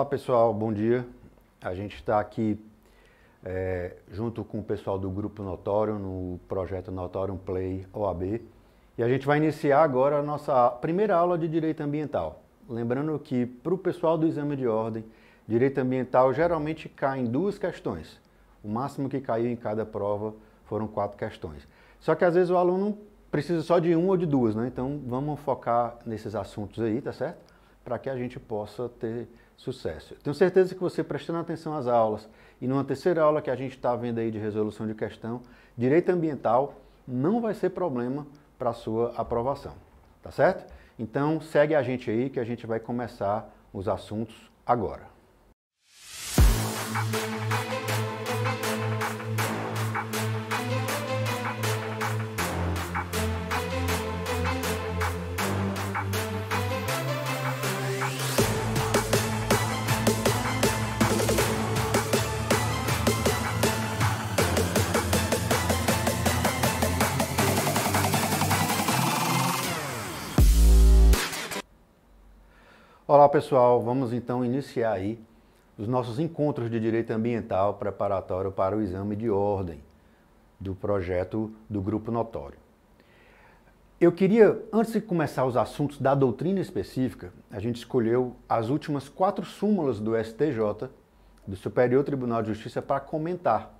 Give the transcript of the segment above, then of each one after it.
Olá pessoal, bom dia. A gente está aqui é, junto com o pessoal do Grupo Notório no projeto Notório Play OAB e a gente vai iniciar agora a nossa primeira aula de Direito Ambiental. Lembrando que para o pessoal do exame de ordem, Direito Ambiental geralmente cai em duas questões. O máximo que caiu em cada prova foram quatro questões. Só que às vezes o aluno precisa só de uma ou de duas, né? Então vamos focar nesses assuntos aí, tá certo? Para que a gente possa ter Sucesso. Tenho certeza que você prestando atenção às aulas e numa terceira aula que a gente está vendo aí de resolução de questão, direito ambiental não vai ser problema para a sua aprovação, tá certo? Então segue a gente aí que a gente vai começar os assuntos agora. Olá pessoal, vamos então iniciar aí os nossos encontros de direito ambiental preparatório para o exame de ordem do projeto do Grupo Notório. Eu queria, antes de começar os assuntos da doutrina específica, a gente escolheu as últimas quatro súmulas do STJ, do Superior Tribunal de Justiça, para comentar,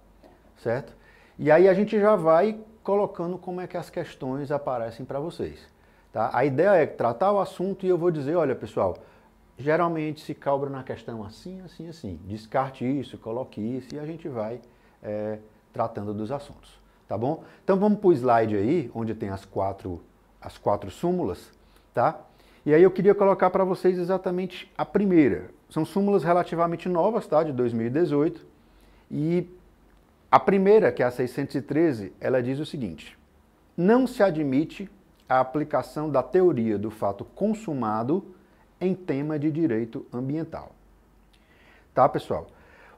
certo? E aí a gente já vai colocando como é que as questões aparecem para vocês. Tá? A ideia é tratar o assunto e eu vou dizer, olha pessoal, geralmente se calbra na questão assim, assim, assim. Descarte isso, coloque isso e a gente vai é, tratando dos assuntos, tá bom? Então vamos para o slide aí, onde tem as quatro, as quatro súmulas, tá? E aí eu queria colocar para vocês exatamente a primeira. São súmulas relativamente novas, tá? De 2018. E a primeira, que é a 613, ela diz o seguinte. Não se admite a aplicação da teoria do fato consumado em tema de direito ambiental. Tá, pessoal?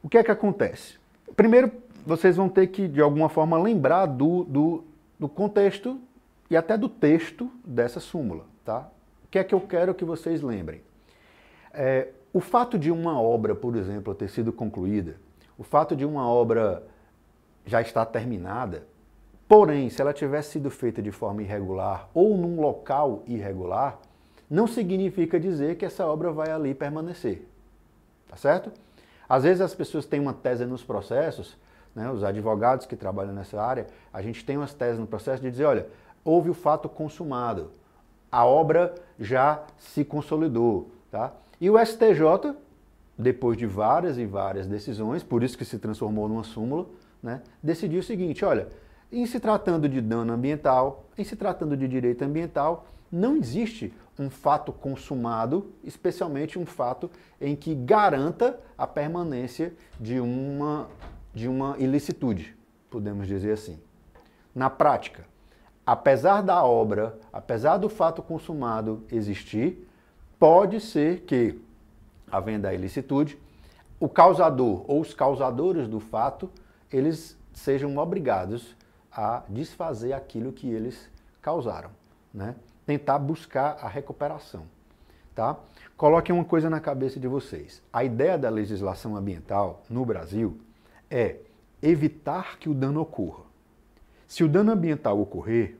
O que é que acontece? Primeiro, vocês vão ter que, de alguma forma, lembrar do, do, do contexto e até do texto dessa súmula, tá? O que é que eu quero que vocês lembrem? É, o fato de uma obra, por exemplo, ter sido concluída, o fato de uma obra já estar terminada, porém, se ela tivesse sido feita de forma irregular ou num local irregular, não significa dizer que essa obra vai ali permanecer. Tá certo? Às vezes as pessoas têm uma tese nos processos, né, os advogados que trabalham nessa área, a gente tem umas teses no processo de dizer, olha, houve o fato consumado, a obra já se consolidou. Tá? E o STJ, depois de várias e várias decisões, por isso que se transformou numa súmula, né, decidiu o seguinte, olha, em se tratando de dano ambiental, em se tratando de direito ambiental, não existe um fato consumado, especialmente um fato em que garanta a permanência de uma, de uma ilicitude, podemos dizer assim. Na prática, apesar da obra, apesar do fato consumado existir, pode ser que, havendo a ilicitude, o causador ou os causadores do fato, eles sejam obrigados a desfazer aquilo que eles causaram, né? tentar buscar a recuperação. Tá? Coloquem uma coisa na cabeça de vocês. A ideia da legislação ambiental no Brasil é evitar que o dano ocorra. Se o dano ambiental ocorrer,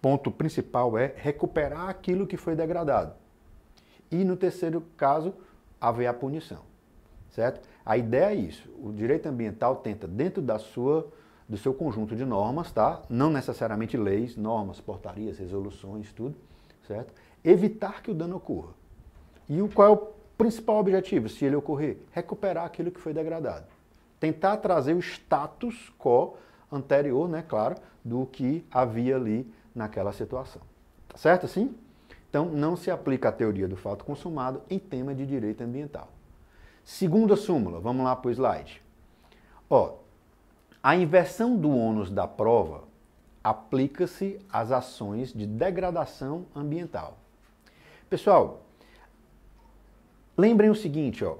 ponto principal é recuperar aquilo que foi degradado. E no terceiro caso, haver a punição. Certo? A ideia é isso. O direito ambiental tenta, dentro da sua do seu conjunto de normas, tá? Não necessariamente leis, normas, portarias, resoluções, tudo, certo? Evitar que o dano ocorra. E o qual é o principal objetivo, se ele ocorrer? Recuperar aquilo que foi degradado. Tentar trazer o status quo anterior, né, claro, do que havia ali naquela situação. Tá certo assim? Então, não se aplica a teoria do fato consumado em tema de direito ambiental. Segunda súmula, vamos lá para o slide. Ó, a inversão do ônus da prova aplica-se às ações de degradação ambiental. Pessoal, lembrem o seguinte, ó.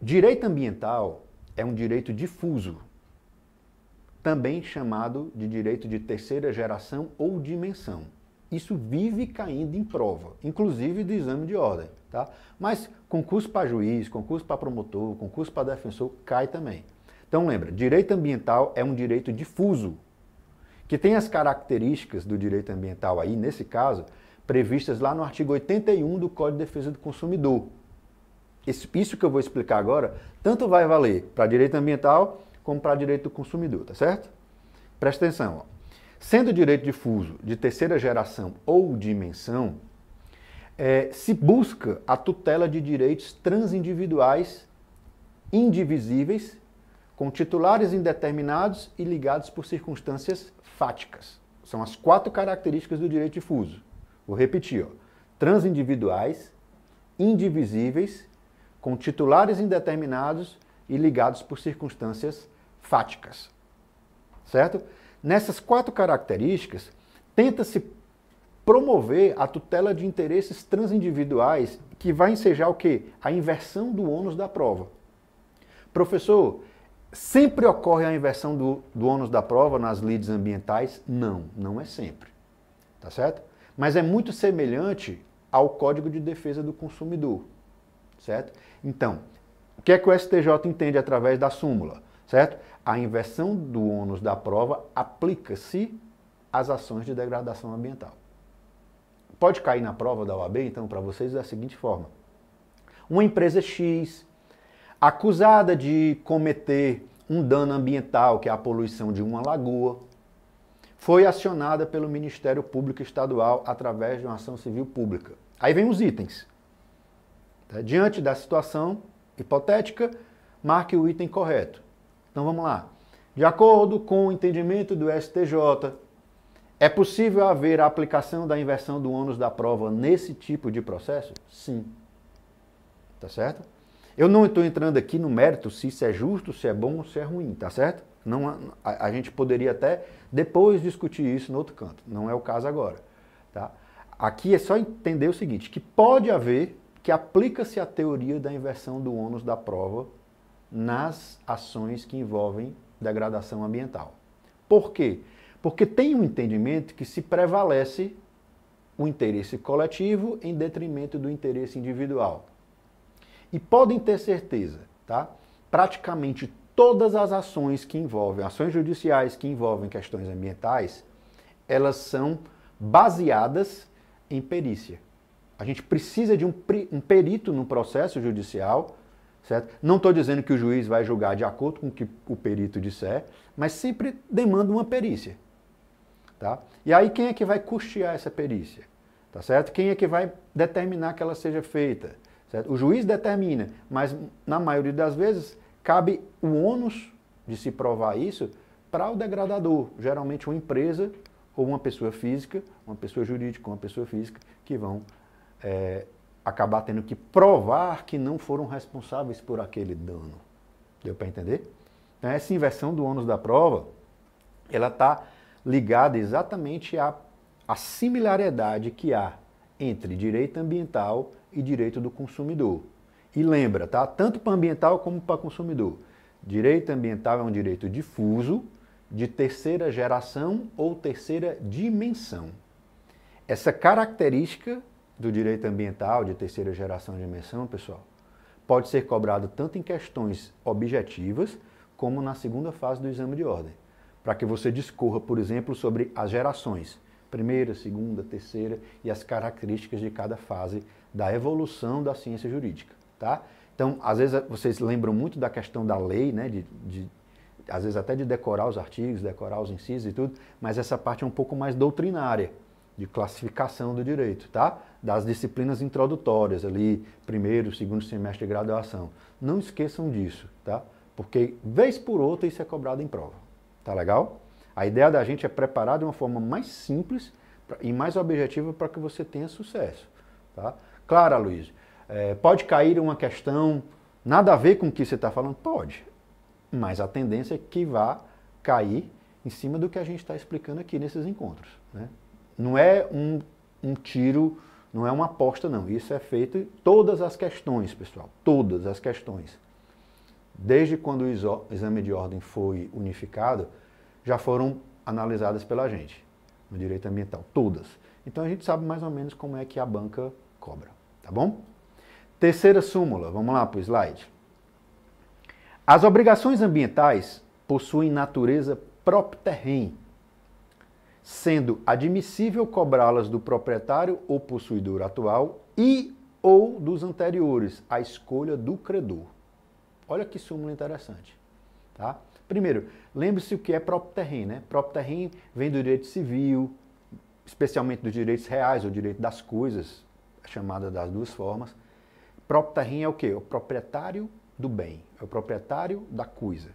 Direito ambiental é um direito difuso, também chamado de direito de terceira geração ou dimensão. Isso vive caindo em prova, inclusive do exame de ordem, tá? Mas concurso para juiz, concurso para promotor, concurso para defensor cai também. Então lembra, direito ambiental é um direito difuso, que tem as características do direito ambiental aí, nesse caso, previstas lá no artigo 81 do Código de Defesa do Consumidor. Isso que eu vou explicar agora, tanto vai valer para direito ambiental como para direito do consumidor, tá certo? Presta atenção. Ó. Sendo direito difuso de terceira geração ou dimensão, é, se busca a tutela de direitos transindividuais indivisíveis com titulares indeterminados e ligados por circunstâncias fáticas. São as quatro características do direito difuso. Vou repetir: ó. transindividuais, indivisíveis, com titulares indeterminados e ligados por circunstâncias fáticas. Certo? Nessas quatro características, tenta-se promover a tutela de interesses transindividuais, que vai ensejar o quê? A inversão do ônus da prova. Professor, Sempre ocorre a inversão do, do ônus da prova nas lides ambientais? Não, não é sempre. Tá certo? Mas é muito semelhante ao Código de Defesa do Consumidor. Certo? Então, o que é que o STJ entende através da súmula? Certo? A inversão do ônus da prova aplica-se às ações de degradação ambiental. Pode cair na prova da OAB, então, para vocês da é seguinte forma: uma empresa X acusada de cometer um dano ambiental, que é a poluição de uma lagoa, foi acionada pelo Ministério Público Estadual através de uma ação civil pública. Aí vem os itens. Tá? Diante da situação hipotética, marque o item correto. Então vamos lá. De acordo com o entendimento do STJ, é possível haver a aplicação da inversão do ônus da prova nesse tipo de processo? Sim. Tá certo? Eu não estou entrando aqui no mérito se isso é justo, se é bom, se é ruim, tá certo? Não, a, a gente poderia até depois discutir isso no outro canto. Não é o caso agora, tá? Aqui é só entender o seguinte, que pode haver que aplica-se a teoria da inversão do ônus da prova nas ações que envolvem degradação ambiental. Por quê? Porque tem um entendimento que se prevalece o interesse coletivo em detrimento do interesse individual. E podem ter certeza, tá? Praticamente todas as ações que envolvem, ações judiciais que envolvem questões ambientais, elas são baseadas em perícia. A gente precisa de um, um perito no processo judicial, certo? Não estou dizendo que o juiz vai julgar de acordo com o que o perito disser, mas sempre demanda uma perícia, tá? E aí quem é que vai custear essa perícia, tá certo? Quem é que vai determinar que ela seja feita? Certo? O juiz determina, mas na maioria das vezes cabe o ônus de se provar isso para o degradador, geralmente uma empresa ou uma pessoa física, uma pessoa jurídica, ou uma pessoa física, que vão é, acabar tendo que provar que não foram responsáveis por aquele dano. Deu para entender? Então, essa inversão do ônus da prova, ela está ligada exatamente à, à, similaridade que há entre direito ambiental e direito do consumidor. E lembra, tá? Tanto para ambiental como para consumidor. Direito ambiental é um direito difuso, de terceira geração ou terceira dimensão. Essa característica do direito ambiental de terceira geração e dimensão, pessoal, pode ser cobrado tanto em questões objetivas como na segunda fase do exame de ordem, para que você discorra, por exemplo, sobre as gerações primeira, segunda, terceira e as características de cada fase da evolução da ciência jurídica, tá? Então, às vezes vocês lembram muito da questão da lei, né? De, de, às vezes até de decorar os artigos, decorar os incisos e tudo, mas essa parte é um pouco mais doutrinária, de classificação do direito, tá? Das disciplinas introdutórias ali, primeiro, segundo semestre de graduação. Não esqueçam disso, tá? Porque vez por outra isso é cobrado em prova. Tá legal? A ideia da gente é preparar de uma forma mais simples e mais objetiva para que você tenha sucesso. Tá? Claro, Luiz, é, pode cair uma questão nada a ver com o que você está falando? Pode, mas a tendência é que vá cair em cima do que a gente está explicando aqui nesses encontros. Né? Não é um, um tiro, não é uma aposta, não. Isso é feito em todas as questões, pessoal, todas as questões. Desde quando o exame de ordem foi unificado, já foram analisadas pela gente no direito ambiental, todas. Então a gente sabe mais ou menos como é que a banca cobra, tá bom? Terceira súmula, vamos lá para o slide. As obrigações ambientais possuem natureza próprio terreno, sendo admissível cobrá-las do proprietário ou possuidor atual e ou dos anteriores, a escolha do credor. Olha que súmula interessante, tá? Primeiro, lembre-se o que é próprio terreno. Né? Próprio terreno vem do direito civil, especialmente dos direitos reais, ou direito das coisas, é chamada das duas formas. Próprio terreno é o quê? É o proprietário do bem, é o proprietário da coisa.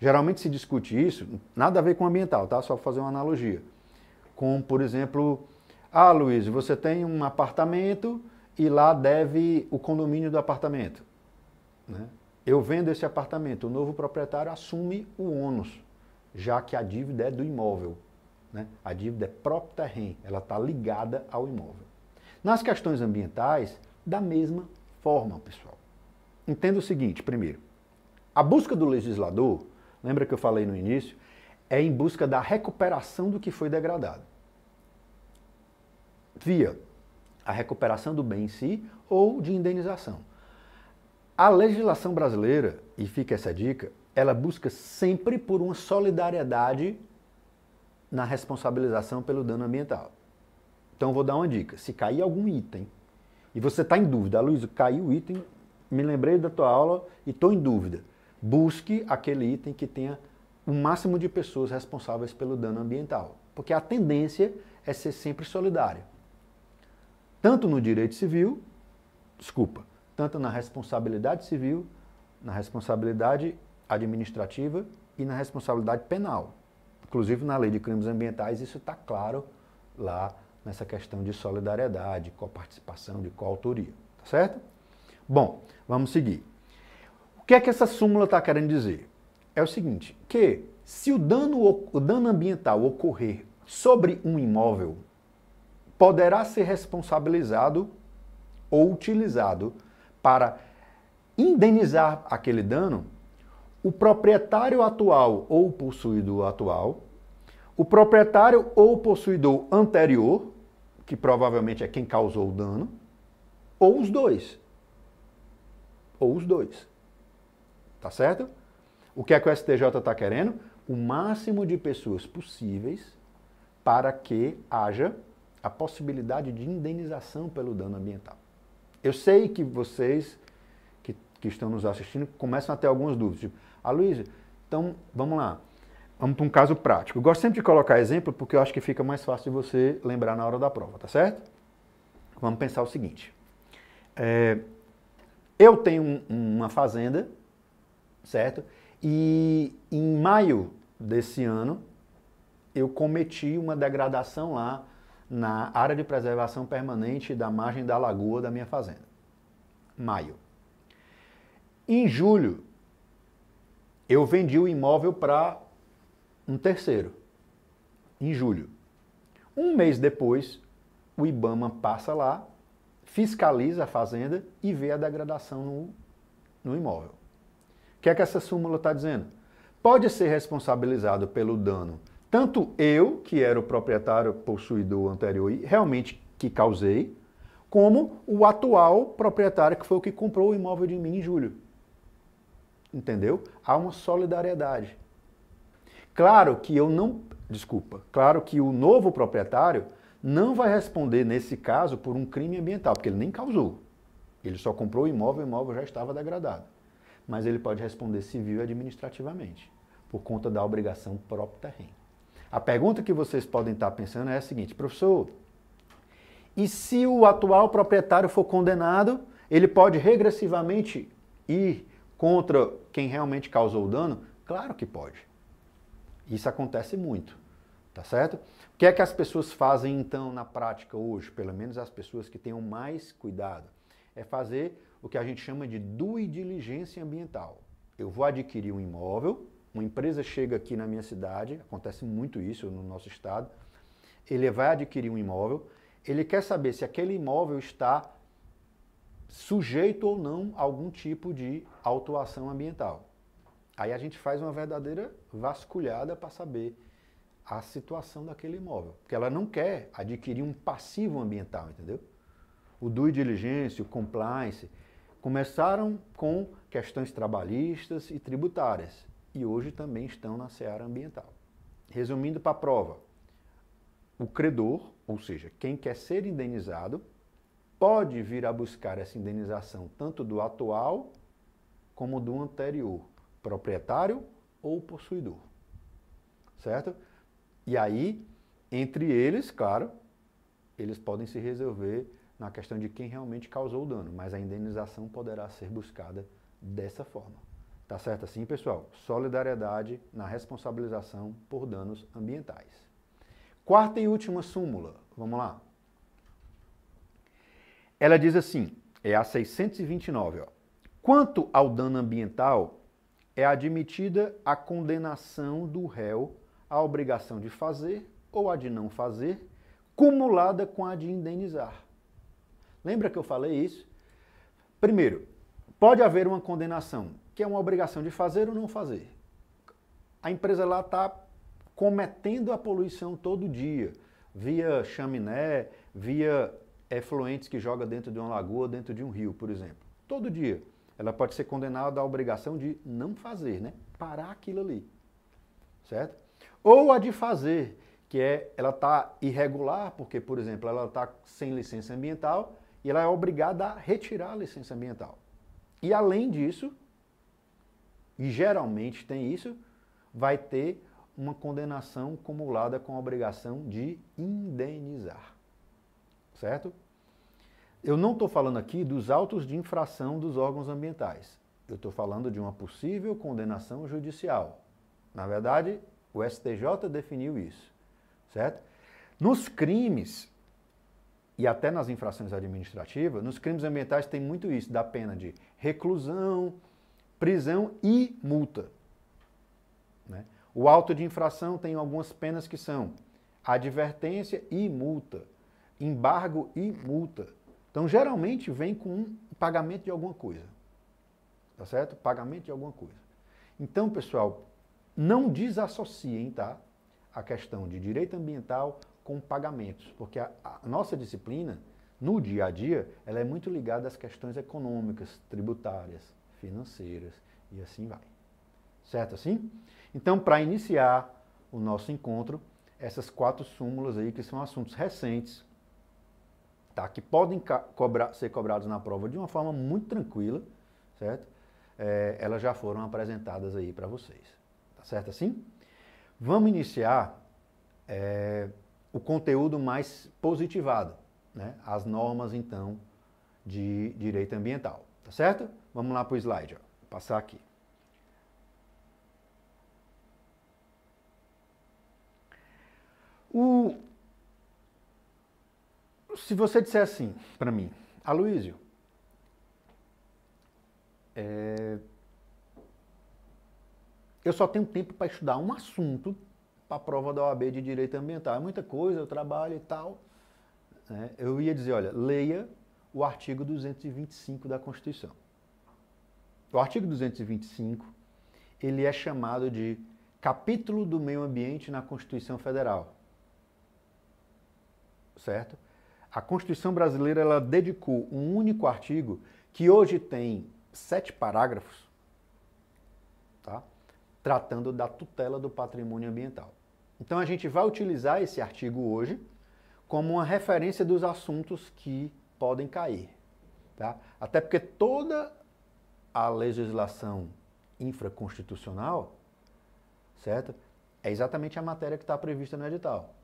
Geralmente se discute isso, nada a ver com ambiental, tá? Só fazer uma analogia. Com, por exemplo, ah, Luiz, você tem um apartamento e lá deve o condomínio do apartamento. Né? Eu vendo esse apartamento, o novo proprietário assume o ônus, já que a dívida é do imóvel. Né? A dívida é próprio terreno, ela está ligada ao imóvel. Nas questões ambientais, da mesma forma, pessoal. Entenda o seguinte, primeiro, a busca do legislador, lembra que eu falei no início, é em busca da recuperação do que foi degradado. Via a recuperação do bem em si ou de indenização. A legislação brasileira, e fica essa dica, ela busca sempre por uma solidariedade na responsabilização pelo dano ambiental. Então vou dar uma dica, se cair algum item e você está em dúvida, Luiz, caiu o item, me lembrei da tua aula e estou em dúvida, busque aquele item que tenha o máximo de pessoas responsáveis pelo dano ambiental, porque a tendência é ser sempre solidário. Tanto no direito civil, desculpa, tanto na responsabilidade civil, na responsabilidade administrativa e na responsabilidade penal. Inclusive na lei de crimes ambientais isso está claro lá nessa questão de solidariedade, coparticipação, de coautoria, tá certo? Bom, vamos seguir. O que é que essa súmula está querendo dizer? É o seguinte, que se o dano, o dano ambiental ocorrer sobre um imóvel, poderá ser responsabilizado ou utilizado para indenizar aquele dano, o proprietário atual ou possuidor atual, o proprietário ou possuidor anterior, que provavelmente é quem causou o dano, ou os dois. Ou os dois. Tá certo? O que é que o STJ está querendo? O máximo de pessoas possíveis para que haja a possibilidade de indenização pelo dano ambiental. Eu sei que vocês que, que estão nos assistindo começam a ter algumas dúvidas. Tipo, ah, Luísa, então vamos lá. Vamos para um caso prático. Eu gosto sempre de colocar exemplo porque eu acho que fica mais fácil de você lembrar na hora da prova, tá certo? Vamos pensar o seguinte. É, eu tenho um, uma fazenda, certo? E em maio desse ano eu cometi uma degradação lá na área de preservação permanente da margem da lagoa da minha fazenda. Maio. Em julho, eu vendi o imóvel para um terceiro. Em julho. Um mês depois, o Ibama passa lá, fiscaliza a fazenda e vê a degradação no, no imóvel. O que é que essa súmula está dizendo? Pode ser responsabilizado pelo dano tanto eu, que era o proprietário possuidor anterior e realmente que causei, como o atual proprietário, que foi o que comprou o imóvel de mim em julho. Entendeu? Há uma solidariedade. Claro que eu não. Desculpa. Claro que o novo proprietário não vai responder, nesse caso, por um crime ambiental, porque ele nem causou. Ele só comprou o imóvel e o imóvel já estava degradado. Mas ele pode responder civil e administrativamente, por conta da obrigação própria terreno. A pergunta que vocês podem estar pensando é a seguinte, professor, e se o atual proprietário for condenado, ele pode regressivamente ir contra quem realmente causou o dano? Claro que pode. Isso acontece muito, tá certo? O que é que as pessoas fazem então na prática hoje, pelo menos as pessoas que tenham mais cuidado? É fazer o que a gente chama de due diligência ambiental. Eu vou adquirir um imóvel, uma empresa chega aqui na minha cidade, acontece muito isso no nosso estado, ele vai adquirir um imóvel, ele quer saber se aquele imóvel está sujeito ou não a algum tipo de autuação ambiental. Aí a gente faz uma verdadeira vasculhada para saber a situação daquele imóvel, porque ela não quer adquirir um passivo ambiental, entendeu? O due diligence, o compliance, começaram com questões trabalhistas e tributárias e hoje também estão na seara ambiental. Resumindo para a prova, o credor, ou seja, quem quer ser indenizado, pode vir a buscar essa indenização tanto do atual como do anterior, proprietário ou possuidor. Certo? E aí, entre eles, claro, eles podem se resolver na questão de quem realmente causou o dano, mas a indenização poderá ser buscada dessa forma. Tá certo assim, pessoal? Solidariedade na responsabilização por danos ambientais. Quarta e última súmula, vamos lá. Ela diz assim, é a 629, ó. Quanto ao dano ambiental, é admitida a condenação do réu à obrigação de fazer ou a de não fazer, cumulada com a de indenizar. Lembra que eu falei isso? Primeiro, pode haver uma condenação que é uma obrigação de fazer ou não fazer. A empresa lá está cometendo a poluição todo dia, via chaminé, via efluentes que joga dentro de uma lagoa, dentro de um rio, por exemplo. Todo dia. Ela pode ser condenada à obrigação de não fazer, né? Parar aquilo ali. Certo? Ou a de fazer, que é ela está irregular, porque, por exemplo, ela está sem licença ambiental e ela é obrigada a retirar a licença ambiental. E além disso, e geralmente tem isso, vai ter uma condenação cumulada com a obrigação de indenizar. Certo? Eu não estou falando aqui dos autos de infração dos órgãos ambientais. Eu estou falando de uma possível condenação judicial. Na verdade, o STJ definiu isso. Certo? Nos crimes, e até nas infrações administrativas, nos crimes ambientais tem muito isso, da pena de reclusão, prisão e multa. Né? O auto de infração tem algumas penas que são advertência e multa, embargo e multa. Então, geralmente vem com um pagamento de alguma coisa. Tá certo? Pagamento de alguma coisa. Então, pessoal, não desassociem, tá? A questão de direito ambiental com pagamentos, porque a, a nossa disciplina, no dia a dia, ela é muito ligada às questões econômicas, tributárias financeiras e assim vai. Certo assim? Então, para iniciar o nosso encontro, essas quatro súmulas aí que são assuntos recentes, tá? que podem cobrar, ser cobrados na prova de uma forma muito tranquila, certo? É, elas já foram apresentadas aí para vocês. Tá certo assim? Vamos iniciar é, o conteúdo mais positivado, né? as normas, então, de direito ambiental. Tá certo? Vamos lá para o slide, ó. Vou passar aqui. O... Se você disser assim para mim, Aloísio, é... eu só tenho tempo para estudar um assunto para a prova da OAB de Direito Ambiental. É muita coisa, eu trabalho e tal. É, eu ia dizer, olha, leia o artigo 225 da Constituição. O artigo 225, ele é chamado de capítulo do meio ambiente na Constituição Federal. Certo? A Constituição brasileira ela dedicou um único artigo que hoje tem sete parágrafos, tá? tratando da tutela do patrimônio ambiental. Então a gente vai utilizar esse artigo hoje como uma referência dos assuntos que podem cair. Tá? Até porque toda a legislação infraconstitucional, certo? É exatamente a matéria que está prevista no edital.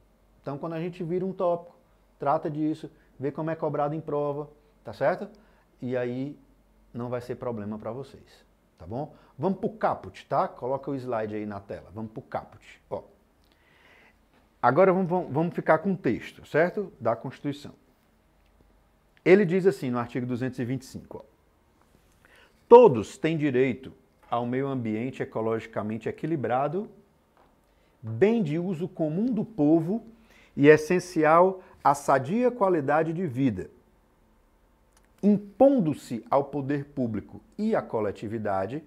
Então, quando a gente vira um tópico, trata disso, vê como é cobrado em prova, tá certo? E aí não vai ser problema para vocês, tá bom? Vamos para o caput, tá? Coloca o slide aí na tela. Vamos para o caput. Ó. Agora vamos, vamos, ficar com o texto, certo? Da Constituição. Ele diz assim no artigo 225, ó. Todos têm direito ao meio ambiente ecologicamente equilibrado, bem de uso comum do povo e essencial à sadia qualidade de vida. Impondo-se ao poder público e à coletividade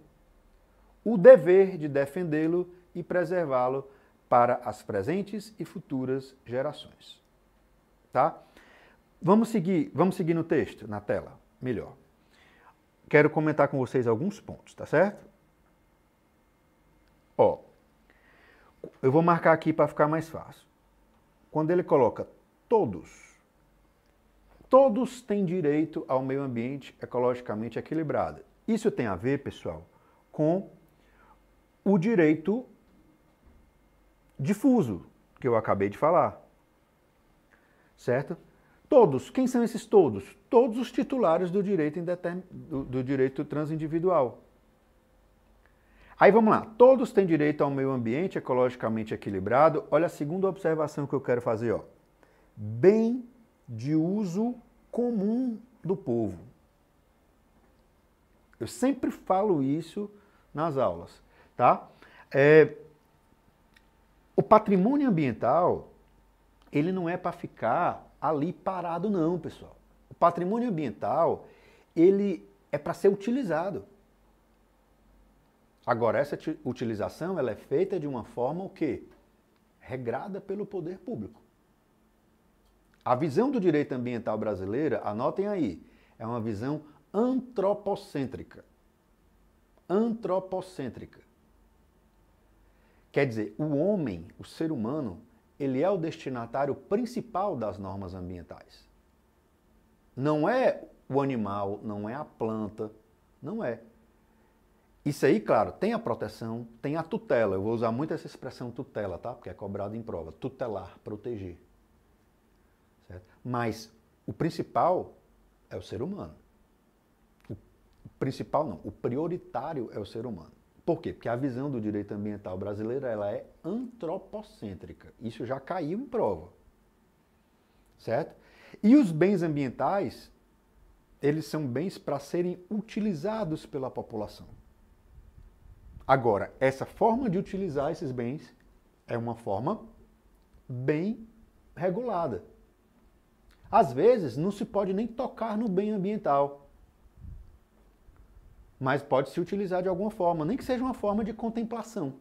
o dever de defendê-lo e preservá-lo para as presentes e futuras gerações. Tá? Vamos seguir, vamos seguir no texto, na tela, melhor quero comentar com vocês alguns pontos, tá certo? Ó, eu vou marcar aqui para ficar mais fácil. Quando ele coloca todos, todos têm direito ao meio ambiente ecologicamente equilibrado. Isso tem a ver, pessoal, com o direito difuso que eu acabei de falar. Certo? Todos. Quem são esses todos? Todos os titulares do direito, do, do direito transindividual. Aí vamos lá. Todos têm direito ao meio ambiente ecologicamente equilibrado. Olha a segunda observação que eu quero fazer. Ó. Bem de uso comum do povo. Eu sempre falo isso nas aulas. Tá? É, o patrimônio ambiental, ele não é para ficar ali parado não, pessoal. O patrimônio ambiental, ele é para ser utilizado. Agora, essa utilização ela é feita de uma forma o quê? Regrada pelo poder público. A visão do direito ambiental brasileira, anotem aí, é uma visão antropocêntrica. Antropocêntrica. Quer dizer, o homem, o ser humano, ele é o destinatário principal das normas ambientais. Não é o animal, não é a planta, não é. Isso aí, claro, tem a proteção, tem a tutela. Eu vou usar muito essa expressão tutela, tá? Porque é cobrado em prova. Tutelar, proteger. Certo? Mas o principal é o ser humano. O principal não, o prioritário é o ser humano. Por quê? Porque a visão do direito ambiental brasileiro ela é antropocêntrica. Isso já caiu em prova. Certo? E os bens ambientais, eles são bens para serem utilizados pela população. Agora, essa forma de utilizar esses bens é uma forma bem regulada. Às vezes, não se pode nem tocar no bem ambiental mas pode se utilizar de alguma forma, nem que seja uma forma de contemplação.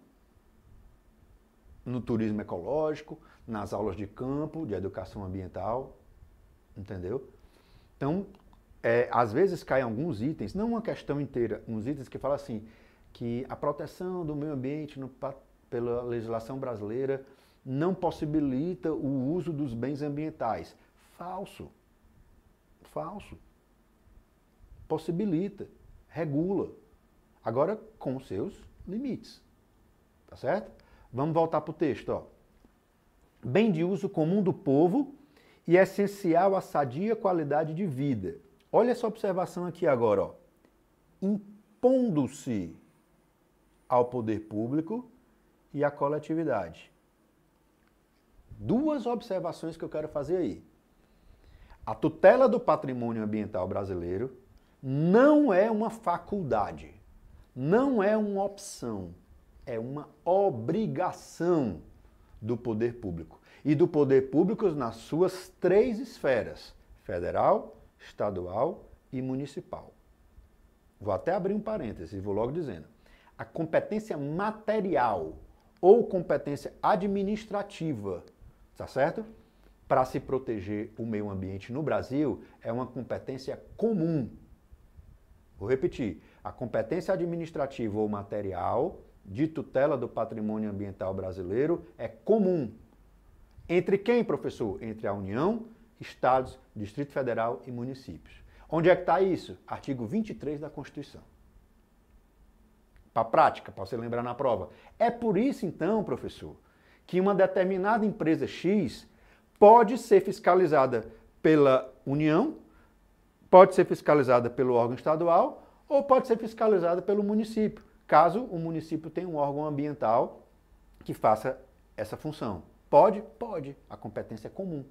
No turismo ecológico, nas aulas de campo, de educação ambiental, entendeu? Então, é, às vezes caem alguns itens, não uma questão inteira, uns itens que falam assim, que a proteção do meio ambiente no, pela legislação brasileira não possibilita o uso dos bens ambientais. Falso. Falso. Possibilita regula. Agora com seus limites. Tá certo? Vamos voltar para o texto. Ó. Bem de uso comum do povo e essencial à sadia qualidade de vida. Olha essa observação aqui agora. Ó. Impondo-se ao poder público e à coletividade. Duas observações que eu quero fazer aí. A tutela do patrimônio ambiental brasileiro não é uma faculdade, não é uma opção, é uma obrigação do poder público. E do poder público nas suas três esferas: federal, estadual e municipal. Vou até abrir um parênteses e vou logo dizendo. A competência material ou competência administrativa, tá certo? Para se proteger o meio ambiente no Brasil é uma competência comum Vou repetir: a competência administrativa ou material de tutela do patrimônio ambiental brasileiro é comum. Entre quem, professor? Entre a União, Estados, Distrito Federal e municípios. Onde é que está isso? Artigo 23 da Constituição. Para a prática, para você lembrar na prova. É por isso, então, professor, que uma determinada empresa X pode ser fiscalizada pela União, pode ser fiscalizada pelo órgão estadual ou pode ser fiscalizada pelo município, caso o município tenha um órgão ambiental que faça essa função. Pode? Pode. A competência é comum.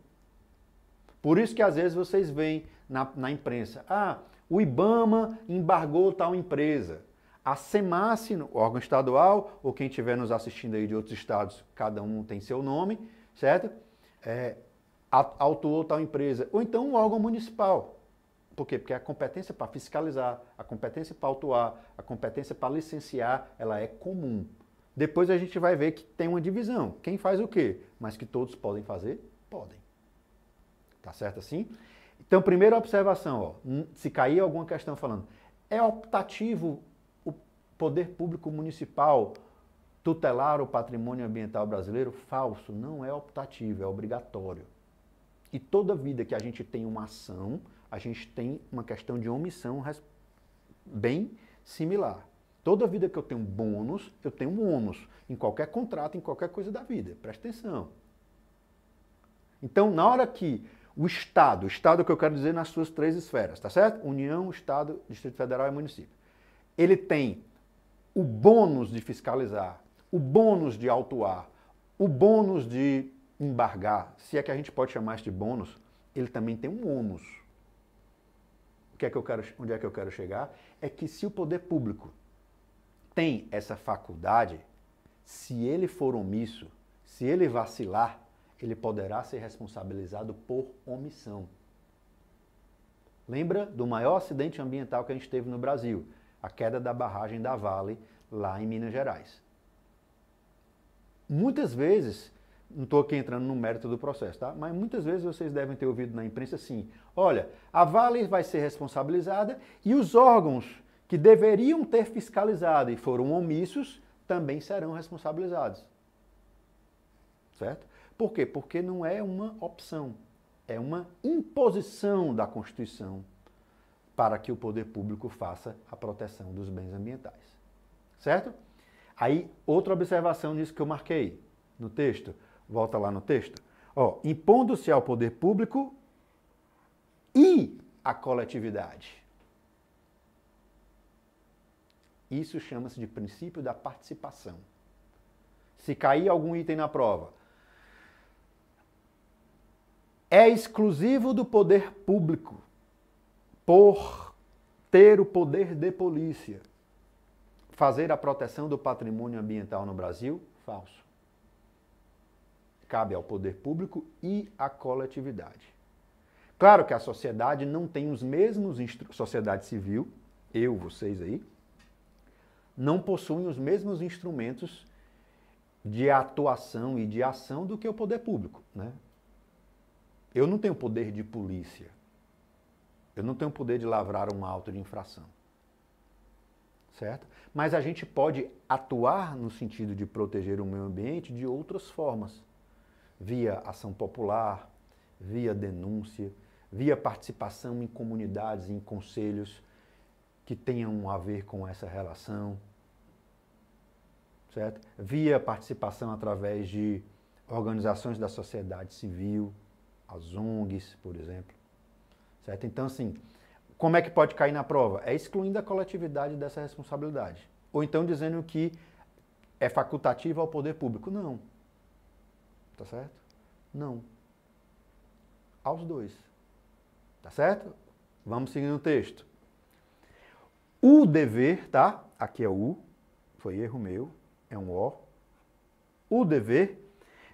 Por isso que às vezes vocês veem na, na imprensa, ah, o IBAMA embargou tal empresa. A SEMAS, órgão estadual, ou quem estiver nos assistindo aí de outros estados, cada um tem seu nome, certo? É, autuou tal empresa. Ou então um órgão municipal. Por quê? Porque a competência para fiscalizar, a competência para autuar, a competência para licenciar, ela é comum. Depois a gente vai ver que tem uma divisão. Quem faz o quê? Mas que todos podem fazer? Podem. Tá certo assim? Então, primeira observação, ó, hum, se cair alguma questão falando, é optativo o poder público municipal tutelar o patrimônio ambiental brasileiro? Falso, não é optativo, é obrigatório. E toda vida que a gente tem uma ação, a gente tem uma questão de omissão bem similar. Toda vida que eu tenho bônus, eu tenho um ônus. Em qualquer contrato, em qualquer coisa da vida. Presta atenção. Então, na hora que o Estado, o Estado que eu quero dizer nas suas três esferas, tá certo? União, Estado, Distrito Federal e município. Ele tem o bônus de fiscalizar, o bônus de autuar, o bônus de embargar, se é que a gente pode chamar isso de bônus, ele também tem um ônus que é que eu quero, onde é que eu quero chegar? É que se o poder público tem essa faculdade, se ele for omisso, se ele vacilar, ele poderá ser responsabilizado por omissão. Lembra do maior acidente ambiental que a gente teve no Brasil? A queda da barragem da Vale, lá em Minas Gerais. Muitas vezes não estou aqui entrando no mérito do processo, tá? Mas muitas vezes vocês devem ter ouvido na imprensa assim: olha, a Vale vai ser responsabilizada e os órgãos que deveriam ter fiscalizado e foram omissos também serão responsabilizados. Certo? Por quê? Porque não é uma opção, é uma imposição da Constituição para que o poder público faça a proteção dos bens ambientais. Certo? Aí, outra observação nisso que eu marquei no texto. Volta lá no texto. Ó, impondo-se ao poder público e à coletividade. Isso chama-se de princípio da participação. Se cair algum item na prova, é exclusivo do poder público por ter o poder de polícia fazer a proteção do patrimônio ambiental no Brasil? Falso cabe ao poder público e à coletividade. Claro que a sociedade não tem os mesmos sociedade civil, eu, vocês aí, não possuem os mesmos instrumentos de atuação e de ação do que o poder público, né? Eu não tenho poder de polícia. Eu não tenho poder de lavrar um auto de infração. Certo? Mas a gente pode atuar no sentido de proteger o meio ambiente de outras formas via ação popular, via denúncia, via participação em comunidades, em conselhos que tenham a ver com essa relação, certo? Via participação através de organizações da sociedade civil, as ONGs, por exemplo, certo? Então, assim, como é que pode cair na prova? É excluindo a coletividade dessa responsabilidade. Ou então dizendo que é facultativa ao poder público. Não. Tá certo? Não. Aos dois. Tá certo? Vamos seguindo o texto. O dever, tá? Aqui é o, foi erro meu, é um O. O dever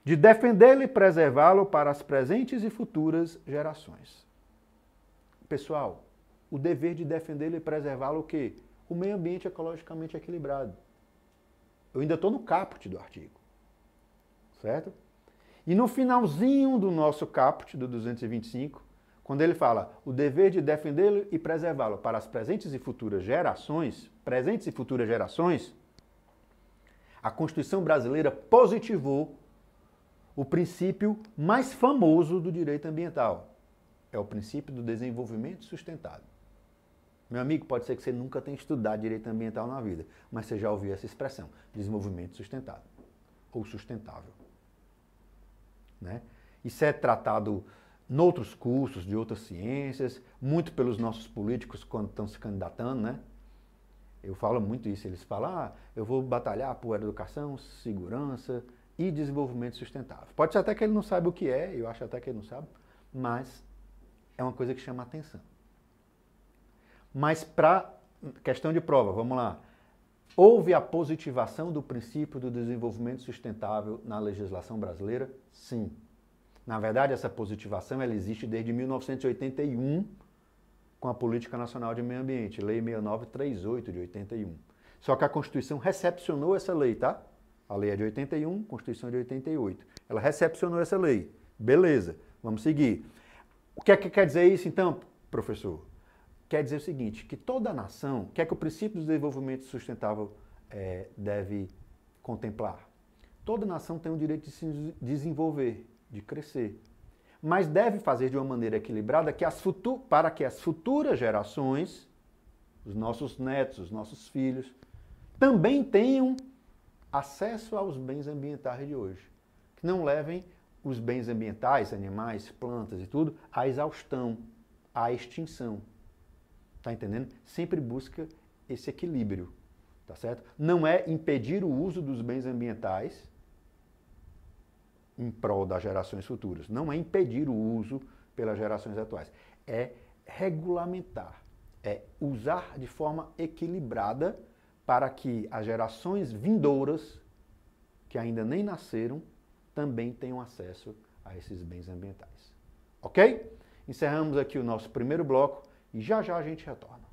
de defendê-lo e preservá-lo para as presentes e futuras gerações. Pessoal, o dever de defendê-lo e preservá-lo o quê? O meio ambiente ecologicamente equilibrado. Eu ainda estou no caput do artigo, certo? E no finalzinho do nosso caput, do 225, quando ele fala o dever de defendê-lo e preservá-lo para as presentes e futuras gerações, presentes e futuras gerações, a Constituição brasileira positivou o princípio mais famoso do direito ambiental. É o princípio do desenvolvimento sustentado. Meu amigo, pode ser que você nunca tenha estudado direito ambiental na vida, mas você já ouviu essa expressão, desenvolvimento sustentado ou sustentável. Né? Isso é tratado noutros cursos de outras ciências, muito pelos nossos políticos quando estão se candidatando, né? Eu falo muito isso, eles falam, ah, eu vou batalhar por educação, segurança e desenvolvimento sustentável. Pode ser até que ele não saiba o que é, eu acho até que ele não sabe, mas é uma coisa que chama atenção. Mas para questão de prova, vamos lá, Houve a positivação do princípio do desenvolvimento sustentável na legislação brasileira? Sim. Na verdade, essa positivação ela existe desde 1981 com a Política Nacional de Meio Ambiente, Lei 6938 de 81. Só que a Constituição recepcionou essa lei, tá? A lei é de 81, Constituição é de 88. Ela recepcionou essa lei. Beleza, vamos seguir. O que é que quer dizer isso então, professor? quer dizer o seguinte, que toda nação, que é que o princípio do desenvolvimento sustentável é, deve contemplar? Toda nação tem o direito de se desenvolver, de crescer, mas deve fazer de uma maneira equilibrada que para que as futuras gerações, os nossos netos, os nossos filhos, também tenham acesso aos bens ambientais de hoje, que não levem os bens ambientais, animais, plantas e tudo, à exaustão, à extinção tá entendendo? Sempre busca esse equilíbrio, tá certo? Não é impedir o uso dos bens ambientais em prol das gerações futuras, não é impedir o uso pelas gerações atuais, é regulamentar, é usar de forma equilibrada para que as gerações vindouras que ainda nem nasceram também tenham acesso a esses bens ambientais. OK? Encerramos aqui o nosso primeiro bloco. E já já a gente retorna.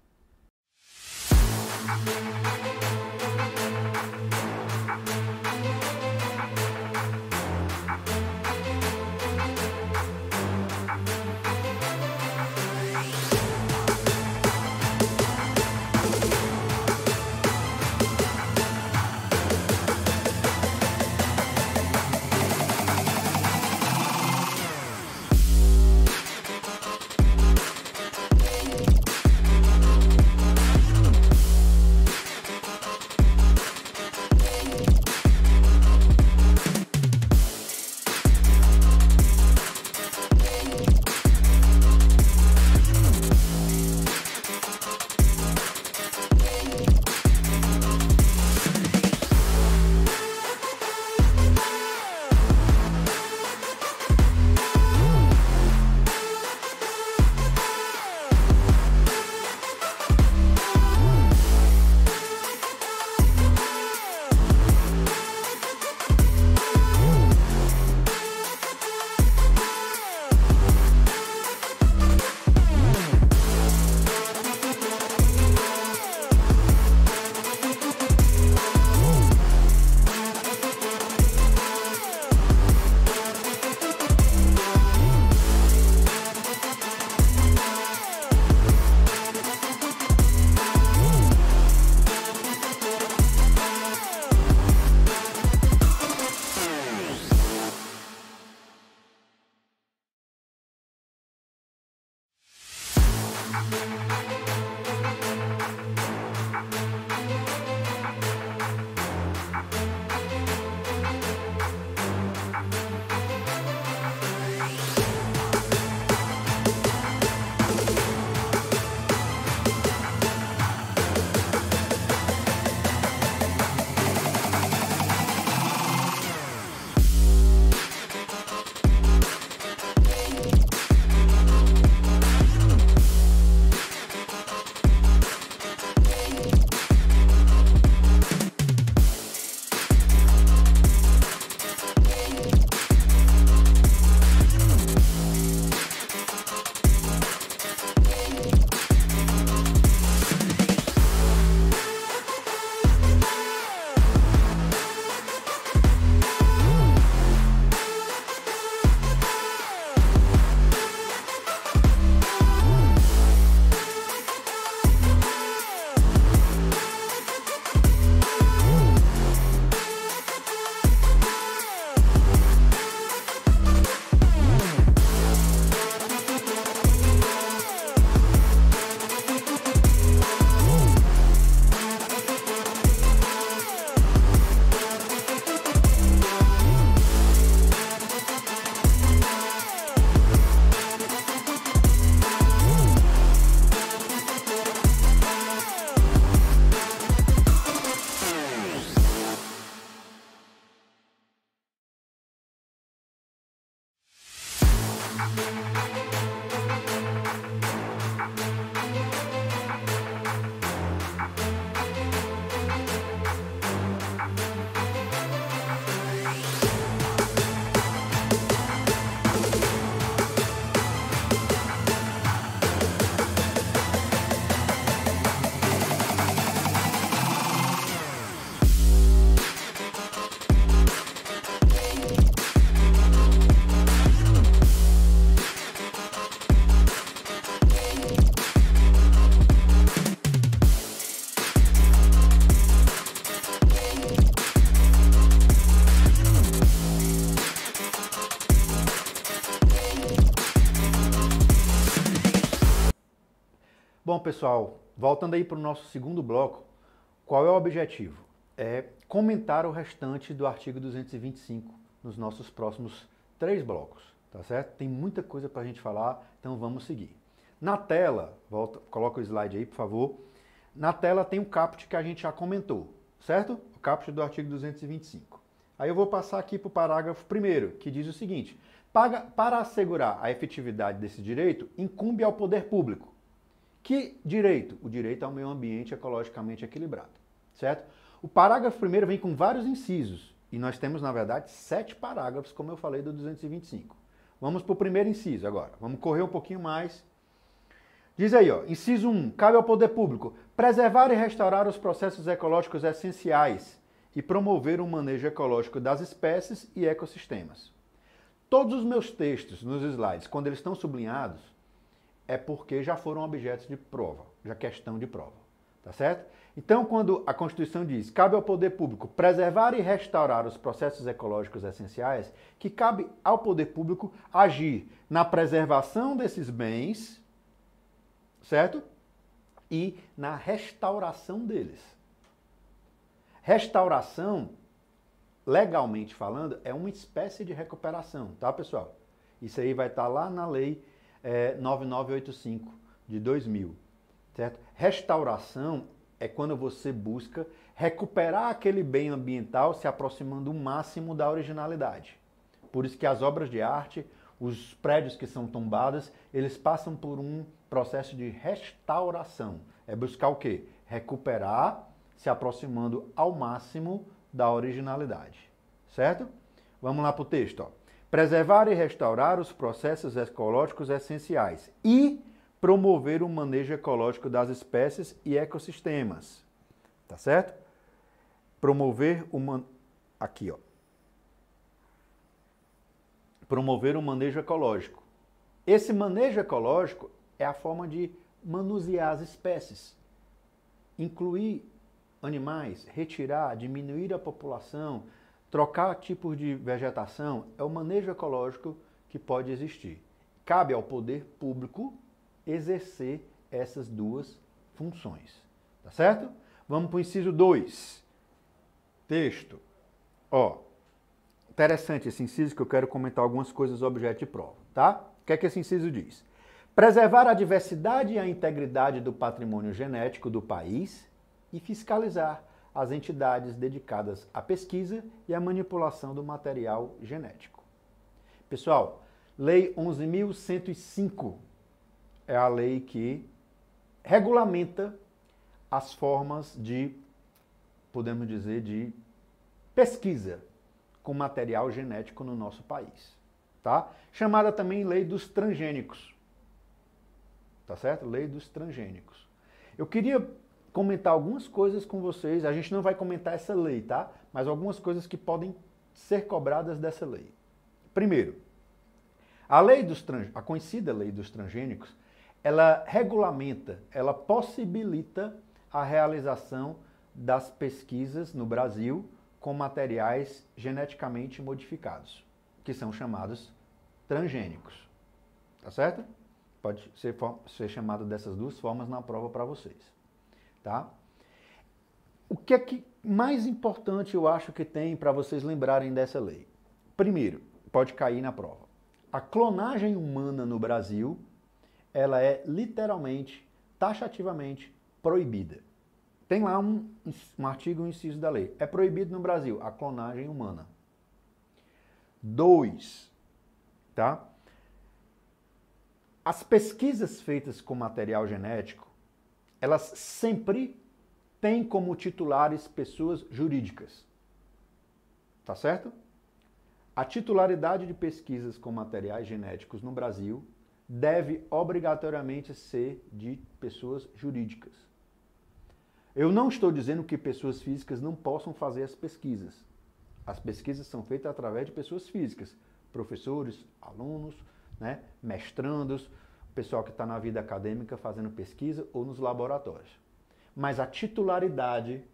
pessoal, voltando aí para o nosso segundo bloco, qual é o objetivo? É comentar o restante do artigo 225 nos nossos próximos três blocos, tá certo? Tem muita coisa para a gente falar, então vamos seguir. Na tela, volta, coloca o slide aí, por favor. Na tela tem o caput que a gente já comentou, certo? O caput do artigo 225. Aí eu vou passar aqui para o parágrafo primeiro, que diz o seguinte: para assegurar a efetividade desse direito, incumbe ao poder público que direito? O direito ao meio ambiente ecologicamente equilibrado, certo? O parágrafo primeiro vem com vários incisos e nós temos, na verdade, sete parágrafos, como eu falei, do 225. Vamos para o primeiro inciso agora, vamos correr um pouquinho mais. Diz aí, ó, inciso 1, cabe ao poder público preservar e restaurar os processos ecológicos essenciais e promover o um manejo ecológico das espécies e ecossistemas. Todos os meus textos nos slides, quando eles estão sublinhados, é porque já foram objetos de prova, já questão de prova. Tá certo? Então, quando a Constituição diz cabe ao poder público preservar e restaurar os processos ecológicos essenciais, que cabe ao poder público agir na preservação desses bens, certo? E na restauração deles. Restauração, legalmente falando, é uma espécie de recuperação, tá, pessoal? Isso aí vai estar lá na lei é, 9985 de 2000, certo? Restauração é quando você busca recuperar aquele bem ambiental se aproximando o máximo da originalidade. Por isso que as obras de arte, os prédios que são tombados, eles passam por um processo de restauração. É buscar o quê? Recuperar, se aproximando ao máximo da originalidade. Certo? Vamos lá para o texto. Ó preservar e restaurar os processos ecológicos essenciais e promover o manejo ecológico das espécies e ecossistemas. Tá certo? Promover o man... aqui, ó. Promover o manejo ecológico. Esse manejo ecológico é a forma de manusear as espécies, incluir animais, retirar, diminuir a população, Trocar tipos de vegetação é o manejo ecológico que pode existir. Cabe ao poder público exercer essas duas funções. Tá certo? Vamos para o inciso 2. Texto. Ó, interessante esse inciso que eu quero comentar algumas coisas objeto de prova, tá? O que é que esse inciso diz? Preservar a diversidade e a integridade do patrimônio genético do país e fiscalizar as entidades dedicadas à pesquisa e à manipulação do material genético. Pessoal, Lei 11.105 é a lei que regulamenta as formas de, podemos dizer, de pesquisa com material genético no nosso país, tá? Chamada também lei dos transgênicos, tá certo? Lei dos transgênicos. Eu queria comentar algumas coisas com vocês. A gente não vai comentar essa lei, tá? Mas algumas coisas que podem ser cobradas dessa lei. Primeiro, a lei dos trans, a conhecida lei dos transgênicos, ela regulamenta, ela possibilita a realização das pesquisas no Brasil com materiais geneticamente modificados, que são chamados transgênicos. Tá certo? Pode ser, ser chamado dessas duas formas na prova para vocês tá? O que é que mais importante eu acho que tem para vocês lembrarem dessa lei? Primeiro, pode cair na prova. A clonagem humana no Brasil, ela é literalmente, taxativamente proibida. Tem lá um, um artigo, um inciso da lei. É proibido no Brasil a clonagem humana. Dois, tá? As pesquisas feitas com material genético elas sempre têm como titulares pessoas jurídicas. Tá certo? A titularidade de pesquisas com materiais genéticos no Brasil deve obrigatoriamente ser de pessoas jurídicas. Eu não estou dizendo que pessoas físicas não possam fazer as pesquisas. As pesquisas são feitas através de pessoas físicas, professores, alunos, né, mestrandos, pessoal que está na vida acadêmica fazendo pesquisa ou nos laboratórios. Mas a titularidade,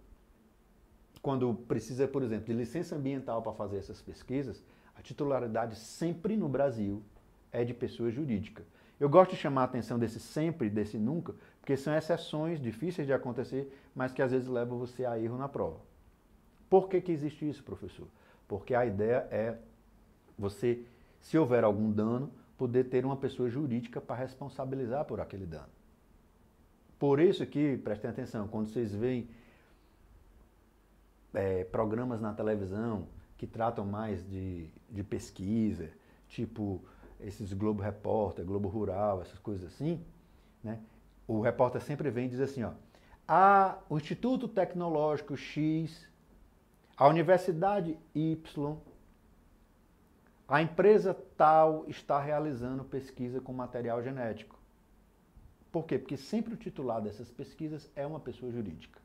quando precisa, por exemplo, de licença ambiental para fazer essas pesquisas, a titularidade sempre no Brasil é de pessoa jurídica. Eu gosto de chamar a atenção desse sempre, desse nunca, porque são exceções difíceis de acontecer, mas que às vezes levam você a erro na prova. Por que, que existe isso, professor? Porque a ideia é você, se houver algum dano, poder ter uma pessoa jurídica para responsabilizar por aquele dano. Por isso que, prestem atenção, quando vocês veem é, programas na televisão que tratam mais de, de pesquisa, tipo esses Globo Repórter, Globo Rural, essas coisas assim, né? o repórter sempre vem e diz assim, ó, a, o Instituto Tecnológico X, a Universidade Y a empresa tal está realizando pesquisa com material genético. Por quê? Porque sempre o titular dessas pesquisas é uma pessoa jurídica.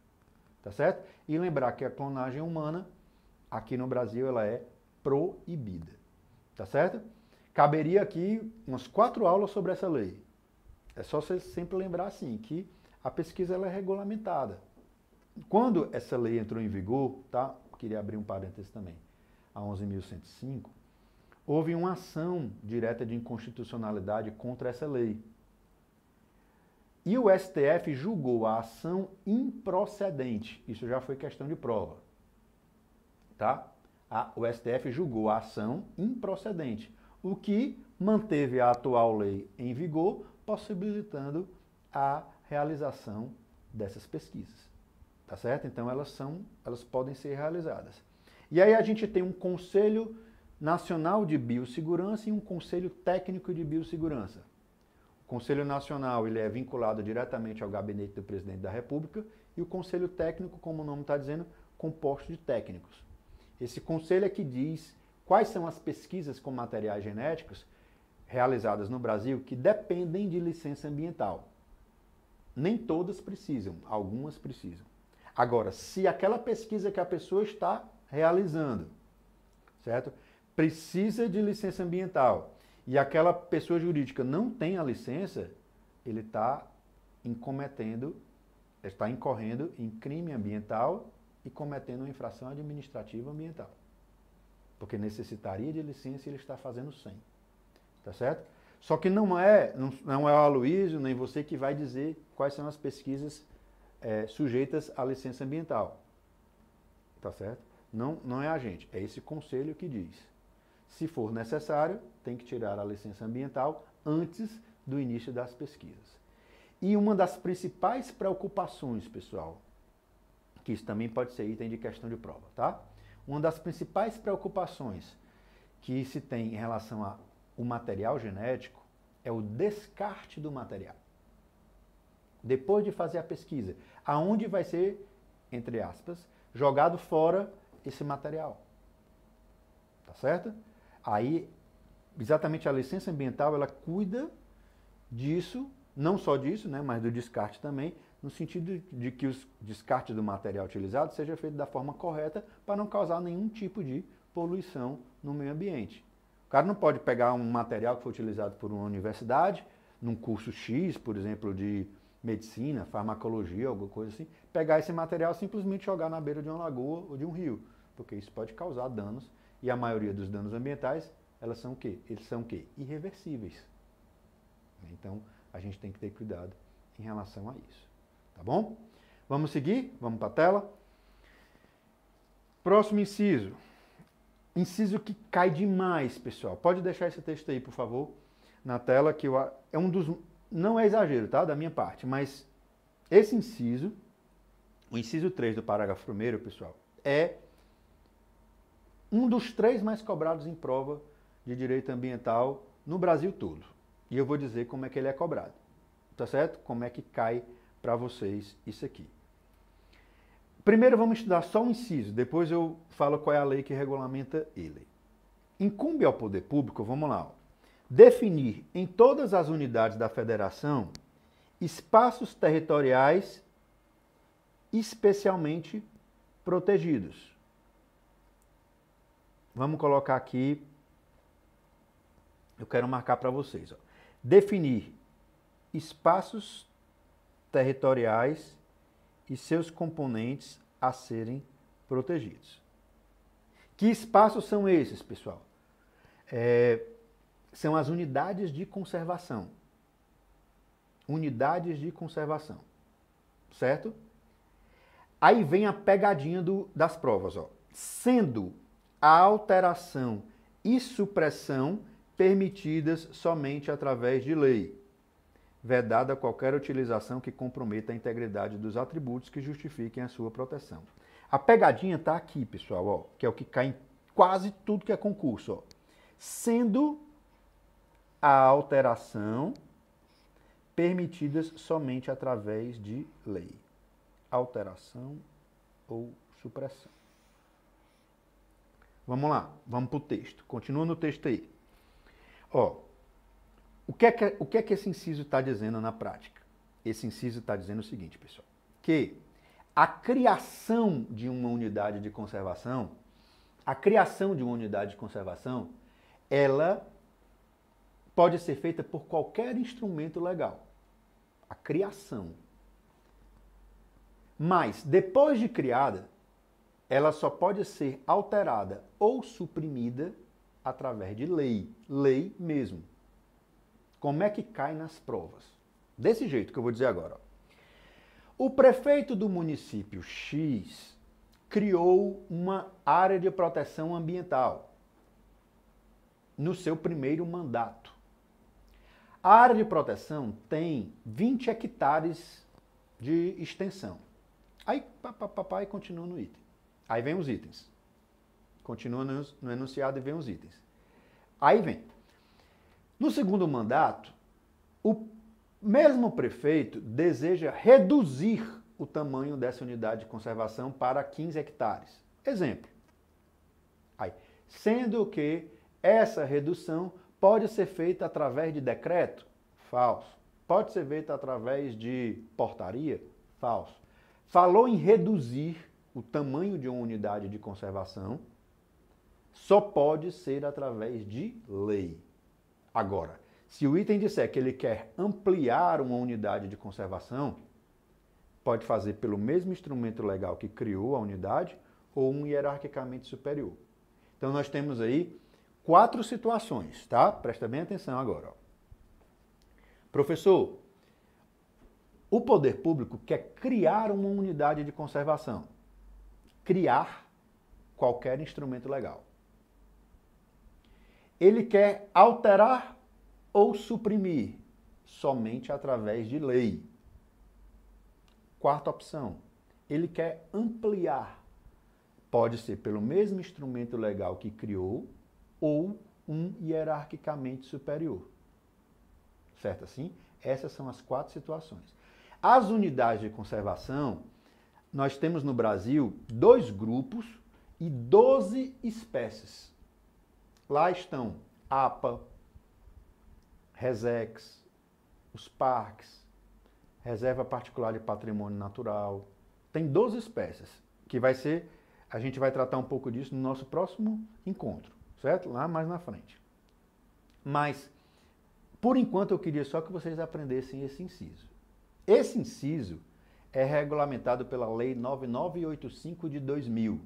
Tá certo? E lembrar que a clonagem humana, aqui no Brasil, ela é proibida. Tá certo? Caberia aqui umas quatro aulas sobre essa lei. É só você sempre lembrar assim, que a pesquisa ela é regulamentada. Quando essa lei entrou em vigor, tá? Queria abrir um parênteses também. A 11.105, houve uma ação direta de inconstitucionalidade contra essa lei. E o STF julgou a ação improcedente. Isso já foi questão de prova. Tá? A, o STF julgou a ação improcedente, o que manteve a atual lei em vigor, possibilitando a realização dessas pesquisas. Tá certo? Então elas são, elas podem ser realizadas. E aí a gente tem um conselho Nacional de Biossegurança e um Conselho Técnico de Biossegurança. O Conselho Nacional ele é vinculado diretamente ao gabinete do Presidente da República e o Conselho Técnico, como o nome está dizendo, composto de técnicos. Esse conselho é que diz quais são as pesquisas com materiais genéticos realizadas no Brasil que dependem de licença ambiental. Nem todas precisam, algumas precisam. Agora, se aquela pesquisa que a pessoa está realizando, certo? precisa de licença ambiental e aquela pessoa jurídica não tem a licença, ele está cometendo, está incorrendo em crime ambiental e cometendo uma infração administrativa ambiental. Porque necessitaria de licença e ele está fazendo sem. Tá certo? Só que não é, não, não é o Aloysio nem você que vai dizer quais são as pesquisas é, sujeitas à licença ambiental. Tá certo? Não, não é a gente, é esse conselho que diz. Se for necessário, tem que tirar a licença ambiental antes do início das pesquisas. E uma das principais preocupações, pessoal, que isso também pode ser item de questão de prova, tá? Uma das principais preocupações que se tem em relação ao material genético é o descarte do material. Depois de fazer a pesquisa, aonde vai ser, entre aspas, jogado fora esse material. Tá certo? Aí, exatamente a licença ambiental, ela cuida disso, não só disso, né, mas do descarte também, no sentido de que o descarte do material utilizado seja feito da forma correta para não causar nenhum tipo de poluição no meio ambiente. O cara não pode pegar um material que foi utilizado por uma universidade, num curso X, por exemplo, de medicina, farmacologia, alguma coisa assim, pegar esse material e simplesmente jogar na beira de uma lagoa ou de um rio, porque isso pode causar danos e a maioria dos danos ambientais, elas são o quê? Eles são o quê? Irreversíveis. Então, a gente tem que ter cuidado em relação a isso. Tá bom? Vamos seguir? Vamos para a tela? Próximo inciso. Inciso que cai demais, pessoal. Pode deixar esse texto aí, por favor, na tela, que eu, é um dos. Não é exagero, tá? Da minha parte, mas esse inciso, o inciso 3 do parágrafo primeiro, pessoal, é um dos três mais cobrados em prova de direito ambiental no Brasil todo. E eu vou dizer como é que ele é cobrado, tá certo? Como é que cai para vocês isso aqui. Primeiro vamos estudar só um inciso, depois eu falo qual é a lei que regulamenta ele. Incumbe ao poder público, vamos lá, ó, definir em todas as unidades da federação espaços territoriais especialmente protegidos Vamos colocar aqui. Eu quero marcar para vocês. Ó. Definir espaços territoriais e seus componentes a serem protegidos. Que espaços são esses, pessoal? É, são as unidades de conservação. Unidades de conservação. Certo? Aí vem a pegadinha do, das provas. Ó. Sendo a alteração e supressão permitidas somente através de lei, vedada qualquer utilização que comprometa a integridade dos atributos que justifiquem a sua proteção. A pegadinha está aqui, pessoal, ó, que é o que cai em quase tudo que é concurso. Ó. Sendo a alteração permitidas somente através de lei. Alteração ou supressão. Vamos lá, vamos para o texto. Continua no texto aí. Ó, o que é que, o que, é que esse inciso está dizendo na prática? Esse inciso está dizendo o seguinte, pessoal, que a criação de uma unidade de conservação, a criação de uma unidade de conservação, ela pode ser feita por qualquer instrumento legal. A criação. Mas, depois de criada, ela só pode ser alterada ou suprimida através de lei, lei mesmo. Como é que cai nas provas? Desse jeito que eu vou dizer agora. O prefeito do município X criou uma área de proteção ambiental no seu primeiro mandato. A área de proteção tem 20 hectares de extensão. Aí, papai, continua no item. Aí vem os itens. Continua no enunciado e vem os itens. Aí vem. No segundo mandato, o mesmo prefeito deseja reduzir o tamanho dessa unidade de conservação para 15 hectares. Exemplo. Aí, sendo que essa redução pode ser feita através de decreto? Falso. Pode ser feita através de portaria? Falso. Falou em reduzir o tamanho de uma unidade de conservação só pode ser através de lei. Agora, se o item disser que ele quer ampliar uma unidade de conservação, pode fazer pelo mesmo instrumento legal que criou a unidade ou um hierarquicamente superior. Então nós temos aí quatro situações, tá? Presta bem atenção agora. Ó. Professor, o poder público quer criar uma unidade de conservação criar qualquer instrumento legal. Ele quer alterar ou suprimir somente através de lei. Quarta opção, ele quer ampliar. Pode ser pelo mesmo instrumento legal que criou ou um hierarquicamente superior. Certo assim? Essas são as quatro situações. As unidades de conservação nós temos no Brasil dois grupos e 12 espécies. Lá estão APA, Resex, os parques, Reserva Particular de Patrimônio Natural. Tem 12 espécies, que vai ser, a gente vai tratar um pouco disso no nosso próximo encontro, certo? Lá mais na frente. Mas, por enquanto, eu queria só que vocês aprendessem esse inciso. Esse inciso é regulamentado pela Lei 9985 de 2000,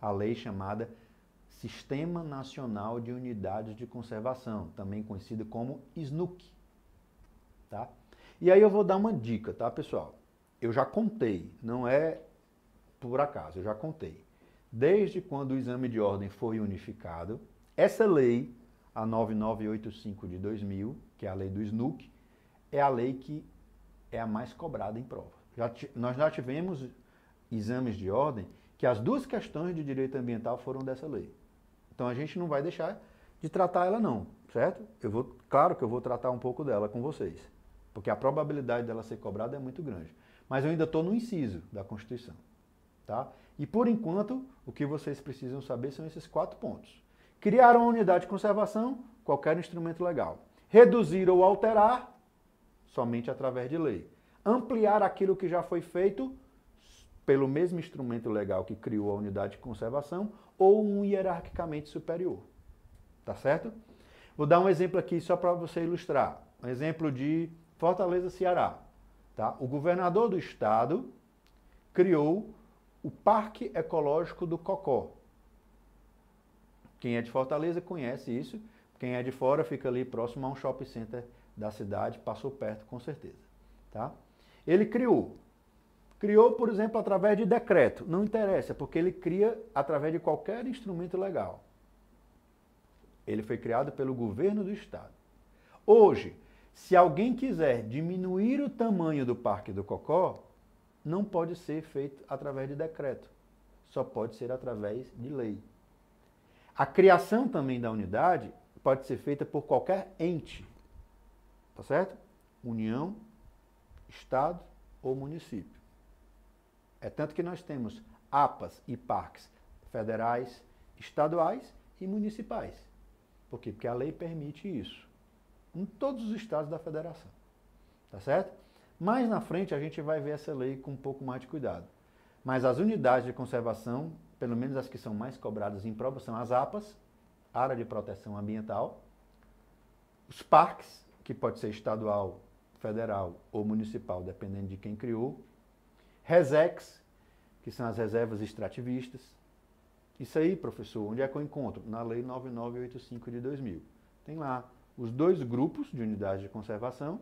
a lei chamada Sistema Nacional de Unidades de Conservação, também conhecida como SNUC. Tá? E aí eu vou dar uma dica, tá, pessoal? Eu já contei, não é por acaso, eu já contei. Desde quando o exame de ordem foi unificado, essa lei, a 9985 de 2000, que é a lei do SNUC, é a lei que é a mais cobrada em prova. Já nós já tivemos exames de ordem que as duas questões de direito ambiental foram dessa lei. Então a gente não vai deixar de tratar ela não, certo? Eu vou, claro que eu vou tratar um pouco dela com vocês, porque a probabilidade dela ser cobrada é muito grande. Mas eu ainda estou no inciso da Constituição, tá? E por enquanto o que vocês precisam saber são esses quatro pontos: criar uma unidade de conservação, qualquer instrumento legal; reduzir ou alterar, somente através de lei ampliar aquilo que já foi feito pelo mesmo instrumento legal que criou a unidade de conservação ou um hierarquicamente superior. Tá certo? Vou dar um exemplo aqui só para você ilustrar. Um exemplo de Fortaleza, Ceará. Tá? O governador do estado criou o Parque Ecológico do Cocó. Quem é de Fortaleza conhece isso. Quem é de fora fica ali próximo a um shopping center da cidade, passou perto com certeza. Tá? Ele criou. Criou, por exemplo, através de decreto. Não interessa, porque ele cria através de qualquer instrumento legal. Ele foi criado pelo governo do Estado. Hoje, se alguém quiser diminuir o tamanho do Parque do Cocó, não pode ser feito através de decreto. Só pode ser através de lei. A criação também da unidade pode ser feita por qualquer ente. Tá certo? União, estado ou município. É tanto que nós temos APAs e parques federais, estaduais e municipais. Por quê? Porque a lei permite isso em todos os estados da federação. Tá certo? Mais na frente a gente vai ver essa lei com um pouco mais de cuidado. Mas as unidades de conservação, pelo menos as que são mais cobradas em prova, são as APAs, Área de Proteção Ambiental, os parques, que pode ser estadual federal ou municipal, dependendo de quem criou. Resex, que são as reservas extrativistas. Isso aí, professor, onde é que eu encontro? Na Lei 9985 de 2000. Tem lá os dois grupos de unidades de conservação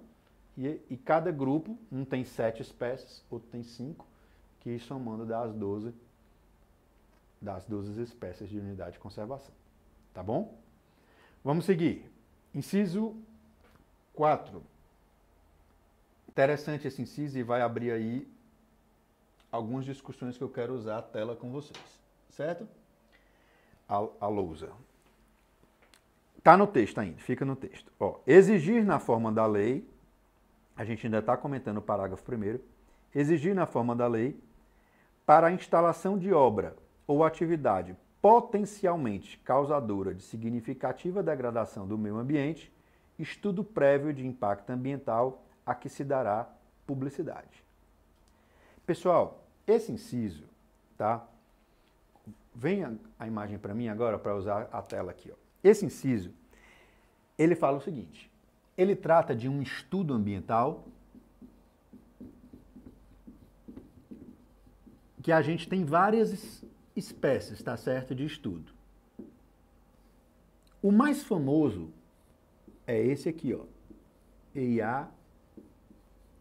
e, e cada grupo, um tem sete espécies, outro tem cinco, que somando dá as doze das 12 espécies de unidade de conservação. Tá bom? Vamos seguir. Inciso 4. Interessante esse inciso e vai abrir aí algumas discussões que eu quero usar a tela com vocês, certo? A, a lousa. Está no texto ainda, fica no texto. Ó, exigir na forma da lei, a gente ainda está comentando o parágrafo primeiro, exigir na forma da lei para a instalação de obra ou atividade potencialmente causadora de significativa degradação do meio ambiente, estudo prévio de impacto ambiental a que se dará publicidade. Pessoal, esse inciso, tá? Venha a imagem para mim agora para usar a tela aqui. Ó. Esse inciso, ele fala o seguinte: ele trata de um estudo ambiental que a gente tem várias espécies, tá certo, de estudo. O mais famoso é esse aqui, ó, EIA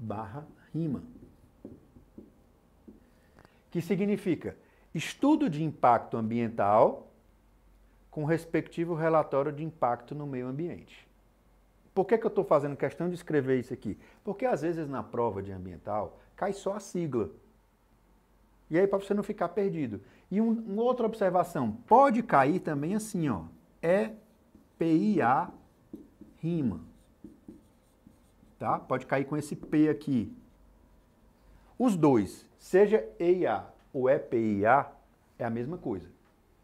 barra rima. Que significa estudo de impacto ambiental com respectivo relatório de impacto no meio ambiente. Por que, que eu estou fazendo questão de escrever isso aqui? Porque às vezes na prova de ambiental cai só a sigla. E aí para você não ficar perdido. E um, uma outra observação, pode cair também assim, ó, é PIA rima tá? Pode cair com esse P aqui. Os dois, seja EIA ou EPIA, é, é a mesma coisa,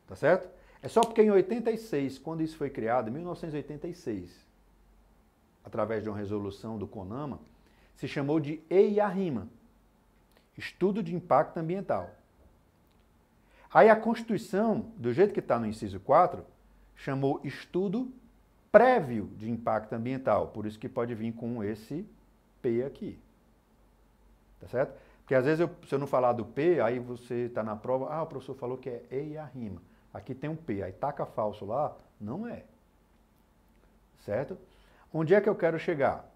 tá certo? É só porque em 86, quando isso foi criado, em 1986, através de uma resolução do CONAMA, se chamou de EIA-RIMA, Estudo de Impacto Ambiental. Aí a Constituição, do jeito que está no inciso 4, chamou Estudo prévio de impacto ambiental, por isso que pode vir com esse P aqui. Tá certo? Porque às vezes, eu, se eu não falar do P, aí você está na prova, ah, o professor falou que é E e a rima. Aqui tem um P, aí taca falso lá, não é. Certo? Onde é que eu quero chegar?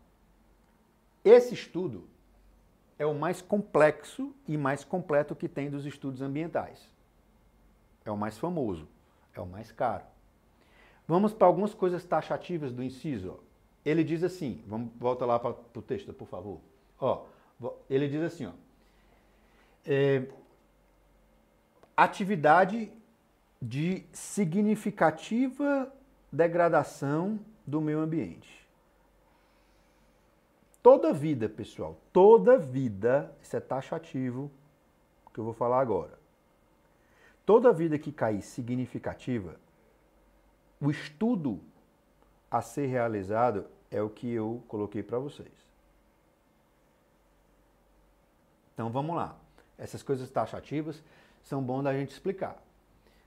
Esse estudo é o mais complexo e mais completo que tem dos estudos ambientais. É o mais famoso, é o mais caro. Vamos para algumas coisas taxativas do inciso. Ele diz assim, vamos volta lá para o texto, por favor. Ó, ele diz assim, ó, é, atividade de significativa degradação do meio ambiente. Toda vida, pessoal, toda vida, isso é taxativo que eu vou falar agora. Toda vida que cair significativa o estudo a ser realizado é o que eu coloquei para vocês. Então vamos lá. Essas coisas taxativas são bom da gente explicar,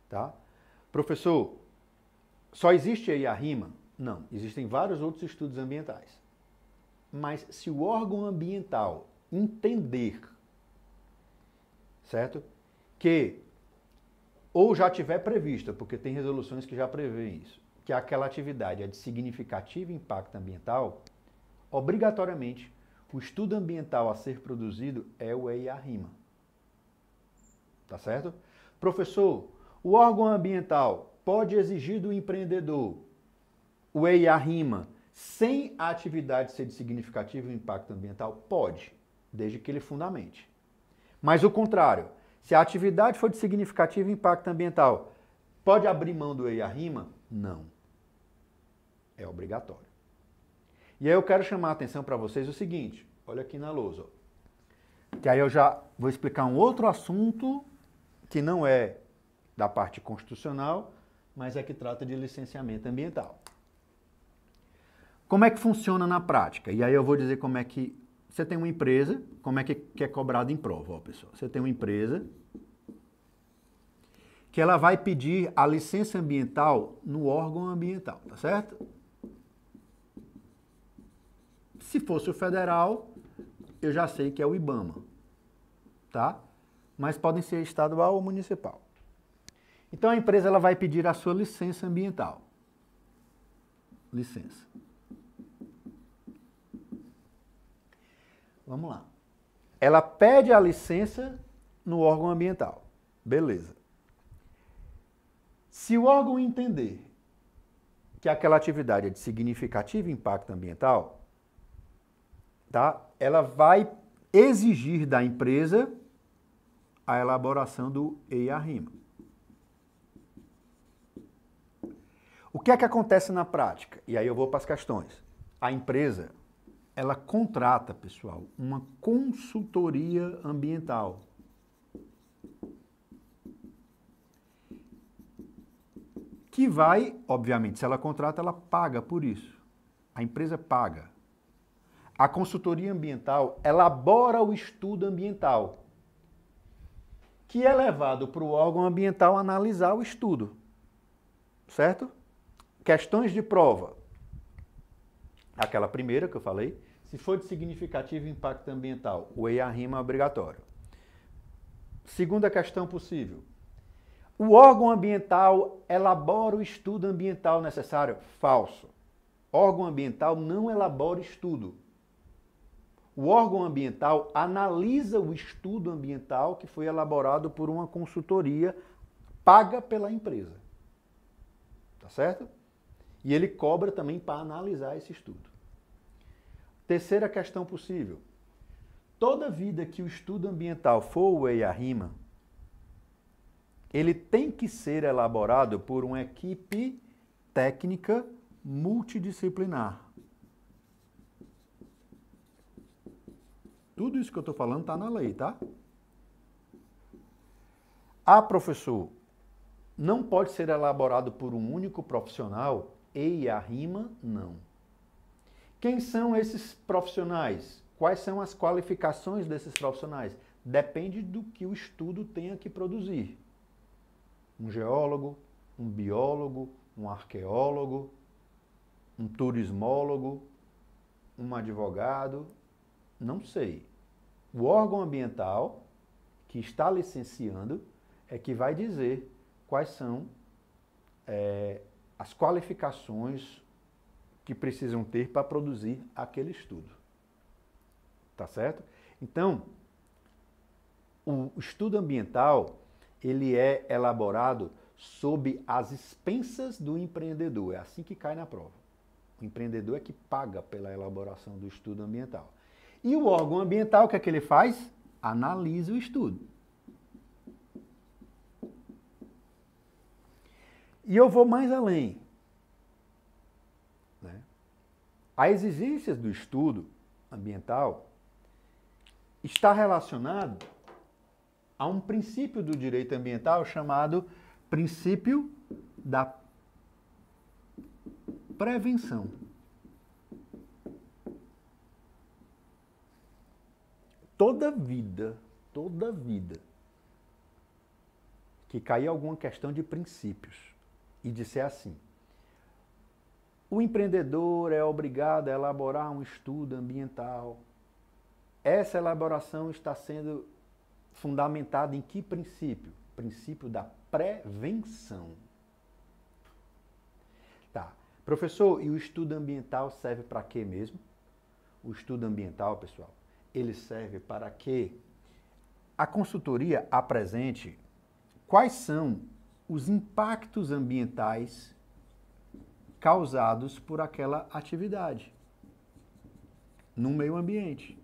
tá? Professor, só existe aí a rima? Não, existem vários outros estudos ambientais. Mas se o órgão ambiental entender, certo? Que ou já tiver prevista, porque tem resoluções que já prevê isso, que aquela atividade é de significativo impacto ambiental, obrigatoriamente o estudo ambiental a ser produzido é o EIA-RIMA. Tá certo? Professor, o órgão ambiental pode exigir do empreendedor o EIA-RIMA sem a atividade ser de significativo impacto ambiental? Pode, desde que ele fundamente. Mas o contrário, se a atividade for de significativo impacto ambiental, pode abrir mão do EIA RIMA? Não. É obrigatório. E aí eu quero chamar a atenção para vocês o seguinte, olha aqui na lousa. Ó. Que aí eu já vou explicar um outro assunto que não é da parte constitucional, mas é que trata de licenciamento ambiental. Como é que funciona na prática? E aí eu vou dizer como é que você tem uma empresa, como é que, que é cobrado em prova, ó, pessoal? Você tem uma empresa que ela vai pedir a licença ambiental no órgão ambiental, tá certo? Se fosse o federal, eu já sei que é o IBAMA, tá? Mas podem ser estadual ou municipal. Então a empresa ela vai pedir a sua licença ambiental. Licença. Vamos lá. Ela pede a licença no órgão ambiental. Beleza. Se o órgão entender que aquela atividade é de significativo impacto ambiental, tá? ela vai exigir da empresa a elaboração do EIA-RIMA. O que é que acontece na prática? E aí eu vou para as questões. A empresa ela contrata, pessoal, uma consultoria ambiental. Que vai, obviamente, se ela contrata, ela paga por isso. A empresa paga. A consultoria ambiental elabora o estudo ambiental, que é levado para o órgão ambiental analisar o estudo. Certo? Questões de prova. Aquela primeira que eu falei, se for de significativo impacto ambiental, o EIA-RIMA é obrigatório. Segunda questão possível. O órgão ambiental elabora o estudo ambiental necessário? Falso. O Órgão ambiental não elabora estudo. O órgão ambiental analisa o estudo ambiental que foi elaborado por uma consultoria paga pela empresa. Tá certo? E ele cobra também para analisar esse estudo. Terceira questão possível. Toda vida que o estudo ambiental for o EIA RIMA, ele tem que ser elaborado por uma equipe técnica multidisciplinar. Tudo isso que eu estou falando está na lei, tá? Ah, professor, não pode ser elaborado por um único profissional? EIA RIMA, não. Quem são esses profissionais? Quais são as qualificações desses profissionais? Depende do que o estudo tenha que produzir. Um geólogo, um biólogo, um arqueólogo, um turismólogo, um advogado, não sei. O órgão ambiental que está licenciando é que vai dizer quais são é, as qualificações, que precisam ter para produzir aquele estudo. Tá certo? Então, o estudo ambiental, ele é elaborado sob as expensas do empreendedor. É assim que cai na prova. O empreendedor é que paga pela elaboração do estudo ambiental. E o órgão ambiental, o que é que ele faz? Analisa o estudo. E eu vou mais além. A exigência do estudo ambiental está relacionado a um princípio do direito ambiental chamado princípio da prevenção. Toda vida, toda vida que cair alguma questão de princípios e disser assim, o empreendedor é obrigado a elaborar um estudo ambiental. Essa elaboração está sendo fundamentada em que princípio? Princípio da prevenção. Tá. Professor, e o estudo ambiental serve para quê mesmo? O estudo ambiental, pessoal, ele serve para que a consultoria apresente quais são os impactos ambientais causados por aquela atividade no meio ambiente.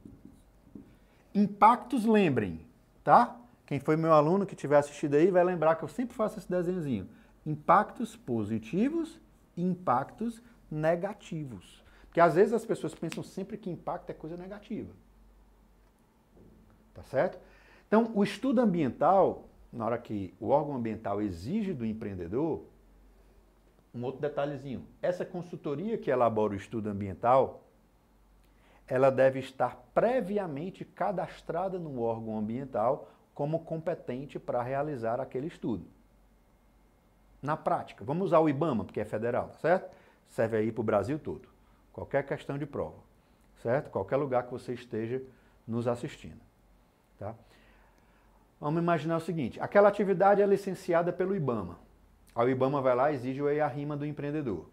Impactos, lembrem, tá? Quem foi meu aluno que tiver assistido aí vai lembrar que eu sempre faço esse desenhozinho. Impactos positivos e impactos negativos. Porque às vezes as pessoas pensam sempre que impacto é coisa negativa. Tá certo? Então, o estudo ambiental, na hora que o órgão ambiental exige do empreendedor, um outro detalhezinho. Essa consultoria que elabora o estudo ambiental, ela deve estar previamente cadastrada no órgão ambiental como competente para realizar aquele estudo. Na prática, vamos usar o IBAMA, porque é federal, tá certo? Serve aí para o Brasil todo. Qualquer questão de prova, certo? Qualquer lugar que você esteja nos assistindo, tá? Vamos imaginar o seguinte, aquela atividade é licenciada pelo IBAMA. A o IBAMA vai lá e exige a rima do empreendedor.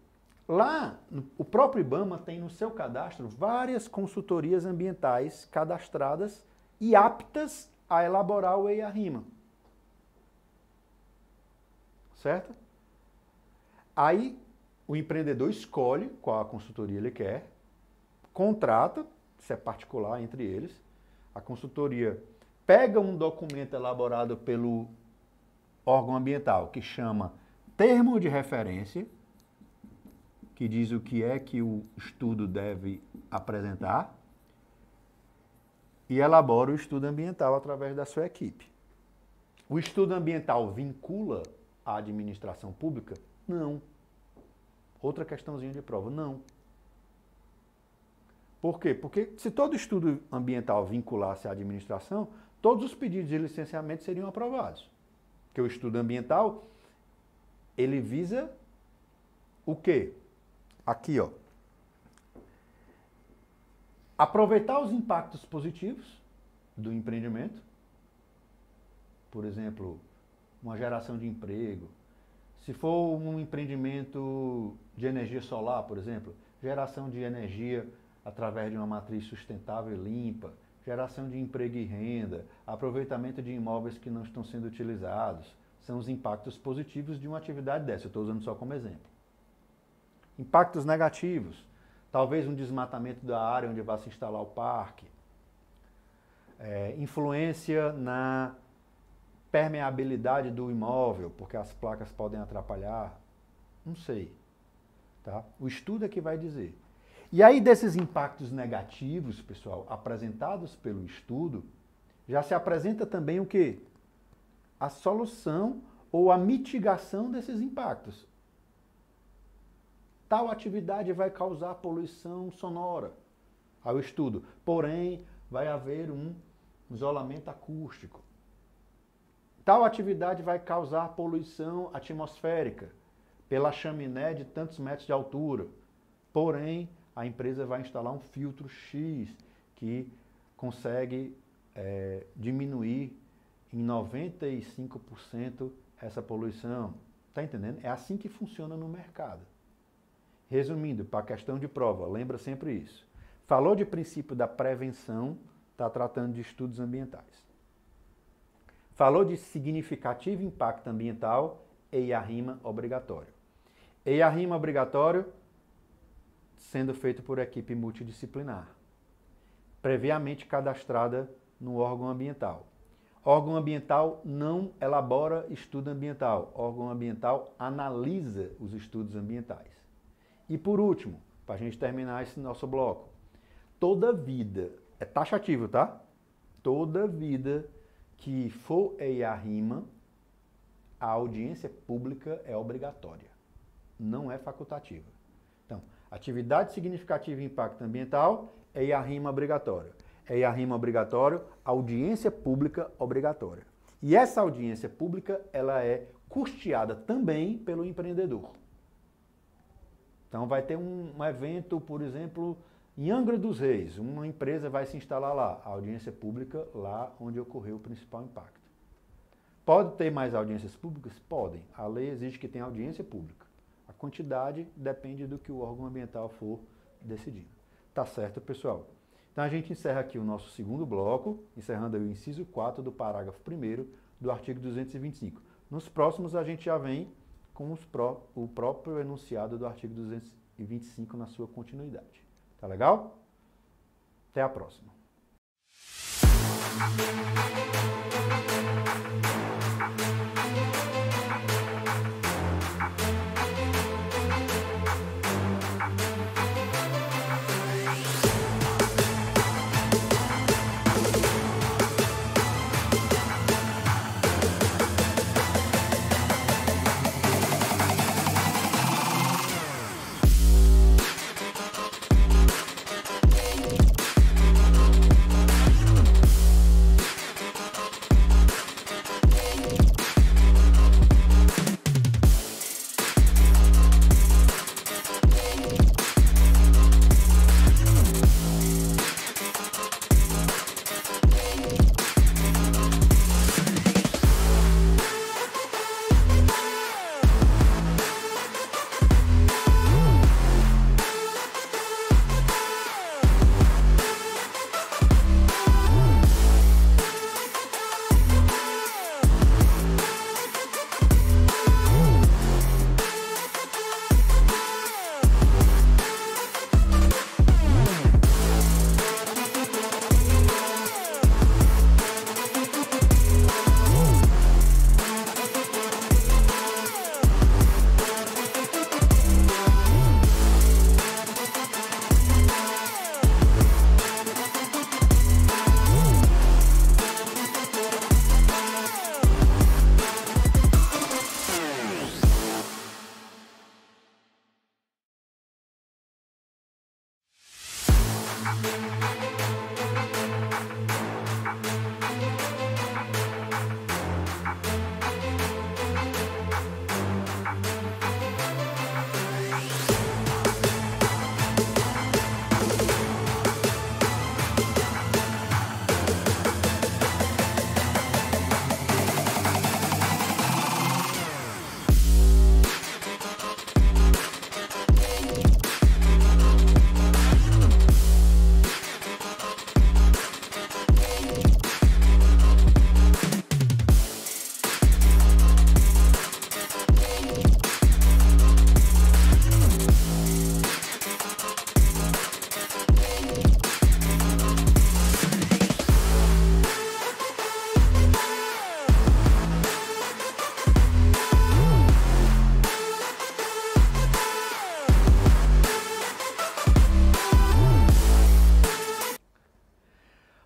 Lá, o próprio IBAMA tem no seu cadastro várias consultorias ambientais cadastradas e aptas a elaborar o EIA-RIMA. Certo? Aí, o empreendedor escolhe qual a consultoria ele quer, contrata, se é particular entre eles, a consultoria pega um documento elaborado pelo órgão ambiental, que chama termo de referência, que diz o que é que o estudo deve apresentar, e elabora o estudo ambiental através da sua equipe. O estudo ambiental vincula a administração pública? Não. Outra questãozinha de prova, não. Por quê? Porque se todo estudo ambiental vinculasse à administração, todos os pedidos de licenciamento seriam aprovados. Porque o estudo ambiental ele visa o quê? Aqui, ó. Aproveitar os impactos positivos do empreendimento. Por exemplo, uma geração de emprego. Se for um empreendimento de energia solar, por exemplo, geração de energia através de uma matriz sustentável e limpa, geração de emprego e renda, aproveitamento de imóveis que não estão sendo utilizados, são os impactos positivos de uma atividade dessa. Eu estou usando só como exemplo. Impactos negativos. Talvez um desmatamento da área onde vai se instalar o parque. É, influência na permeabilidade do imóvel, porque as placas podem atrapalhar. Não sei. Tá? O estudo é que vai dizer. E aí, desses impactos negativos, pessoal, apresentados pelo estudo, já se apresenta também o quê? a solução ou a mitigação desses impactos. Tal atividade vai causar poluição sonora ao estudo, porém vai haver um isolamento acústico. Tal atividade vai causar poluição atmosférica pela chaminé de tantos metros de altura, porém a empresa vai instalar um filtro X que consegue é, diminuir em 95% essa poluição. Está entendendo? É assim que funciona no mercado. Resumindo, para a questão de prova, lembra sempre isso. Falou de princípio da prevenção, está tratando de estudos ambientais. Falou de significativo impacto ambiental, EIA rima obrigatório. EIA rima obrigatório sendo feito por equipe multidisciplinar, previamente cadastrada no órgão ambiental. Órgão ambiental não elabora estudo ambiental. Órgão ambiental analisa os estudos ambientais. E por último, para a gente terminar esse nosso bloco, toda vida, é taxativo, tá? Toda vida que for EIA RIMA, a audiência pública é obrigatória, não é facultativa. Então, atividade significativa e impacto ambiental, EIA RIMA obrigatória é a rima obrigatório, audiência pública obrigatória. E essa audiência pública, ela é custeada também pelo empreendedor. Então vai ter um, um evento, por exemplo, em Angra dos Reis, uma empresa vai se instalar lá, a audiência pública lá onde ocorreu o principal impacto. Pode ter mais audiências públicas? Podem. A lei exige que tenha audiência pública. A quantidade depende do que o órgão ambiental for decidindo. Tá certo, pessoal? Então a gente encerra aqui o nosso segundo bloco, encerrando o inciso 4 do parágrafo 1 do artigo 225. Nos próximos a gente já vem com pró o próprio enunciado do artigo 225 na sua continuidade. Tá legal? Até a próxima.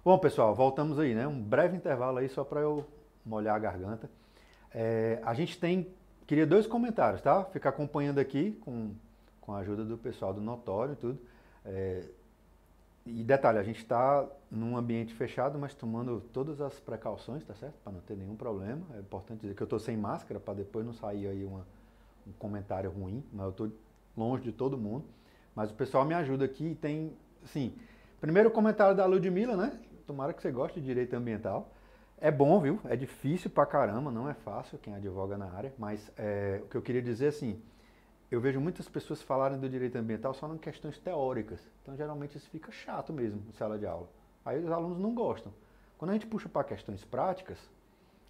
Bom, pessoal, voltamos aí, né? Um breve intervalo aí só para eu molhar a garganta. É, a gente tem, queria dois comentários, tá? Ficar acompanhando aqui com, com a ajuda do pessoal do Notório e tudo. É, e detalhe, a gente está num ambiente fechado, mas tomando todas as precauções, tá certo? Para não ter nenhum problema. É importante dizer que eu estou sem máscara para depois não sair aí uma, um comentário ruim, mas eu estou longe de todo mundo. Mas o pessoal me ajuda aqui e tem, sim. Primeiro comentário da Ludmilla, né? tomara que você goste de direito ambiental. É bom, viu? É difícil pra caramba, não é fácil quem advoga na área, mas é, o que eu queria dizer é assim, eu vejo muitas pessoas falarem do direito ambiental só em questões teóricas. Então, geralmente, isso fica chato mesmo em sala de aula. Aí os alunos não gostam. Quando a gente puxa para questões práticas,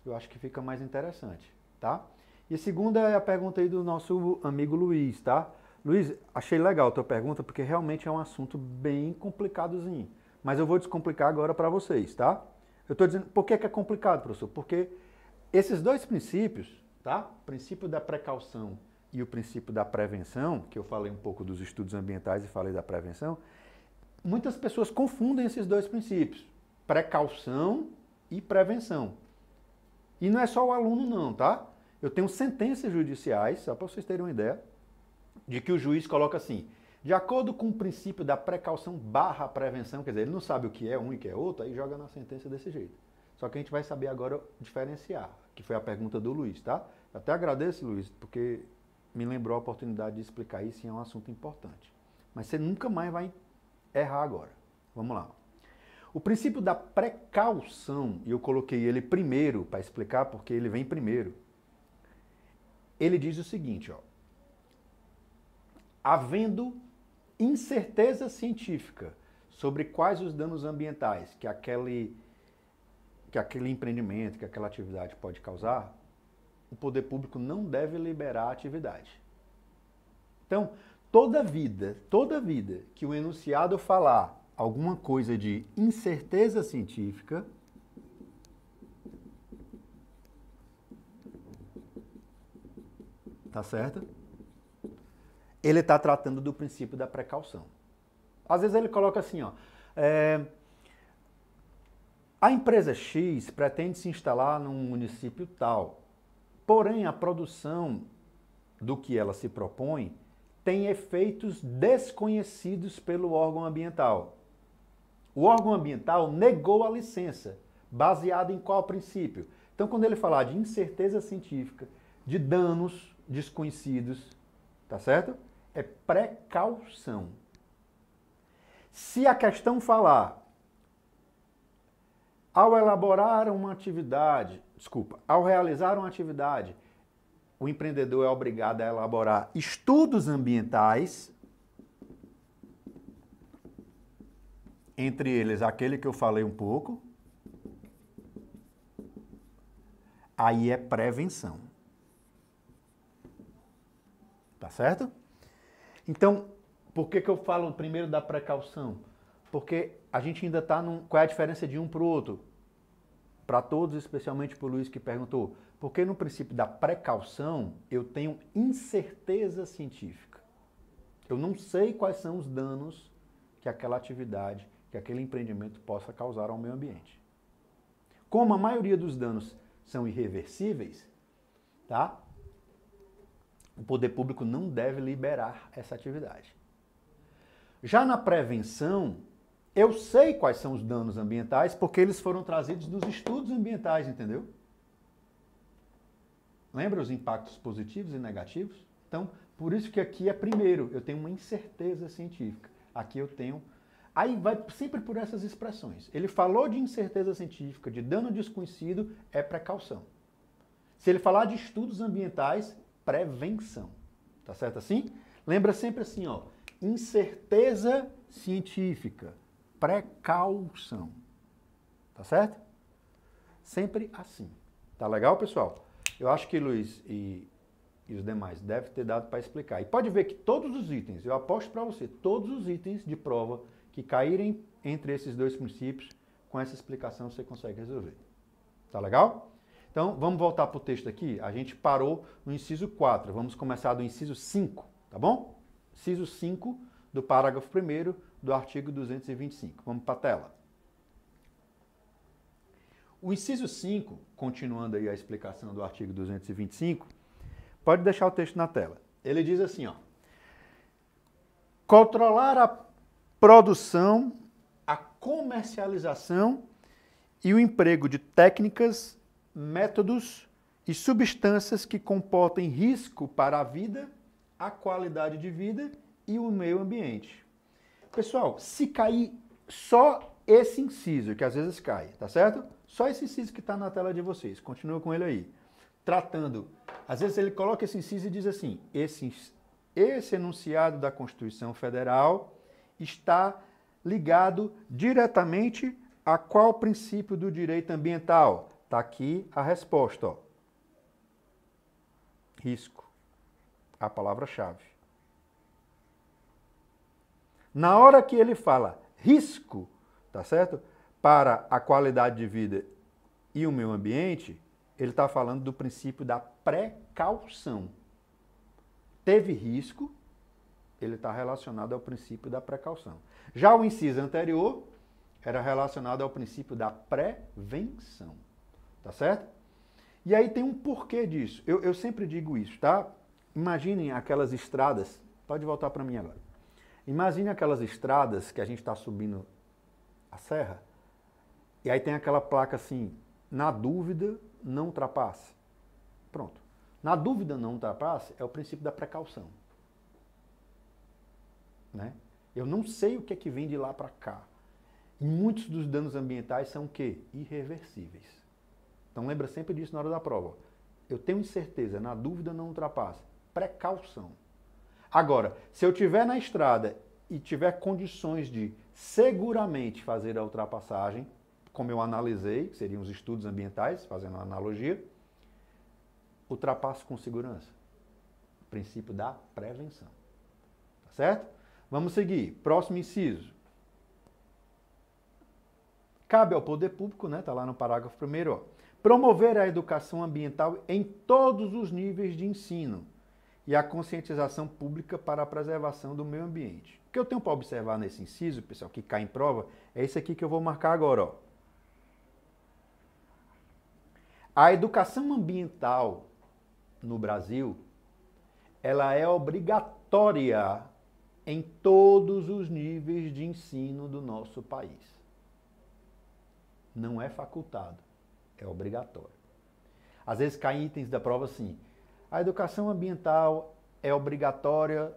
eu acho que fica mais interessante, tá? E a segunda é a pergunta aí do nosso amigo Luiz, tá? Luiz, achei legal a tua pergunta, porque realmente é um assunto bem complicadozinho mas eu vou descomplicar agora para vocês, tá? Eu estou dizendo, por que, é complicado, professor? Porque esses dois princípios, tá? O princípio da precaução e o princípio da prevenção, que eu falei um pouco dos estudos ambientais e falei da prevenção, muitas pessoas confundem esses dois princípios, precaução e prevenção. E não é só o aluno não, tá? Eu tenho sentenças judiciais, só para vocês terem uma ideia, de que o juiz coloca assim, de acordo com o princípio da precaução barra prevenção, quer dizer, ele não sabe o que é um e o que é outro, aí joga na sentença desse jeito. Só que a gente vai saber agora diferenciar, que foi a pergunta do Luiz, tá? Eu até agradeço, Luiz, porque me lembrou a oportunidade de explicar isso e é um assunto importante. Mas você nunca mais vai errar agora. Vamos lá. O princípio da precaução, e eu coloquei ele primeiro para explicar porque ele vem primeiro. Ele diz o seguinte, ó: Havendo incerteza científica sobre quais os danos ambientais que aquele, que aquele empreendimento, que aquela atividade pode causar, o poder público não deve liberar a atividade. Então, toda vida, toda vida que o enunciado falar alguma coisa de incerteza científica, tá certo? ele está tratando do princípio da precaução. Às vezes ele coloca assim, ó, é, a empresa X pretende se instalar num município tal, porém a produção do que ela se propõe tem efeitos desconhecidos pelo órgão ambiental. O órgão ambiental negou a licença, baseado em qual princípio? Então, quando ele falar de incerteza científica, de danos desconhecidos, tá certo? é precaução. Se a questão falar, ao elaborar uma atividade, desculpa, ao realizar uma atividade, o empreendedor é obrigado a elaborar estudos ambientais, entre eles aquele que eu falei um pouco, aí é prevenção. Tá certo? Então, por que, que eu falo primeiro da precaução? Porque a gente ainda está num. Qual é a diferença de um para o outro? Para todos, especialmente para o Luiz que perguntou. Porque no princípio da precaução, eu tenho incerteza científica. Eu não sei quais são os danos que aquela atividade, que aquele empreendimento possa causar ao meio ambiente. Como a maioria dos danos são irreversíveis, tá? o poder público não deve liberar essa atividade. Já na prevenção, eu sei quais são os danos ambientais porque eles foram trazidos nos estudos ambientais, entendeu? Lembra os impactos positivos e negativos? Então, por isso que aqui é primeiro, eu tenho uma incerteza científica. Aqui eu tenho. Aí vai sempre por essas expressões. Ele falou de incerteza científica, de dano desconhecido, é precaução. Se ele falar de estudos ambientais, prevenção. Tá certo assim? Lembra sempre assim, ó, incerteza científica, precaução. Tá certo? Sempre assim. Tá legal, pessoal? Eu acho que Luiz e, e os demais devem ter dado para explicar. E pode ver que todos os itens, eu aposto para você, todos os itens de prova que caírem entre esses dois princípios, com essa explicação você consegue resolver. Tá legal? Então, vamos voltar para o texto aqui. A gente parou no inciso 4. Vamos começar do inciso 5, tá bom? Inciso 5 do parágrafo 1 do artigo 225. Vamos para a tela. O inciso 5, continuando aí a explicação do artigo 225, pode deixar o texto na tela. Ele diz assim, ó: Controlar a produção, a comercialização e o emprego de técnicas métodos e substâncias que comportem risco para a vida, a qualidade de vida e o meio ambiente. Pessoal, se cair só esse inciso, que às vezes cai, tá certo? Só esse inciso que está na tela de vocês, continua com ele aí. Tratando, às vezes ele coloca esse inciso e diz assim: esse, esse enunciado da Constituição Federal está ligado diretamente a qual princípio do direito ambiental? Está aqui a resposta. Ó. Risco. A palavra-chave. Na hora que ele fala risco, tá certo? Para a qualidade de vida e o meio ambiente, ele está falando do princípio da precaução. Teve risco, ele está relacionado ao princípio da precaução. Já o inciso anterior era relacionado ao princípio da prevenção. Tá certo? E aí tem um porquê disso. Eu, eu sempre digo isso, tá? Imaginem aquelas estradas. Pode voltar para mim agora. Imagine aquelas estradas que a gente está subindo a serra. E aí tem aquela placa assim, na dúvida, não ultrapasse. Pronto. Na dúvida, não ultrapasse é o princípio da precaução. Né? Eu não sei o que é que vem de lá para cá. E muitos dos danos ambientais são o quê? Irreversíveis. Então lembra sempre disso na hora da prova. Eu tenho incerteza, na dúvida não ultrapasse. Precaução. Agora, se eu tiver na estrada e tiver condições de seguramente fazer a ultrapassagem, como eu analisei, que seriam os estudos ambientais, fazendo uma analogia, ultrapasso com segurança. O princípio da prevenção. Tá certo? Vamos seguir. Próximo inciso. Cabe ao poder público, né? Tá lá no parágrafo primeiro, ó promover a educação ambiental em todos os níveis de ensino e a conscientização pública para a preservação do meio ambiente. O que eu tenho para observar nesse inciso, pessoal, que cai em prova, é esse aqui que eu vou marcar agora. Ó. A educação ambiental no Brasil, ela é obrigatória em todos os níveis de ensino do nosso país. Não é facultado. É obrigatório. Às vezes caem itens da prova assim. A educação ambiental é obrigatória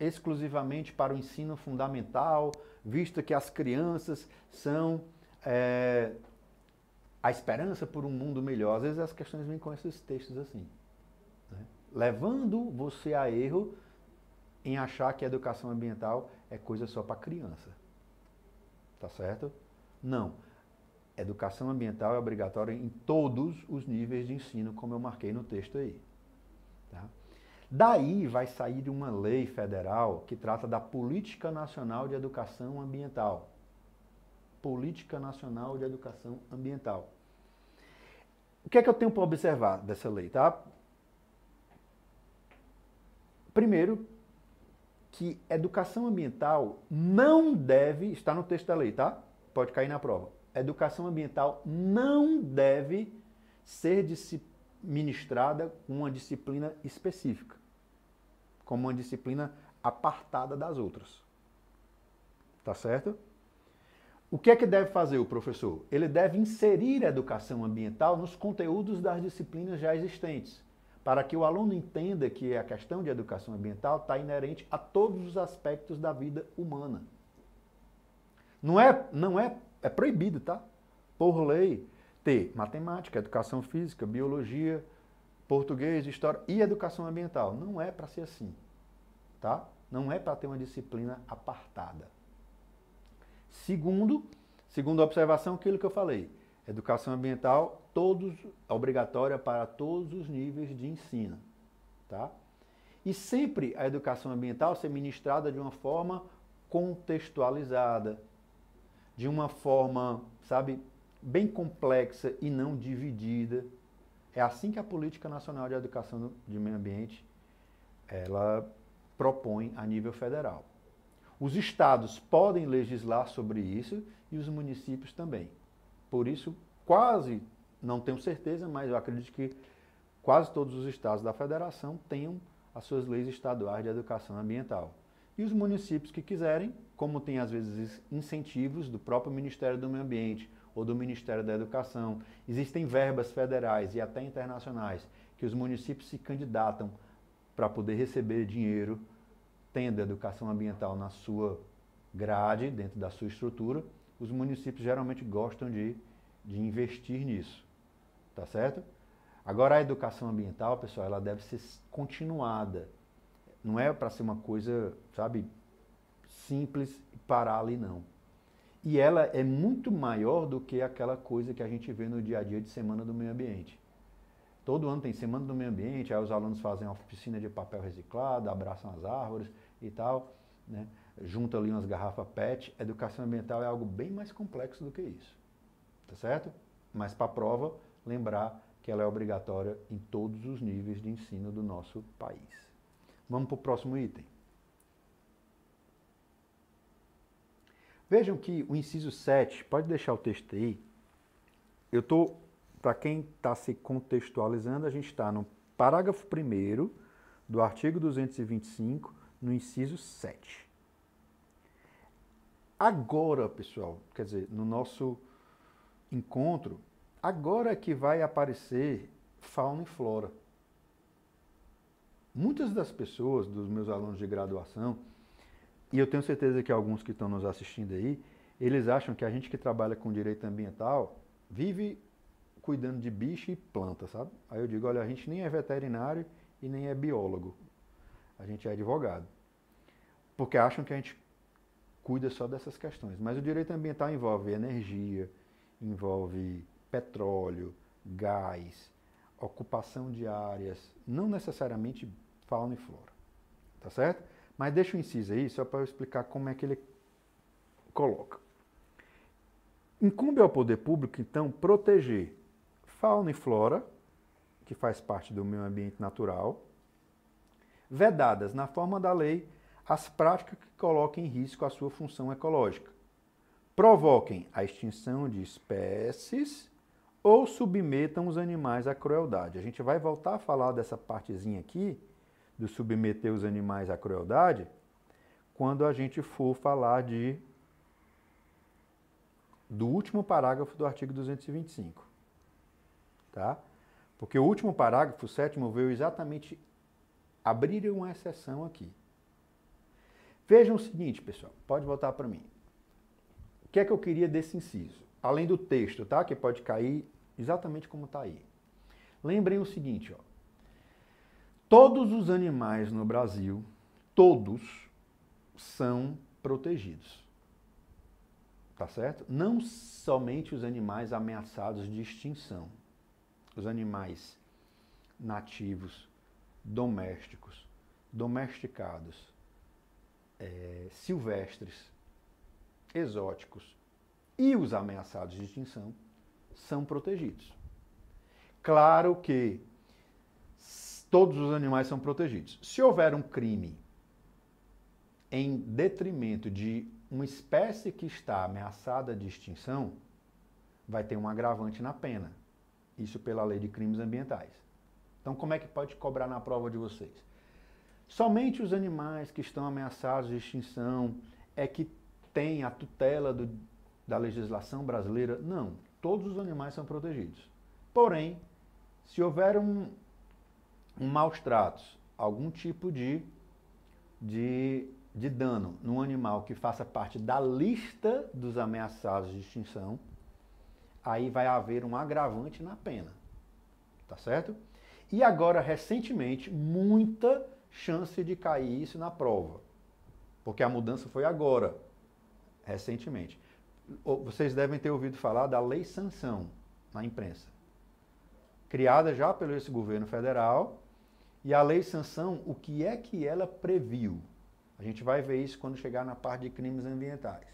exclusivamente para o ensino fundamental, visto que as crianças são é, a esperança por um mundo melhor. Às vezes as questões vêm com esses textos assim, né? levando você a erro em achar que a educação ambiental é coisa só para criança. Tá certo? Não educação ambiental é obrigatória em todos os níveis de ensino, como eu marquei no texto aí. Tá? Daí vai sair uma lei federal que trata da Política Nacional de Educação Ambiental. Política Nacional de Educação Ambiental. O que é que eu tenho para observar dessa lei, tá? Primeiro, que educação ambiental não deve, está no texto da lei, tá? Pode cair na prova educação ambiental não deve ser ministrada com uma disciplina específica, como uma disciplina apartada das outras. Tá certo? O que é que deve fazer o professor? Ele deve inserir a educação ambiental nos conteúdos das disciplinas já existentes, para que o aluno entenda que a questão de educação ambiental está inerente a todos os aspectos da vida humana. Não é, não é é proibido, tá? Por lei, ter matemática, educação física, biologia, português, história e educação ambiental. Não é para ser assim, tá? Não é para ter uma disciplina apartada. Segundo, segunda observação, aquilo que eu falei, educação ambiental todos obrigatória para todos os níveis de ensino, tá? E sempre a educação ambiental ser ministrada de uma forma contextualizada, de uma forma, sabe, bem complexa e não dividida. É assim que a Política Nacional de Educação de Meio Ambiente ela propõe a nível federal. Os estados podem legislar sobre isso e os municípios também. Por isso, quase, não tenho certeza, mas eu acredito que quase todos os estados da federação tenham as suas leis estaduais de educação ambiental. E os municípios que quiserem como tem às vezes incentivos do próprio Ministério do Meio Ambiente ou do Ministério da Educação. Existem verbas federais e até internacionais que os municípios se candidatam para poder receber dinheiro, tendo a educação ambiental na sua grade, dentro da sua estrutura. Os municípios geralmente gostam de, de investir nisso, tá certo? Agora, a educação ambiental, pessoal, ela deve ser continuada. Não é para ser uma coisa, sabe, simples parar ali não. E ela é muito maior do que aquela coisa que a gente vê no dia a dia de semana do meio ambiente. Todo ano tem semana do meio ambiente, aí os alunos fazem uma piscina de papel reciclado, abraçam as árvores e tal, né? juntam ali umas garrafas PET. Educação ambiental é algo bem mais complexo do que isso, tá certo? Mas para a prova, lembrar que ela é obrigatória em todos os níveis de ensino do nosso país. Vamos para o próximo item. Vejam que o inciso 7, pode deixar o texto aí. Eu estou, para quem está se contextualizando, a gente está no parágrafo 1 do artigo 225, no inciso 7. Agora, pessoal, quer dizer, no nosso encontro, agora é que vai aparecer fauna e flora. Muitas das pessoas, dos meus alunos de graduação, e eu tenho certeza que alguns que estão nos assistindo aí, eles acham que a gente que trabalha com direito ambiental vive cuidando de bicho e planta, sabe? Aí eu digo, olha, a gente nem é veterinário e nem é biólogo. A gente é advogado. Porque acham que a gente cuida só dessas questões. Mas o direito ambiental envolve energia, envolve petróleo, gás, ocupação de áreas, não necessariamente fauna e flora. Tá certo? Mas deixa eu inciso aí, só para eu explicar como é que ele coloca. Incumbe ao poder público, então, proteger fauna e flora, que faz parte do meio ambiente natural, vedadas, na forma da lei, as práticas que coloquem em risco a sua função ecológica, provoquem a extinção de espécies ou submetam os animais à crueldade. A gente vai voltar a falar dessa partezinha aqui, de submeter os animais à crueldade quando a gente for falar de do último parágrafo do artigo 225. Tá? Porque o último parágrafo, o sétimo, veio exatamente abrir uma exceção aqui. Vejam o seguinte, pessoal, pode voltar para mim. O que é que eu queria desse inciso? Além do texto, tá? Que pode cair exatamente como está aí. Lembrem o seguinte, ó. Todos os animais no Brasil, todos, são protegidos. Tá certo? Não somente os animais ameaçados de extinção. Os animais nativos, domésticos, domesticados, é, silvestres, exóticos e os ameaçados de extinção são protegidos. Claro que todos os animais são protegidos. Se houver um crime em detrimento de uma espécie que está ameaçada de extinção, vai ter um agravante na pena. Isso pela lei de crimes ambientais. Então, como é que pode cobrar na prova de vocês? Somente os animais que estão ameaçados de extinção é que tem a tutela do, da legislação brasileira? Não. Todos os animais são protegidos. Porém, se houver um, um maus tratos, algum tipo de, de, de dano num animal que faça parte da lista dos ameaçados de extinção, aí vai haver um agravante na pena. Tá certo? E agora, recentemente, muita chance de cair isso na prova. Porque a mudança foi agora, recentemente. Vocês devem ter ouvido falar da Lei Sanção na imprensa. Criada já pelo esse governo federal, e a lei sanção, o que é que ela previu? A gente vai ver isso quando chegar na parte de crimes ambientais.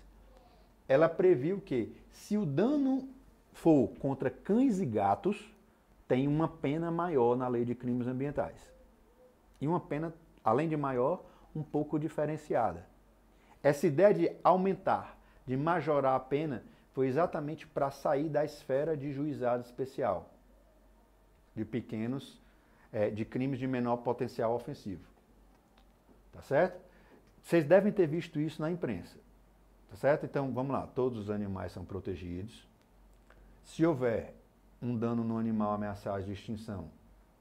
Ela previu que se o dano for contra cães e gatos, tem uma pena maior na lei de crimes ambientais. E uma pena, além de maior, um pouco diferenciada. Essa ideia de aumentar, de majorar a pena, foi exatamente para sair da esfera de juizado especial, de pequenos é, de crimes de menor potencial ofensivo. Tá certo? Vocês devem ter visto isso na imprensa. Tá certo? Então, vamos lá. Todos os animais são protegidos. Se houver um dano no animal ameaçado de extinção,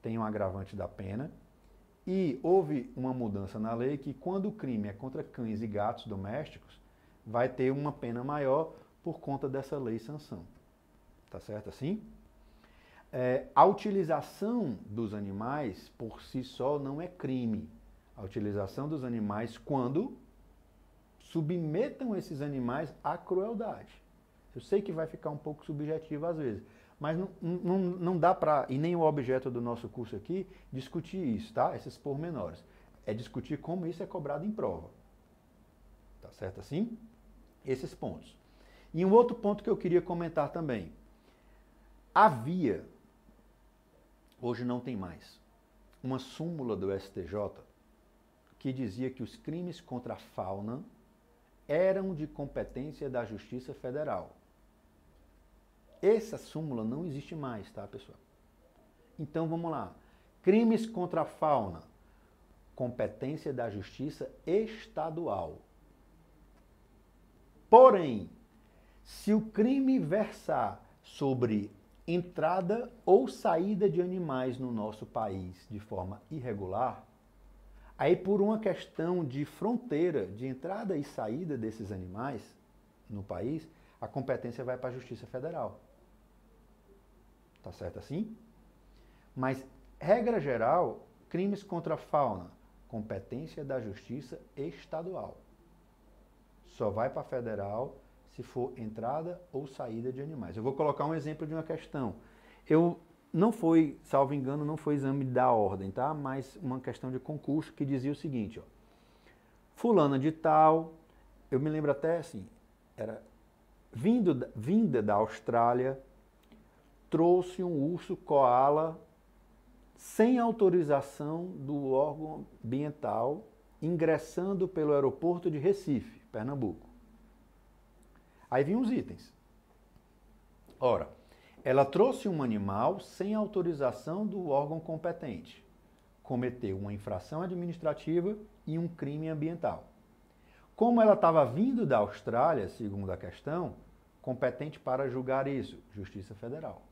tem um agravante da pena. E houve uma mudança na lei que, quando o crime é contra cães e gatos domésticos, vai ter uma pena maior por conta dessa lei sanção. Tá certo assim? É, a utilização dos animais por si só não é crime. A utilização dos animais quando submetam esses animais à crueldade. Eu sei que vai ficar um pouco subjetivo às vezes, mas não, não, não dá para, e nem o objeto do nosso curso aqui, discutir isso, tá? Esses pormenores. É discutir como isso é cobrado em prova. Tá certo assim? Esses pontos. E um outro ponto que eu queria comentar também. Havia Hoje não tem mais. Uma súmula do STJ que dizia que os crimes contra a fauna eram de competência da Justiça Federal. Essa súmula não existe mais, tá, pessoal? Então vamos lá. Crimes contra a fauna, competência da Justiça Estadual. Porém, se o crime versar sobre entrada ou saída de animais no nosso país de forma irregular, aí por uma questão de fronteira, de entrada e saída desses animais no país, a competência vai para a Justiça Federal. Tá certo assim? Mas, regra geral, crimes contra a fauna, competência da Justiça Estadual. Só vai para a federal se for entrada ou saída de animais. Eu vou colocar um exemplo de uma questão. Eu não foi, salvo engano, não foi exame da ordem, tá? Mas uma questão de concurso que dizia o seguinte, ó. Fulana de tal, eu me lembro até assim, era vindo vinda da Austrália, trouxe um urso coala sem autorização do órgão ambiental, ingressando pelo aeroporto de Recife, Pernambuco. Aí vinham os itens. Ora, ela trouxe um animal sem autorização do órgão competente. Cometeu uma infração administrativa e um crime ambiental. Como ela estava vindo da Austrália, segundo a questão, competente para julgar isso, Justiça Federal.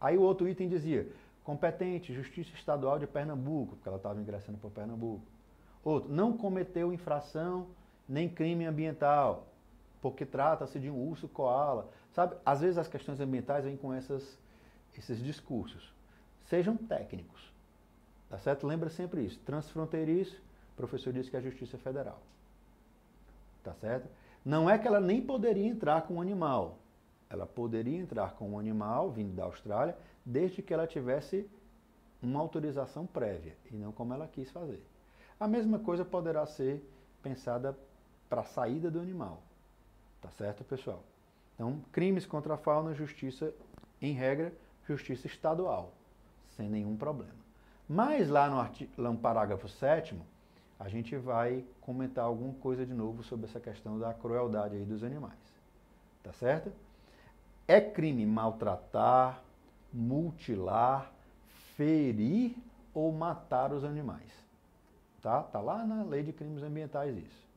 Aí o outro item dizia, competente, Justiça Estadual de Pernambuco, porque ela estava ingressando para Pernambuco. Outro, não cometeu infração nem crime ambiental, porque trata-se de um urso coala. Sabe, às vezes as questões ambientais vêm com essas, esses discursos. Sejam técnicos, tá certo? Lembra sempre isso. Transfronteiriço, professor disse que é a Justiça Federal, tá certo? Não é que ela nem poderia entrar com um animal. Ela poderia entrar com um animal vindo da Austrália, desde que ela tivesse uma autorização prévia, e não como ela quis fazer. A mesma coisa poderá ser pensada para a saída do animal. Tá certo, pessoal? Então, crimes contra a fauna, justiça, em regra, justiça estadual, sem nenhum problema. Mas lá no, artigo, lá no parágrafo 7 a gente vai comentar alguma coisa de novo sobre essa questão da crueldade aí dos animais. Tá certo? É crime maltratar, mutilar, ferir ou matar os animais. Tá? Tá lá na lei de crimes ambientais isso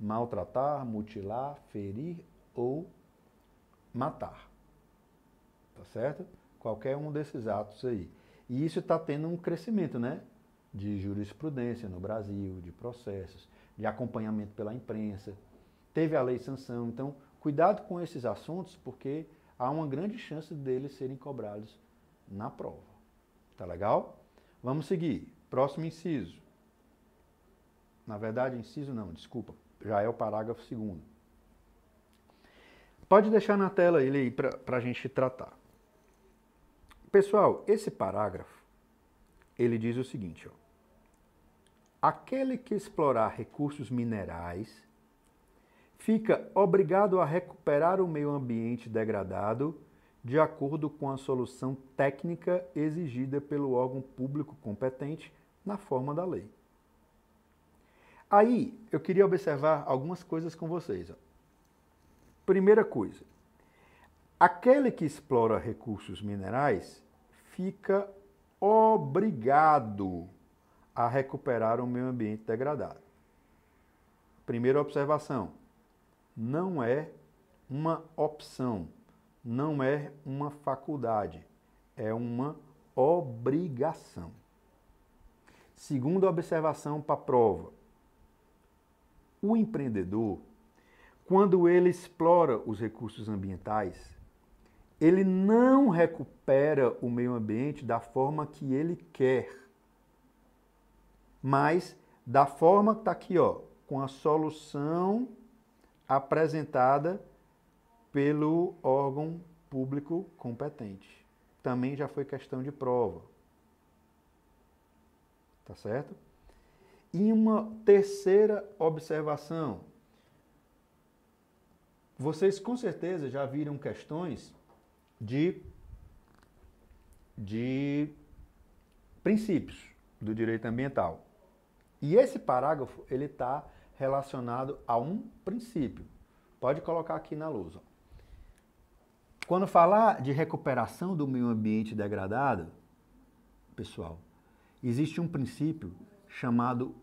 maltratar, mutilar, ferir ou matar. Tá certo? Qualquer um desses atos aí. E isso está tendo um crescimento, né? De jurisprudência no Brasil, de processos, de acompanhamento pela imprensa. Teve a lei sanção. Então, cuidado com esses assuntos, porque há uma grande chance deles serem cobrados na prova. Tá legal? Vamos seguir. Próximo inciso. Na verdade, inciso não, desculpa já é o parágrafo segundo. Pode deixar na tela ele aí para a gente tratar. Pessoal, esse parágrafo, ele diz o seguinte, ó. Aquele que explorar recursos minerais fica obrigado a recuperar o meio ambiente degradado de acordo com a solução técnica exigida pelo órgão público competente na forma da lei. Aí, eu queria observar algumas coisas com vocês. Ó. Primeira coisa, aquele que explora recursos minerais fica obrigado a recuperar o meio ambiente degradado. Primeira observação, não é uma opção, não é uma faculdade, é uma obrigação. Segunda observação para a prova, o empreendedor, quando ele explora os recursos ambientais, ele não recupera o meio ambiente da forma que ele quer, mas da forma que está aqui, ó, com a solução apresentada pelo órgão público competente. Também já foi questão de prova. Tá certo? E uma terceira observação. Vocês com certeza já viram questões de, de princípios do direito ambiental. E esse parágrafo ele está relacionado a um princípio. Pode colocar aqui na luz. Ó. Quando falar de recuperação do meio ambiente degradado, pessoal, existe um princípio chamado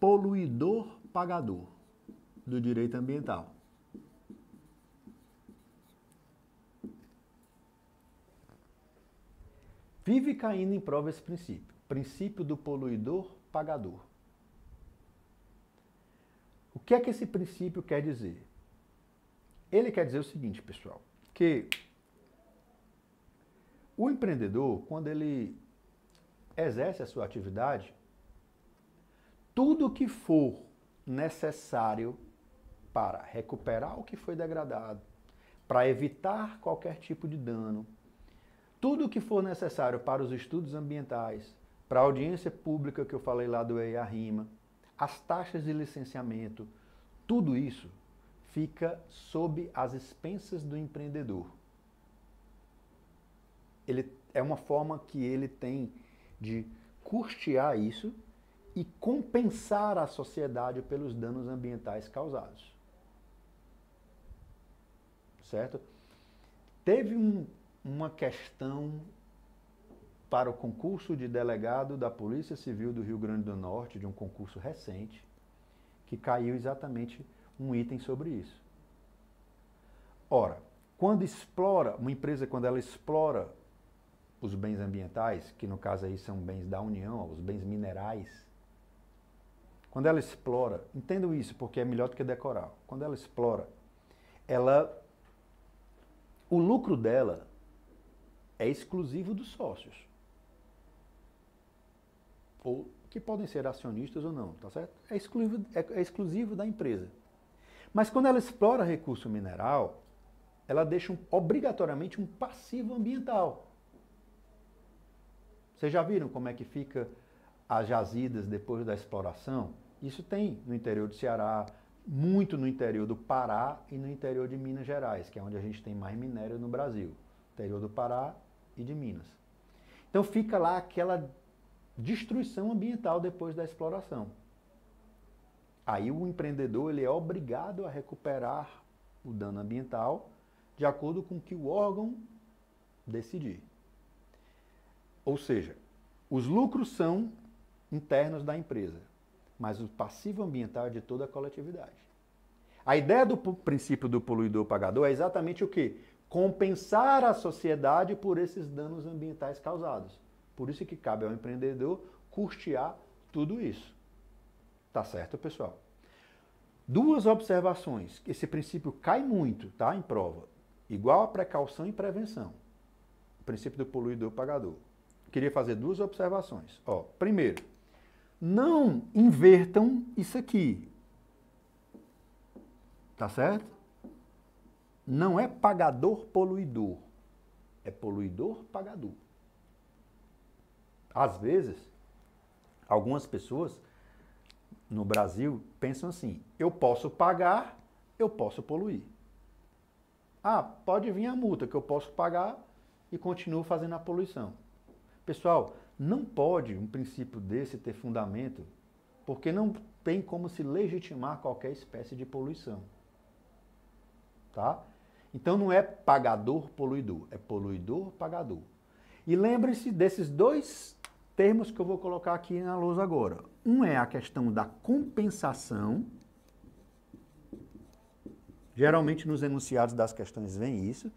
poluidor pagador do direito ambiental. Vive caindo em prova esse princípio, princípio do poluidor pagador. O que é que esse princípio quer dizer? Ele quer dizer o seguinte, pessoal, que o empreendedor, quando ele exerce a sua atividade, tudo que for necessário para recuperar o que foi degradado, para evitar qualquer tipo de dano, tudo que for necessário para os estudos ambientais, para a audiência pública que eu falei lá do EIA-RIMA, as taxas de licenciamento, tudo isso fica sob as expensas do empreendedor. Ele é uma forma que ele tem de custear isso e compensar a sociedade pelos danos ambientais causados. Certo? Teve um, uma questão para o concurso de delegado da Polícia Civil do Rio Grande do Norte, de um concurso recente, que caiu exatamente um item sobre isso. Ora, quando explora, uma empresa quando ela explora os bens ambientais, que no caso aí são bens da União, os bens minerais, quando ela explora, entendo isso porque é melhor do que decorar. Quando ela explora, ela o lucro dela é exclusivo dos sócios. Ou que podem ser acionistas ou não, tá certo? É exclusivo, é, é exclusivo da empresa. Mas quando ela explora recurso mineral, ela deixa um, obrigatoriamente um passivo ambiental. Vocês já viram como é que fica as jazidas depois da exploração? Isso tem no interior do Ceará, muito no interior do Pará e no interior de Minas Gerais, que é onde a gente tem mais minério no Brasil. Interior do Pará e de Minas. Então fica lá aquela destruição ambiental depois da exploração. Aí o empreendedor ele é obrigado a recuperar o dano ambiental de acordo com o que o órgão decidir. Ou seja, os lucros são internos da empresa mas o passivo ambiental é de toda a coletividade. A ideia do princípio do poluidor-pagador é exatamente o quê? Compensar a sociedade por esses danos ambientais causados. Por isso que cabe ao empreendedor custear tudo isso. Tá certo, pessoal? Duas observações. Esse princípio cai muito, tá? Em prova. Igual a precaução e prevenção. O princípio do poluidor pagador. Queria fazer duas observações. Ó, primeiro, não invertam isso aqui. Tá certo? Não é pagador-poluidor. É poluidor-pagador. Às vezes, algumas pessoas no Brasil pensam assim: eu posso pagar, eu posso poluir. Ah, pode vir a multa que eu posso pagar e continuo fazendo a poluição. Pessoal, não pode um princípio desse ter fundamento, porque não tem como se legitimar qualquer espécie de poluição. Tá? Então não é pagador poluidor, é poluidor pagador. E lembre-se desses dois termos que eu vou colocar aqui na lousa agora. Um é a questão da compensação. Geralmente nos enunciados das questões vem isso.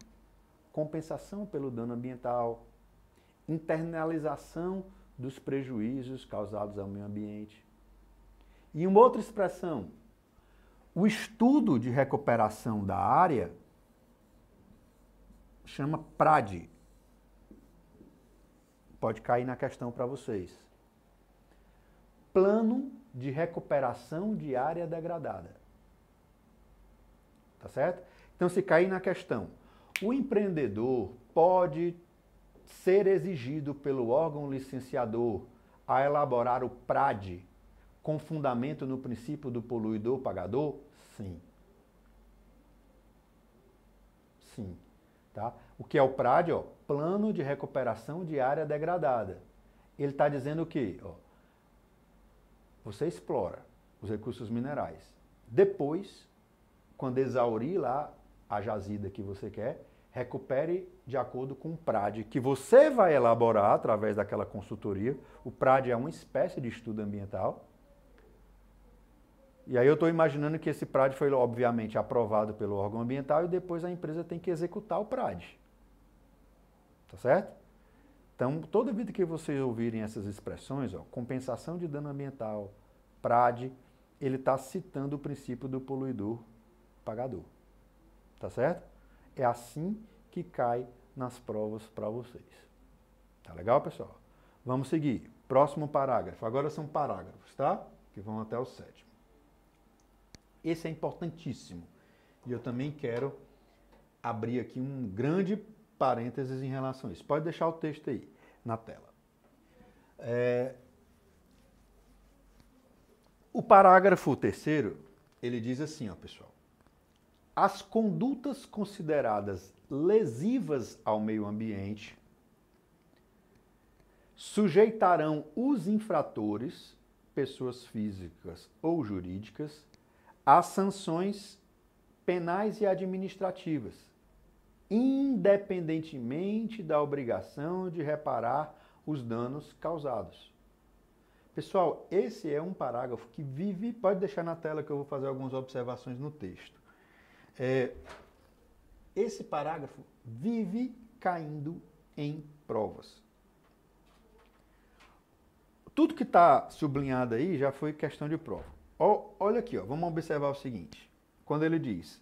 Compensação pelo dano ambiental, internalização dos prejuízos causados ao meio ambiente. E uma outra expressão, o estudo de recuperação da área chama PRAD. Pode cair na questão para vocês. Plano de recuperação de área degradada. Tá certo? Então, se cair na questão, o empreendedor pode ser exigido pelo órgão licenciador a elaborar o PRAD com fundamento no princípio do poluidor pagador? Sim. Sim. Tá? O que é o PRAD? Ó, Plano de Recuperação de Área Degradada. Ele está dizendo o quê? Ó, você explora os recursos minerais. Depois, quando exaurir lá a jazida que você quer, recupere de acordo com o PRAD, que você vai elaborar através daquela consultoria. O PRAD é uma espécie de estudo ambiental. E aí eu estou imaginando que esse PRAD foi, obviamente, aprovado pelo órgão ambiental e depois a empresa tem que executar o PRAD. Tá certo? Então, toda vida que vocês ouvirem essas expressões, ó, compensação de dano ambiental, PRAD, ele está citando o princípio do poluidor pagador. Tá certo? É assim que cai nas provas para vocês. Tá legal, pessoal? Vamos seguir. Próximo parágrafo. Agora são parágrafos, tá? Que vão até o sétimo. Esse é importantíssimo. E eu também quero abrir aqui um grande parênteses em relação a isso. Pode deixar o texto aí na tela. É... O parágrafo terceiro, ele diz assim, ó, pessoal as condutas consideradas lesivas ao meio ambiente sujeitarão os infratores, pessoas físicas ou jurídicas, a sanções penais e administrativas, independentemente da obrigação de reparar os danos causados. Pessoal, esse é um parágrafo que vive, pode deixar na tela que eu vou fazer algumas observações no texto é, esse parágrafo vive caindo em provas. Tudo que está sublinhado aí já foi questão de prova. olha aqui, ó, vamos observar o seguinte. Quando ele diz,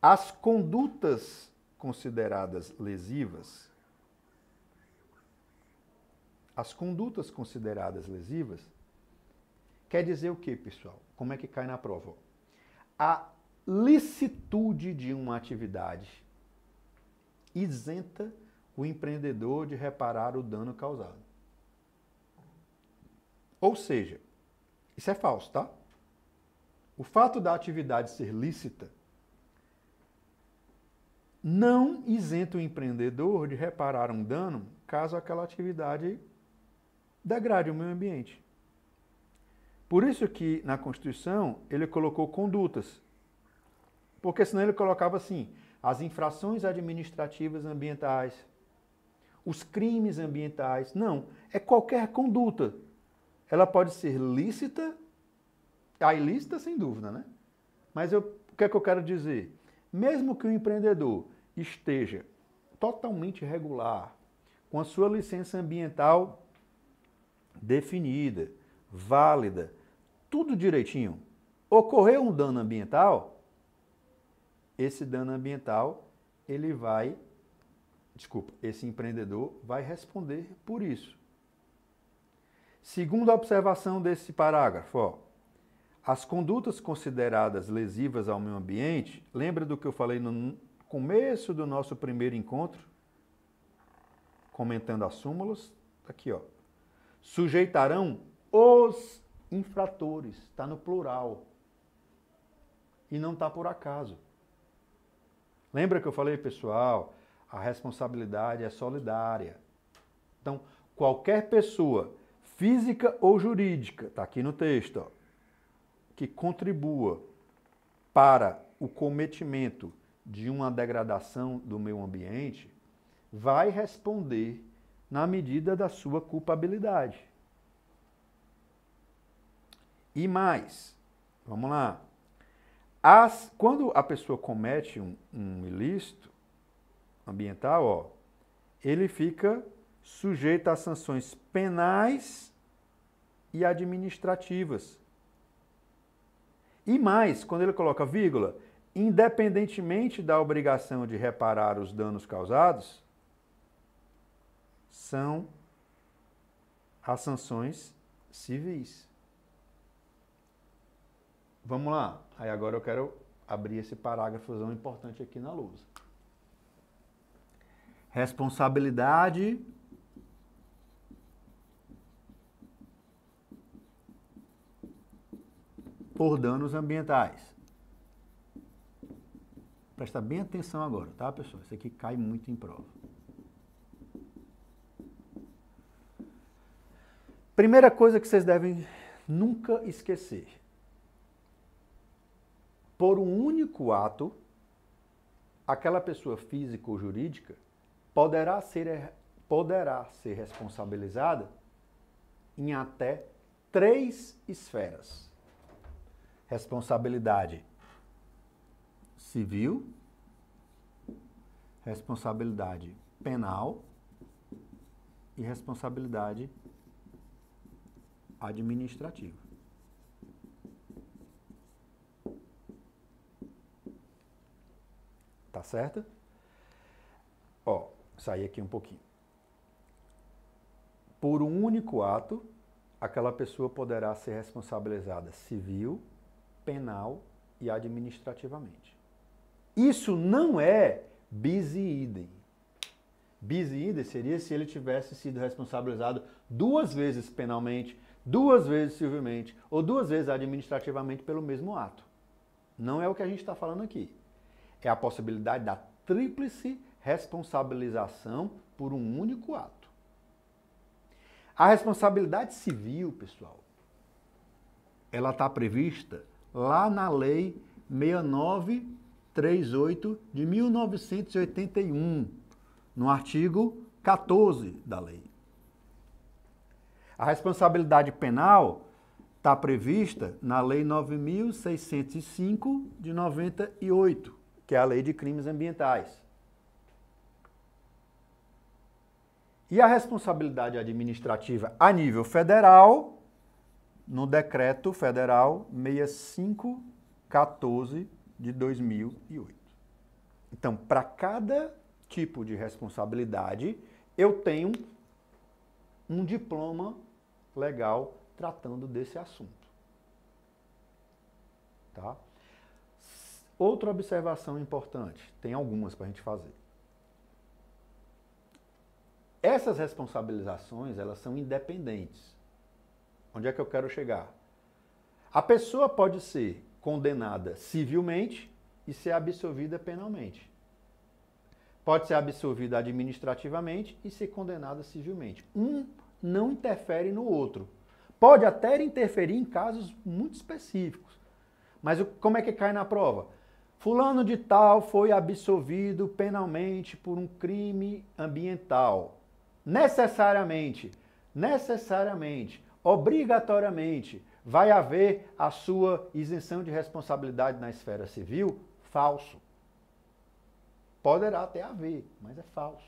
as condutas consideradas lesivas, as condutas consideradas lesivas, quer dizer o que, pessoal? Como é que cai na prova? A licitude de uma atividade isenta o empreendedor de reparar o dano causado. Ou seja, isso é falso, tá? O fato da atividade ser lícita não isenta o empreendedor de reparar um dano caso aquela atividade degrade o meio ambiente. Por isso que na Constituição ele colocou condutas porque senão ele colocava assim: as infrações administrativas ambientais, os crimes ambientais. Não, é qualquer conduta. Ela pode ser lícita, a ilícita sem dúvida, né? Mas eu, o que é que eu quero dizer? Mesmo que o empreendedor esteja totalmente regular, com a sua licença ambiental definida, válida, tudo direitinho, ocorreu um dano ambiental, esse dano ambiental, ele vai, desculpa, esse empreendedor vai responder por isso. Segunda observação desse parágrafo, ó, as condutas consideradas lesivas ao meio ambiente, lembra do que eu falei no começo do nosso primeiro encontro? Comentando as súmulas, tá aqui ó. Sujeitarão os infratores, está no plural. E não está por acaso. Lembra que eu falei, pessoal? A responsabilidade é solidária. Então, qualquer pessoa, física ou jurídica, está aqui no texto, ó, que contribua para o cometimento de uma degradação do meio ambiente, vai responder na medida da sua culpabilidade. E mais, vamos lá. As, quando a pessoa comete um, um ilícito ambiental, ó, ele fica sujeito a sanções penais e administrativas. E mais, quando ele coloca vírgula, independentemente da obrigação de reparar os danos causados, são as sanções civis. Vamos lá. Aí agora eu quero abrir esse parágrafozão importante aqui na luz. Responsabilidade por danos ambientais. Presta bem atenção agora, tá, pessoal? Isso aqui cai muito em prova. Primeira coisa que vocês devem nunca esquecer por um único ato, aquela pessoa física ou jurídica poderá ser, poderá ser responsabilizada em até três esferas: responsabilidade civil, responsabilidade penal e responsabilidade administrativa. Tá certo? Ó, saí aqui um pouquinho. Por um único ato, aquela pessoa poderá ser responsabilizada civil, penal e administrativamente. Isso não é bis idem. Bis idem seria se ele tivesse sido responsabilizado duas vezes penalmente, duas vezes civilmente ou duas vezes administrativamente pelo mesmo ato. Não é o que a gente está falando aqui é a possibilidade da tríplice responsabilização por um único ato. A responsabilidade civil, pessoal, ela está prevista lá na Lei 6938 de 1981, no artigo 14 da lei. A responsabilidade penal está prevista na Lei 9605 de 98 que é a Lei de Crimes Ambientais. E a responsabilidade administrativa a nível federal, no Decreto Federal 6514 de 2008. Então, para cada tipo de responsabilidade, eu tenho um diploma legal tratando desse assunto. Tá? Outra observação importante, tem algumas para a gente fazer. Essas responsabilizações, elas são independentes. Onde é que eu quero chegar? A pessoa pode ser condenada civilmente e ser absolvida penalmente. Pode ser absolvida administrativamente e ser condenada civilmente. Um não interfere no outro. Pode até interferir em casos muito específicos. Mas como é que cai na prova? Fulano de tal foi absolvido penalmente por um crime ambiental. Necessariamente, necessariamente, obrigatoriamente, vai haver a sua isenção de responsabilidade na esfera civil? Falso. Poderá até haver, mas é falso.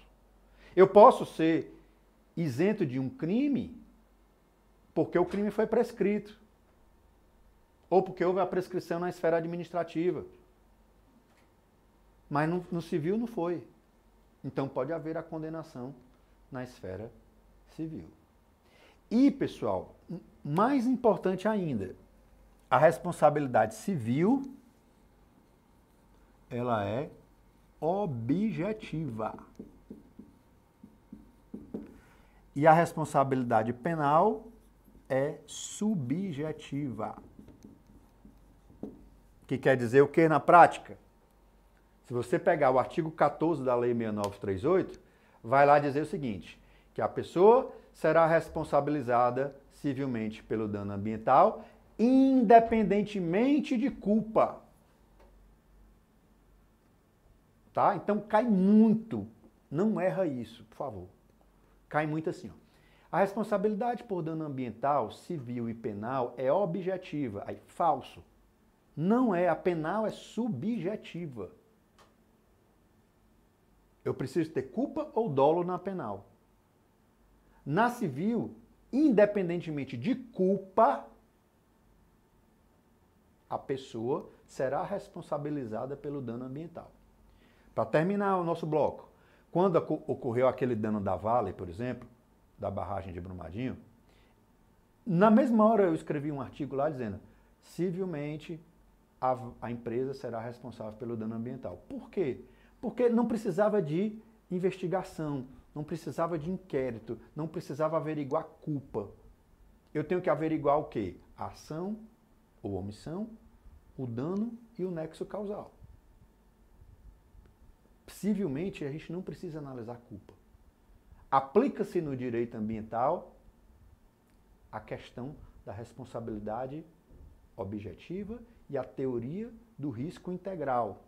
Eu posso ser isento de um crime porque o crime foi prescrito ou porque houve a prescrição na esfera administrativa. Mas no, no civil não foi. Então pode haver a condenação na esfera civil. E, pessoal, mais importante ainda, a responsabilidade civil ela é objetiva. E a responsabilidade penal é subjetiva. Que quer dizer o que na prática? Se você pegar o artigo 14 da Lei 6938, vai lá dizer o seguinte: que a pessoa será responsabilizada civilmente pelo dano ambiental, independentemente de culpa. Tá? Então cai muito. Não erra isso, por favor. Cai muito assim. Ó. A responsabilidade por dano ambiental, civil e penal é objetiva. Aí, falso. Não é. A penal é subjetiva. Eu preciso ter culpa ou dolo na penal. Na civil, independentemente de culpa, a pessoa será responsabilizada pelo dano ambiental. Para terminar o nosso bloco, quando ocorreu aquele dano da Vale, por exemplo, da barragem de Brumadinho, na mesma hora eu escrevi um artigo lá dizendo: civilmente a, a empresa será responsável pelo dano ambiental. Por quê? porque não precisava de investigação, não precisava de inquérito, não precisava averiguar culpa. Eu tenho que averiguar o quê? A ação ou omissão, o dano e o nexo causal. Possivelmente a gente não precisa analisar culpa. Aplica-se no direito ambiental a questão da responsabilidade objetiva e a teoria do risco integral,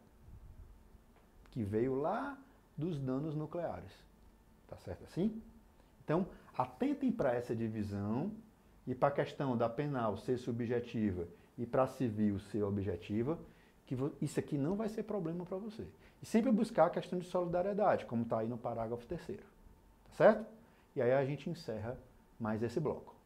que veio lá dos danos nucleares. Tá certo assim? Então, atentem para essa divisão e para a questão da penal ser subjetiva e para a civil ser objetiva, que isso aqui não vai ser problema para você. E sempre buscar a questão de solidariedade, como está aí no parágrafo terceiro. Tá certo? E aí a gente encerra mais esse bloco.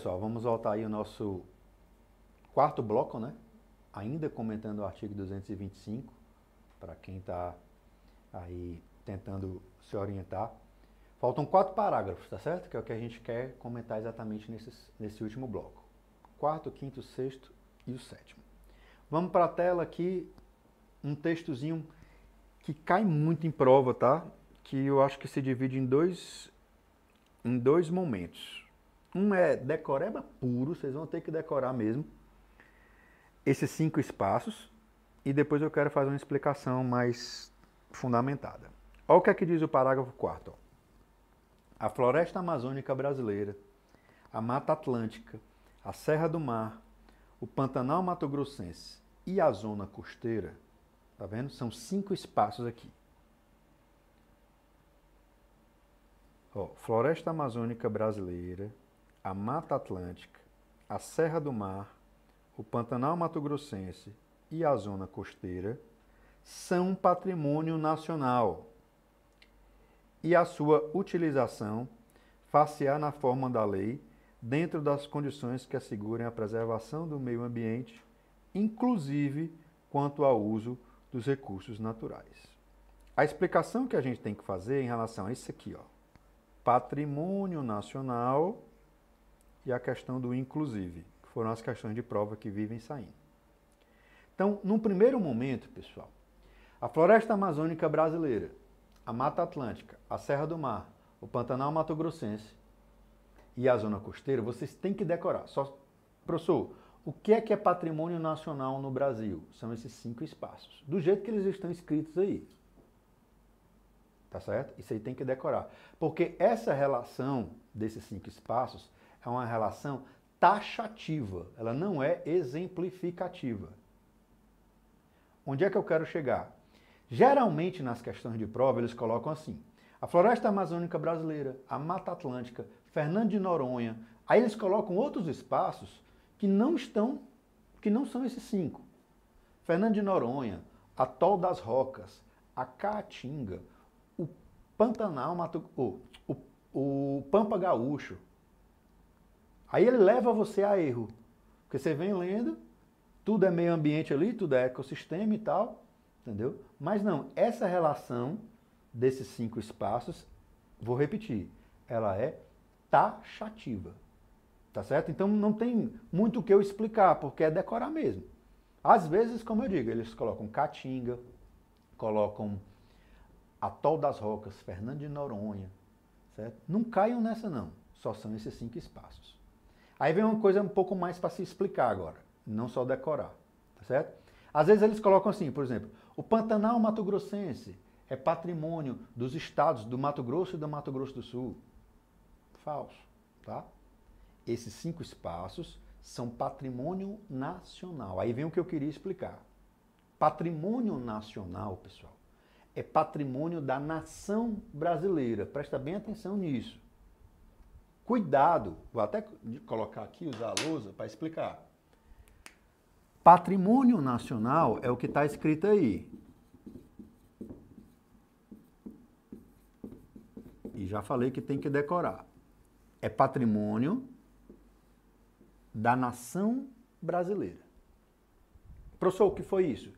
pessoal, vamos voltar aí ao nosso quarto bloco, né? Ainda comentando o artigo 225, para quem está aí tentando se orientar. Faltam quatro parágrafos, tá certo? Que é o que a gente quer comentar exatamente nesse, nesse último bloco. Quarto, quinto, sexto e o sétimo. Vamos para a tela aqui, um textozinho que cai muito em prova, tá? Que eu acho que se divide em dois, em dois momentos. Um é decoreba puro, vocês vão ter que decorar mesmo esses cinco espaços e depois eu quero fazer uma explicação mais fundamentada. Olha o que é que diz o parágrafo 4. A floresta amazônica brasileira, a Mata Atlântica, a Serra do Mar, o Pantanal Mato Grossense e a zona costeira, tá vendo? São cinco espaços aqui. Ó, floresta amazônica brasileira, a Mata Atlântica, a Serra do Mar, o Pantanal Mato Grossense e a Zona Costeira são patrimônio nacional e a sua utilização far-se-á na forma da lei dentro das condições que assegurem a preservação do meio ambiente, inclusive quanto ao uso dos recursos naturais. A explicação que a gente tem que fazer em relação a isso aqui, ó, patrimônio nacional e a questão do inclusive, que foram as questões de prova que vivem saindo. Então, num primeiro momento, pessoal, a floresta amazônica brasileira, a Mata Atlântica, a Serra do Mar, o Pantanal Mato Grossense e a Zona Costeira, vocês têm que decorar. Só, professor, o que é que é patrimônio nacional no Brasil? São esses cinco espaços, do jeito que eles estão escritos aí. Tá certo? Isso aí tem que decorar. Porque essa relação desses cinco espaços é uma relação taxativa, ela não é exemplificativa. Onde é que eu quero chegar? Geralmente nas questões de prova eles colocam assim: a floresta amazônica brasileira, a Mata Atlântica, Fernando de Noronha. Aí eles colocam outros espaços que não estão, que não são esses cinco. Fernando de Noronha, Atol das Rocas, a Caatinga, o Pantanal, Mato, o, o Pampa Gaúcho, Aí ele leva você a erro. Porque você vem lendo, tudo é meio ambiente ali, tudo é ecossistema e tal, entendeu? Mas não, essa relação desses cinco espaços, vou repetir, ela é taxativa. Tá certo? Então não tem muito o que eu explicar, porque é decorar mesmo. Às vezes, como eu digo, eles colocam Caatinga, colocam Atol das Rocas, Fernando de Noronha, certo? Não caiam nessa não, só são esses cinco espaços. Aí vem uma coisa um pouco mais para se explicar agora, não só decorar, tá certo? Às vezes eles colocam assim, por exemplo, o Pantanal Mato Grossense é patrimônio dos estados do Mato Grosso e do Mato Grosso do Sul. Falso, tá? Esses cinco espaços são patrimônio nacional. Aí vem o que eu queria explicar. Patrimônio nacional, pessoal, é patrimônio da nação brasileira. Presta bem atenção nisso. Cuidado, vou até colocar aqui, usar a lousa para explicar. Patrimônio nacional é o que está escrito aí. E já falei que tem que decorar. É patrimônio da nação brasileira. Professor, o que foi isso?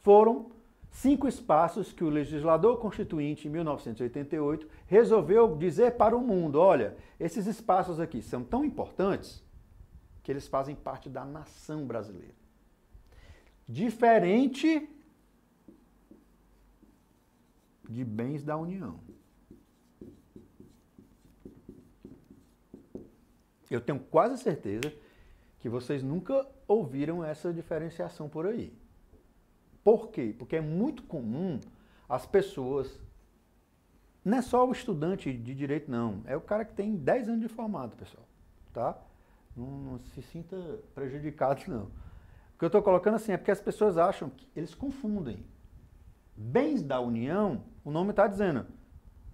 Foram Cinco espaços que o legislador constituinte, em 1988, resolveu dizer para o mundo: olha, esses espaços aqui são tão importantes que eles fazem parte da nação brasileira. Diferente de bens da União. Eu tenho quase certeza que vocês nunca ouviram essa diferenciação por aí. Por quê? Porque é muito comum as pessoas. Não é só o estudante de direito, não. É o cara que tem 10 anos de formado, pessoal. Tá? Não, não se sinta prejudicado, não. O que eu estou colocando assim é porque as pessoas acham que eles confundem. Bens da União, o nome está dizendo,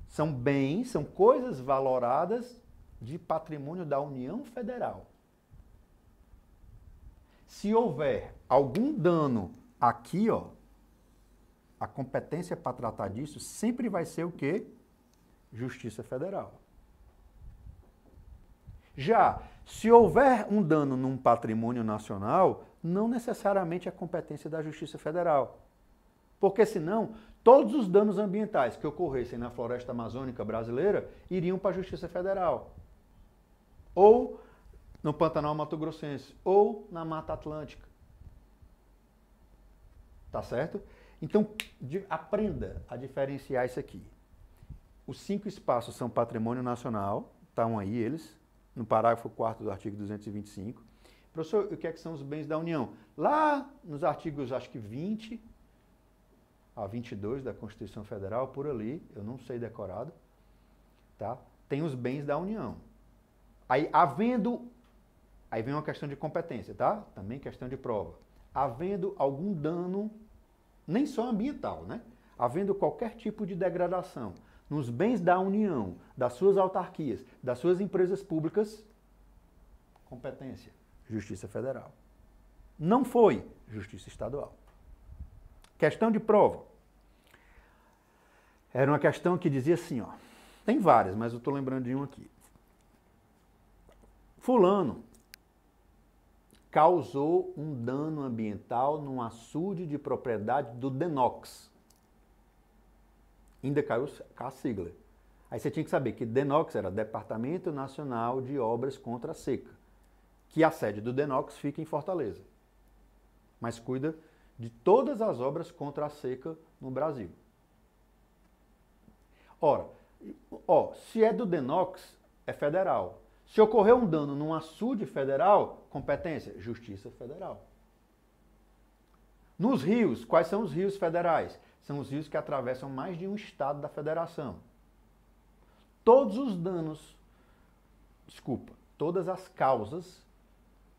são bens, são coisas valoradas de patrimônio da União Federal. Se houver algum dano Aqui, ó, a competência para tratar disso sempre vai ser o quê? Justiça Federal. Já, se houver um dano num patrimônio nacional, não necessariamente é competência da Justiça Federal. Porque senão, todos os danos ambientais que ocorressem na floresta amazônica brasileira iriam para a Justiça Federal. Ou no Pantanal Mato Grossense, ou na Mata Atlântica tá certo? Então, de, aprenda a diferenciar isso aqui. Os cinco espaços são patrimônio nacional, estão tá aí eles, no parágrafo 4 do artigo 225. Professor, o que é que são os bens da União? Lá nos artigos, acho que 20 a 22 da Constituição Federal, por ali, eu não sei decorado, tá? tem os bens da União. Aí, havendo, aí vem uma questão de competência, tá? Também questão de prova. Havendo algum dano nem só ambiental, né? havendo qualquer tipo de degradação nos bens da União, das suas autarquias, das suas empresas públicas, competência, Justiça Federal. Não foi Justiça Estadual. Questão de prova. Era uma questão que dizia assim, ó. Tem várias, mas eu estou lembrando de uma aqui. Fulano causou um dano ambiental num açude de propriedade do Denox. Ainda caiu a sigla. Aí você tinha que saber que Denox era Departamento Nacional de Obras contra a Seca, que a sede do Denox fica em Fortaleza, mas cuida de todas as obras contra a seca no Brasil. Ora, ó, se é do Denox, é federal. Se ocorrer um dano num açude federal, competência, Justiça Federal. Nos rios, quais são os rios federais? São os rios que atravessam mais de um estado da federação. Todos os danos, desculpa, todas as causas,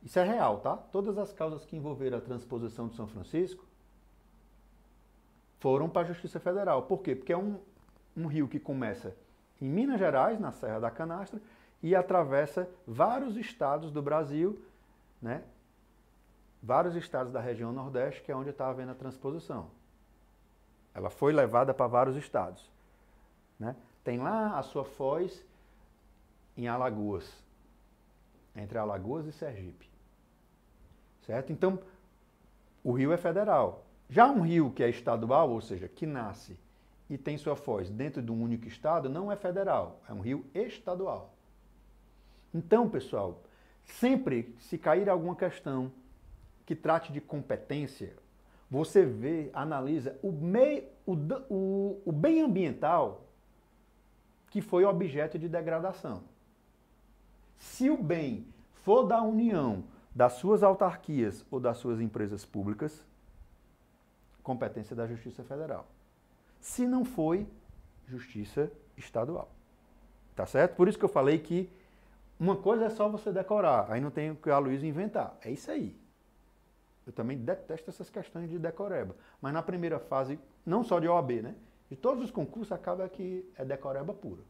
isso é real, tá? Todas as causas que envolveram a transposição de São Francisco foram para a Justiça Federal. Por quê? Porque é um, um rio que começa em Minas Gerais, na Serra da Canastra, e atravessa vários estados do Brasil, né? vários estados da região Nordeste, que é onde está havendo a transposição. Ela foi levada para vários estados. Né? Tem lá a sua foz em Alagoas, entre Alagoas e Sergipe. Certo? Então, o rio é federal. Já um rio que é estadual, ou seja, que nasce e tem sua foz dentro de um único estado, não é federal, é um rio estadual. Então, pessoal, sempre se cair alguma questão que trate de competência, você vê, analisa o, meio, o, o, o bem ambiental que foi objeto de degradação. Se o bem for da União, das suas autarquias ou das suas empresas públicas, competência da Justiça Federal. Se não foi, Justiça Estadual. Tá certo? Por isso que eu falei que uma coisa é só você decorar, aí não tem o que a Luísa inventar. É isso aí. Eu também detesto essas questões de decoreba. Mas na primeira fase, não só de OAB, né? De todos os concursos, acaba que é decoreba pura.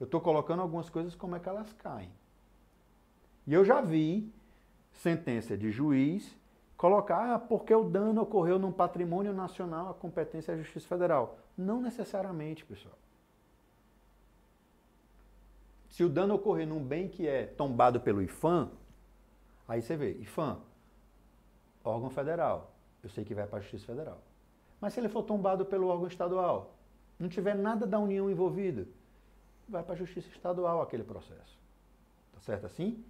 Eu estou colocando algumas coisas como é que elas caem. E eu já vi sentença de juiz colocar ah, porque o dano ocorreu num patrimônio nacional, a competência é a Justiça Federal. Não necessariamente, pessoal. Se o dano ocorrer num bem que é tombado pelo IFAM, aí você vê, IFAM, órgão federal, eu sei que vai para a Justiça Federal. Mas se ele for tombado pelo órgão estadual, não tiver nada da União envolvido, vai para a Justiça Estadual aquele processo. Tá certo assim?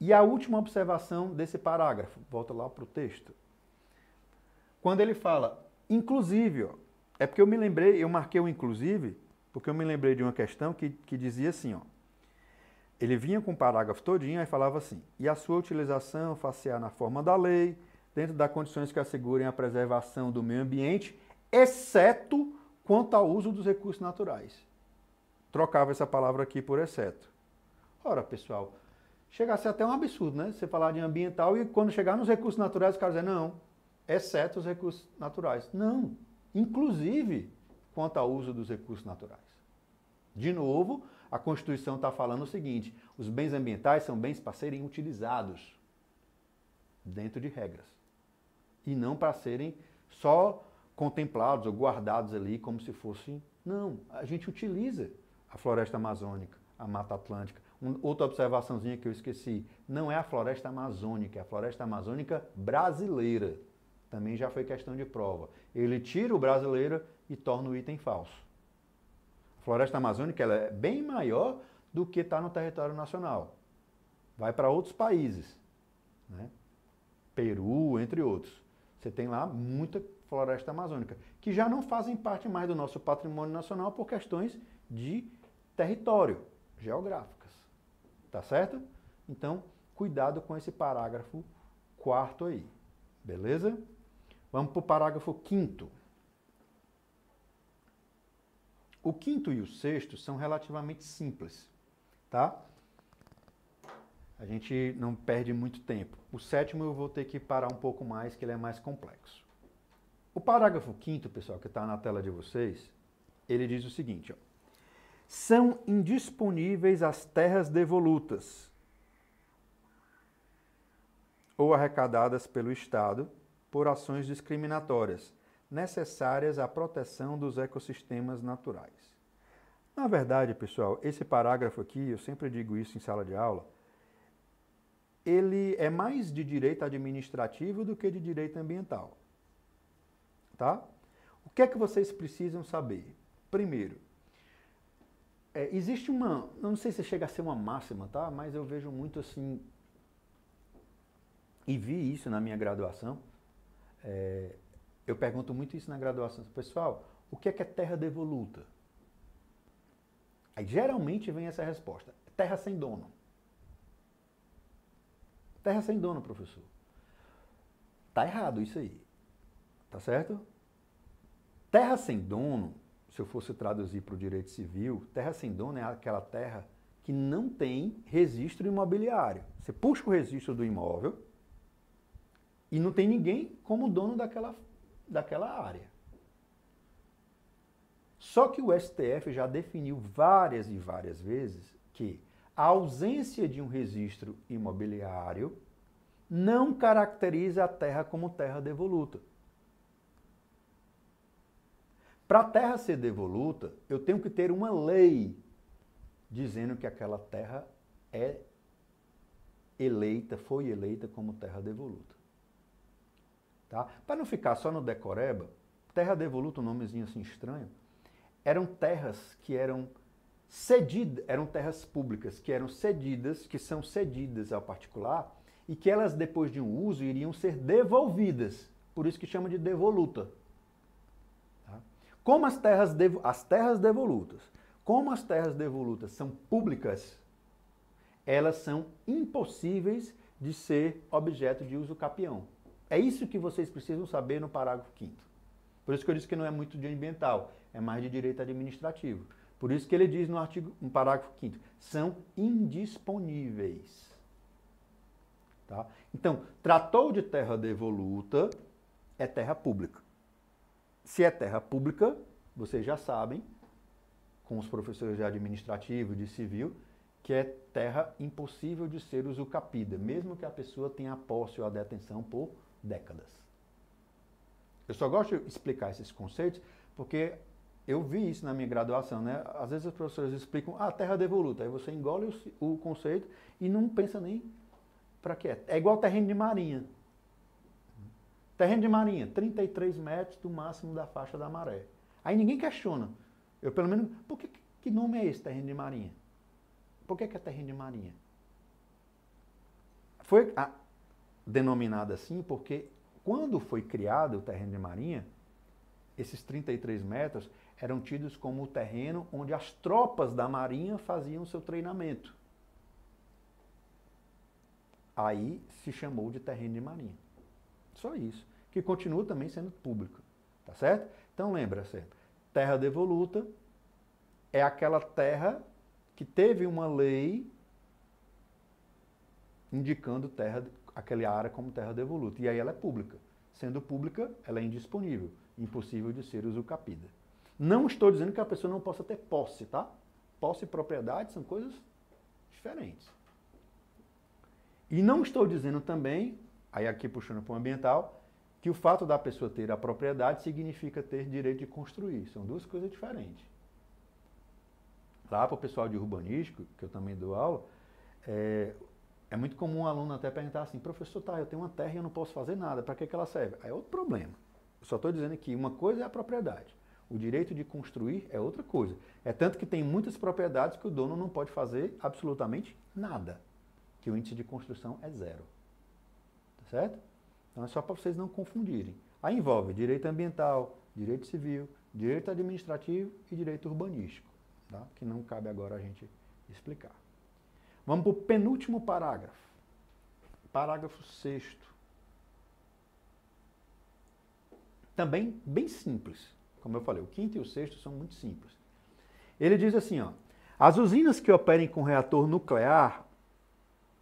E a última observação desse parágrafo, volta lá para o texto. Quando ele fala, inclusive, ó, é porque eu me lembrei, eu marquei o inclusive, porque eu me lembrei de uma questão que, que dizia assim, ó. Ele vinha com o parágrafo todinho e falava assim, e a sua utilização facear na forma da lei, dentro das condições que assegurem a preservação do meio ambiente, exceto quanto ao uso dos recursos naturais. Trocava essa palavra aqui por exceto. Ora, pessoal, chega a ser até um absurdo, né? Você falar de ambiental e quando chegar nos recursos naturais, o cara dizer, não, exceto os recursos naturais. Não, inclusive quanto ao uso dos recursos naturais. De novo, a Constituição está falando o seguinte: os bens ambientais são bens para serem utilizados dentro de regras e não para serem só contemplados ou guardados ali como se fossem. Não, a gente utiliza a floresta amazônica, a Mata Atlântica. Um, outra observaçãozinha que eu esqueci: não é a floresta amazônica, é a floresta amazônica brasileira. Também já foi questão de prova. Ele tira o brasileiro e torna o item falso. A floresta amazônica ela é bem maior do que está no território nacional. Vai para outros países, né? Peru, entre outros. Você tem lá muita floresta amazônica, que já não fazem parte mais do nosso patrimônio nacional por questões de território, geográficas. Tá certo? Então, cuidado com esse parágrafo quarto aí. Beleza? Vamos para o parágrafo quinto. O quinto e o sexto são relativamente simples, tá? A gente não perde muito tempo. O sétimo eu vou ter que parar um pouco mais, que ele é mais complexo. O parágrafo quinto, pessoal, que está na tela de vocês, ele diz o seguinte, ó. São indisponíveis as terras devolutas ou arrecadadas pelo Estado por ações discriminatórias, necessárias à proteção dos ecossistemas naturais. Na verdade, pessoal, esse parágrafo aqui, eu sempre digo isso em sala de aula, ele é mais de direito administrativo do que de direito ambiental. Tá? O que é que vocês precisam saber? Primeiro, é, existe uma, não sei se chega a ser uma máxima, tá? Mas eu vejo muito assim e vi isso na minha graduação. É, eu pergunto muito isso na graduação. Pessoal, o que é que é terra devoluta? Aí geralmente vem essa resposta: terra sem dono. Terra sem dono, professor. Tá errado isso aí. Tá certo? Terra sem dono, se eu fosse traduzir para o direito civil, terra sem dono é aquela terra que não tem registro imobiliário. Você puxa o registro do imóvel e não tem ninguém como dono daquela daquela área. Só que o STF já definiu várias e várias vezes que a ausência de um registro imobiliário não caracteriza a terra como terra devoluta. Para a terra ser devoluta, eu tenho que ter uma lei dizendo que aquela terra é eleita, foi eleita como terra devoluta. Tá? Para não ficar só no decoreba, terra devoluta, um nomezinho assim estranho, eram terras que eram cedidas, eram terras públicas, que eram cedidas, que são cedidas ao particular, e que elas, depois de um uso, iriam ser devolvidas. Por isso que chama de devoluta. Tá? Como as terras, devo, as terras devolutas, como as terras devolutas são públicas, elas são impossíveis de ser objeto de uso capião. É isso que vocês precisam saber no parágrafo 5 Por isso que eu disse que não é muito de ambiental, é mais de direito administrativo. Por isso que ele diz no artigo, no parágrafo 5 são indisponíveis. Tá? Então, tratou de terra devoluta, é terra pública. Se é terra pública, vocês já sabem, com os professores de administrativo, de civil, que é terra impossível de ser usucapida, mesmo que a pessoa tenha posse ou a detenção por décadas. Eu só gosto de explicar esses conceitos porque eu vi isso na minha graduação, né? Às vezes os professores explicam ah, a ah, terra devoluta, aí você engole o, o conceito e não pensa nem para que é. É igual terreno de marinha. Terreno de marinha, 33 metros do máximo da faixa da maré. Aí ninguém questiona. Eu pelo menos, por que, que nome é esse terreno de marinha? Por que, que é terreno de marinha? Foi a, ah, denominada assim porque quando foi criado o terreno de Marinha, esses 33 metros eram tidos como o terreno onde as tropas da Marinha faziam seu treinamento. Aí se chamou de terreno de Marinha. Só isso. Que continua também sendo público. Tá certo? Então lembra sempre: terra devoluta é aquela terra que teve uma lei indicando terra aquela área como terra devoluta. E aí ela é pública. Sendo pública, ela é indisponível, impossível de ser usucapida. Não estou dizendo que a pessoa não possa ter posse, tá? Posse e propriedade são coisas diferentes. E não estou dizendo também, aí aqui puxando para o ambiental, que o fato da pessoa ter a propriedade significa ter direito de construir. São duas coisas diferentes. Lá para o pessoal de urbanístico, que eu também dou aula, é, é muito comum um aluno até perguntar assim, professor, tá, eu tenho uma terra e eu não posso fazer nada, para que, que ela serve? Aí é outro problema. Eu só estou dizendo que uma coisa é a propriedade. O direito de construir é outra coisa. É tanto que tem muitas propriedades que o dono não pode fazer absolutamente nada, que o índice de construção é zero. Tá certo? Então é só para vocês não confundirem. Aí envolve direito ambiental, direito civil, direito administrativo e direito urbanístico, tá? que não cabe agora a gente explicar. Vamos para o penúltimo parágrafo. Parágrafo sexto. Também bem simples. Como eu falei, o quinto e o sexto são muito simples. Ele diz assim, ó, as usinas que operem com reator nuclear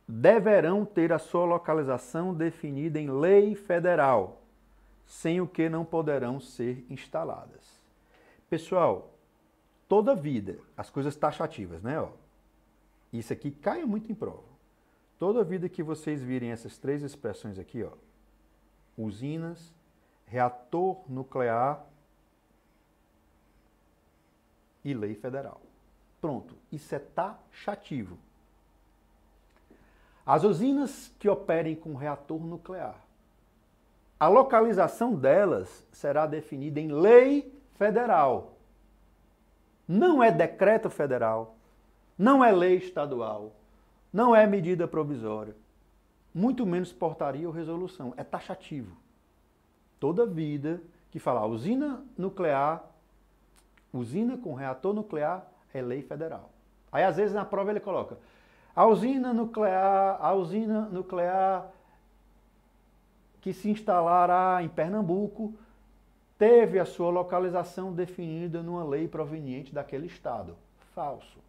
deverão ter a sua localização definida em lei federal, sem o que não poderão ser instaladas. Pessoal, toda vida, as coisas taxativas, né? Ó, isso aqui cai muito em prova. Toda vida que vocês virem essas três expressões aqui, ó, usinas, reator nuclear e lei federal. Pronto, isso é taxativo. As usinas que operem com reator nuclear, a localização delas será definida em lei federal. Não é decreto federal, não é lei estadual, não é medida provisória, muito menos portaria ou resolução. É taxativo. Toda vida que falar usina nuclear, usina com reator nuclear é lei federal. Aí às vezes na prova ele coloca a usina nuclear, a usina nuclear que se instalará em Pernambuco teve a sua localização definida numa lei proveniente daquele estado. Falso.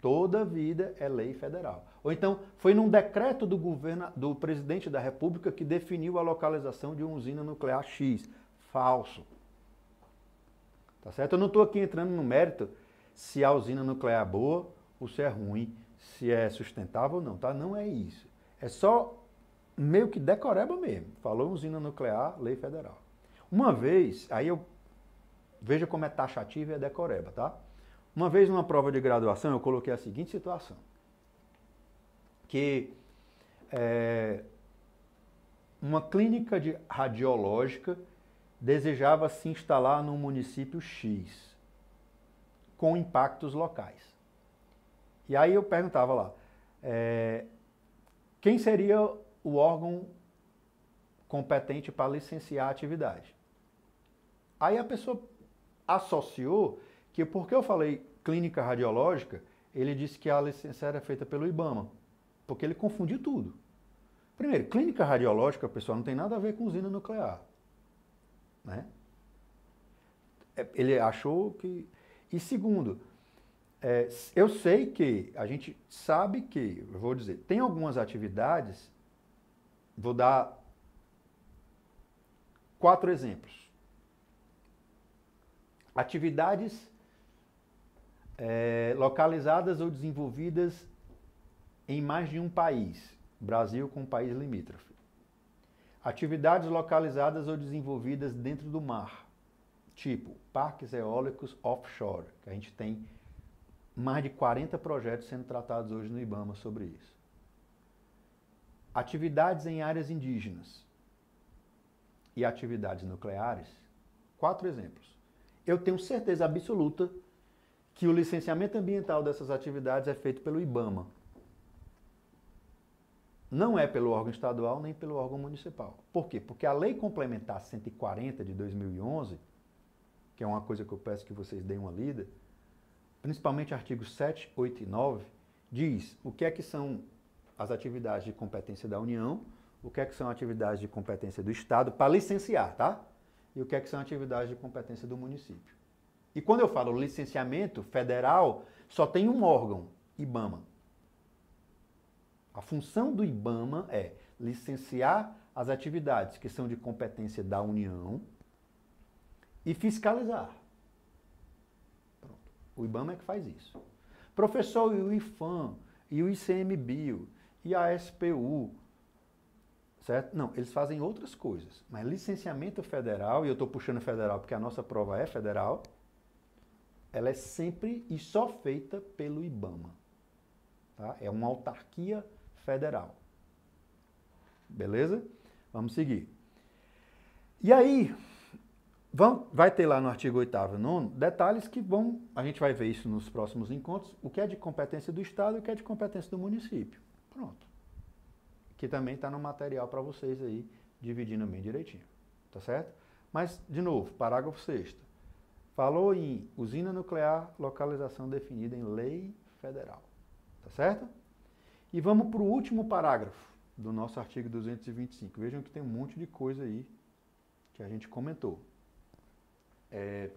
Toda vida é lei federal. Ou então, foi num decreto do governo do presidente da República que definiu a localização de uma usina nuclear X. Falso. Tá certo? Eu não estou aqui entrando no mérito se a usina nuclear é boa ou se é ruim, se é sustentável ou não, tá? Não é isso. É só meio que decoreba mesmo. Falou usina nuclear, lei federal. Uma vez, aí eu vejo como é taxativa e é decoreba, tá? Uma vez numa prova de graduação, eu coloquei a seguinte situação. Que é, uma clínica de radiológica desejava se instalar no município X, com impactos locais. E aí eu perguntava lá, é, quem seria o órgão competente para licenciar a atividade? Aí a pessoa associou que porque eu falei clínica radiológica, ele disse que a licença era feita pelo IBAMA, porque ele confundiu tudo. Primeiro, clínica radiológica, pessoal, não tem nada a ver com usina nuclear. Né? É, ele achou que... E segundo, é, eu sei que, a gente sabe que, vou dizer, tem algumas atividades, vou dar quatro exemplos. Atividades é, localizadas ou desenvolvidas em mais de um país, Brasil com país limítrofe. Atividades localizadas ou desenvolvidas dentro do mar, tipo parques eólicos offshore, que a gente tem mais de 40 projetos sendo tratados hoje no IBAMA sobre isso. Atividades em áreas indígenas e atividades nucleares. Quatro exemplos. Eu tenho certeza absoluta que o licenciamento ambiental dessas atividades é feito pelo IBAMA. Não é pelo órgão estadual nem pelo órgão municipal. Por quê? Porque a Lei Complementar 140 de 2011, que é uma coisa que eu peço que vocês deem uma lida, principalmente artigos 7, 8 e 9, diz o que é que são as atividades de competência da União, o que é que são atividades de competência do Estado para licenciar, tá? E o que é que são atividades de competência do município. E quando eu falo licenciamento federal, só tem um órgão, IBAMA. A função do IBAMA é licenciar as atividades que são de competência da União e fiscalizar. Pronto. O IBAMA é que faz isso. Professor, e o IFAM, e o ICMBio, e a SPU, certo? Não, eles fazem outras coisas, mas licenciamento federal, e eu estou puxando federal porque a nossa prova é federal, ela é sempre e só feita pelo IBAMA. Tá? É uma autarquia federal. Beleza? Vamos seguir. E aí, vão, vai ter lá no artigo 8 e 9 detalhes que vão, a gente vai ver isso nos próximos encontros, o que é de competência do Estado e o que é de competência do município. Pronto. Que também está no material para vocês aí, dividindo bem direitinho. Tá certo? Mas, de novo, parágrafo 6 Falou em usina nuclear, localização definida em lei federal. Tá certo? E vamos para o último parágrafo do nosso artigo 225. Vejam que tem um monte de coisa aí que a gente comentou. É,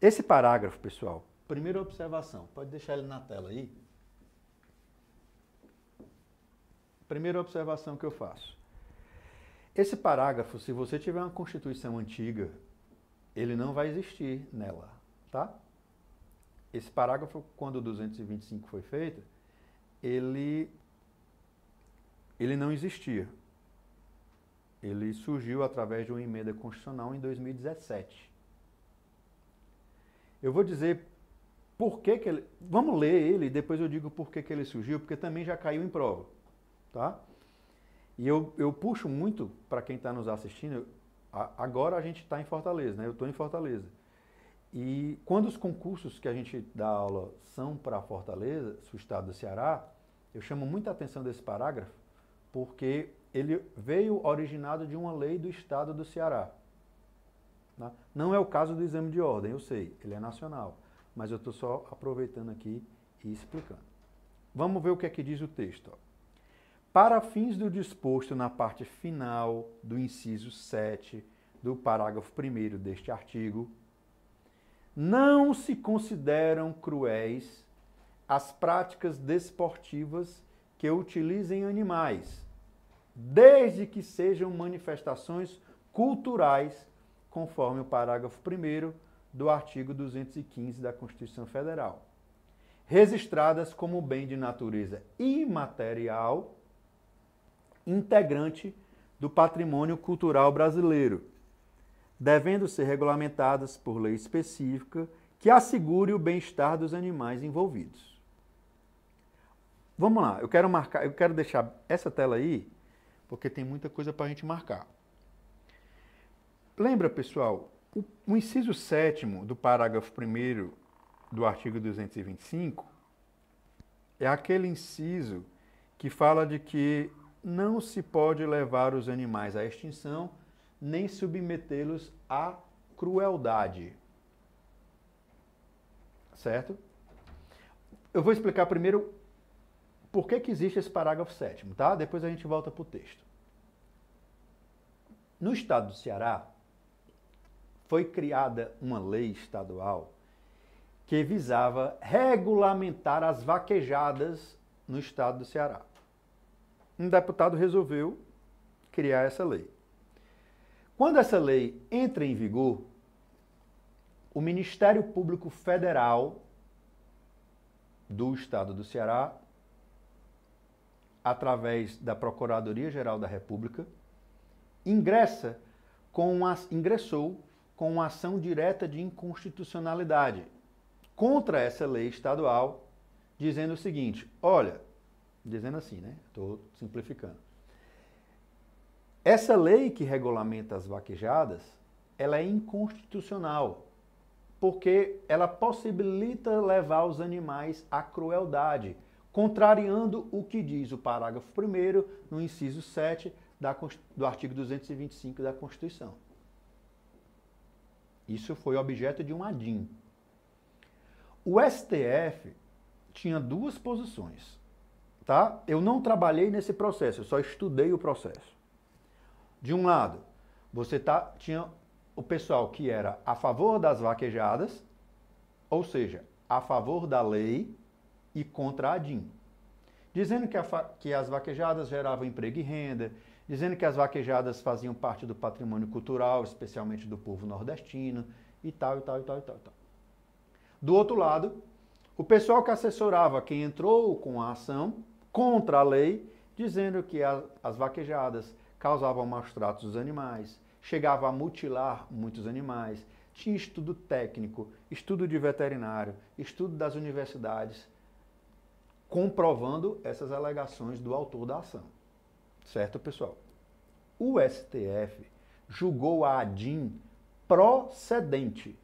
esse parágrafo, pessoal, primeira observação, pode deixar ele na tela aí. Primeira observação que eu faço. Esse parágrafo, se você tiver uma Constituição antiga ele não vai existir nela, tá? Esse parágrafo, quando o 225 foi feito, ele, ele não existia. Ele surgiu através de uma emenda constitucional em 2017. Eu vou dizer por que, que ele... Vamos ler ele e depois eu digo por que, que ele surgiu, porque também já caiu em prova, tá? E eu, eu puxo muito, para quem está nos assistindo, agora a gente está em Fortaleza, né? Eu estou em Fortaleza. E quando os concursos que a gente dá aula são para Fortaleza, o estado do Ceará, eu chamo muita atenção desse parágrafo, porque ele veio originado de uma lei do estado do Ceará. Né? Não é o caso do exame de ordem, eu sei, ele é nacional, mas eu estou só aproveitando aqui e explicando. Vamos ver o que é que diz o texto. Ó para fins do disposto na parte final do inciso 7 do parágrafo 1 deste artigo, não se consideram cruéis as práticas desportivas que utilizem animais, desde que sejam manifestações culturais, conforme o parágrafo 1 do artigo 215 da Constituição Federal, registradas como bem de natureza imaterial integrante do patrimônio cultural brasileiro, devendo ser regulamentadas por lei específica que assegure o bem-estar dos animais envolvidos. Vamos lá, eu quero marcar, eu quero deixar essa tela aí, porque tem muita coisa para a gente marcar. Lembra, pessoal, o, o inciso 7 do parágrafo 1 do artigo 225 é aquele inciso que fala de que não se pode levar os animais à extinção, nem submetê-los à crueldade. Certo? Eu vou explicar primeiro por que, que existe esse parágrafo sétimo, tá? Depois a gente volta para o texto. No estado do Ceará, foi criada uma lei estadual que visava regulamentar as vaquejadas no estado do Ceará um deputado resolveu criar essa lei. Quando essa lei entra em vigor, o Ministério Público Federal do Estado do Ceará, através da Procuradoria-Geral da República, ingressa com uma, ingressou com uma ação direta de inconstitucionalidade contra essa lei estadual, dizendo o seguinte: olha, dizendo assim, né? Estou simplificando. Essa lei que regulamenta as vaquejadas, ela é inconstitucional, porque ela possibilita levar os animais à crueldade, contrariando o que diz o parágrafo 1 no inciso 7 da, do artigo 225 da Constituição. Isso foi objeto de um adim. O STF tinha duas posições tá? Eu não trabalhei nesse processo, eu só estudei o processo. De um lado, você tá, tinha o pessoal que era a favor das vaquejadas, ou seja, a favor da lei e contra a DIN. Dizendo que, a, que as vaquejadas geravam emprego e renda, dizendo que as vaquejadas faziam parte do patrimônio cultural, especialmente do povo nordestino, e tal, e tal, e tal, e tal. E tal. Do outro lado, o pessoal que assessorava quem entrou com a ação contra a lei, dizendo que a, as vaquejadas causavam maus tratos dos animais, chegava a mutilar muitos animais, tinha estudo técnico, estudo de veterinário, estudo das universidades, comprovando essas alegações do autor da ação. Certo, pessoal? O STF julgou a ADIM procedente,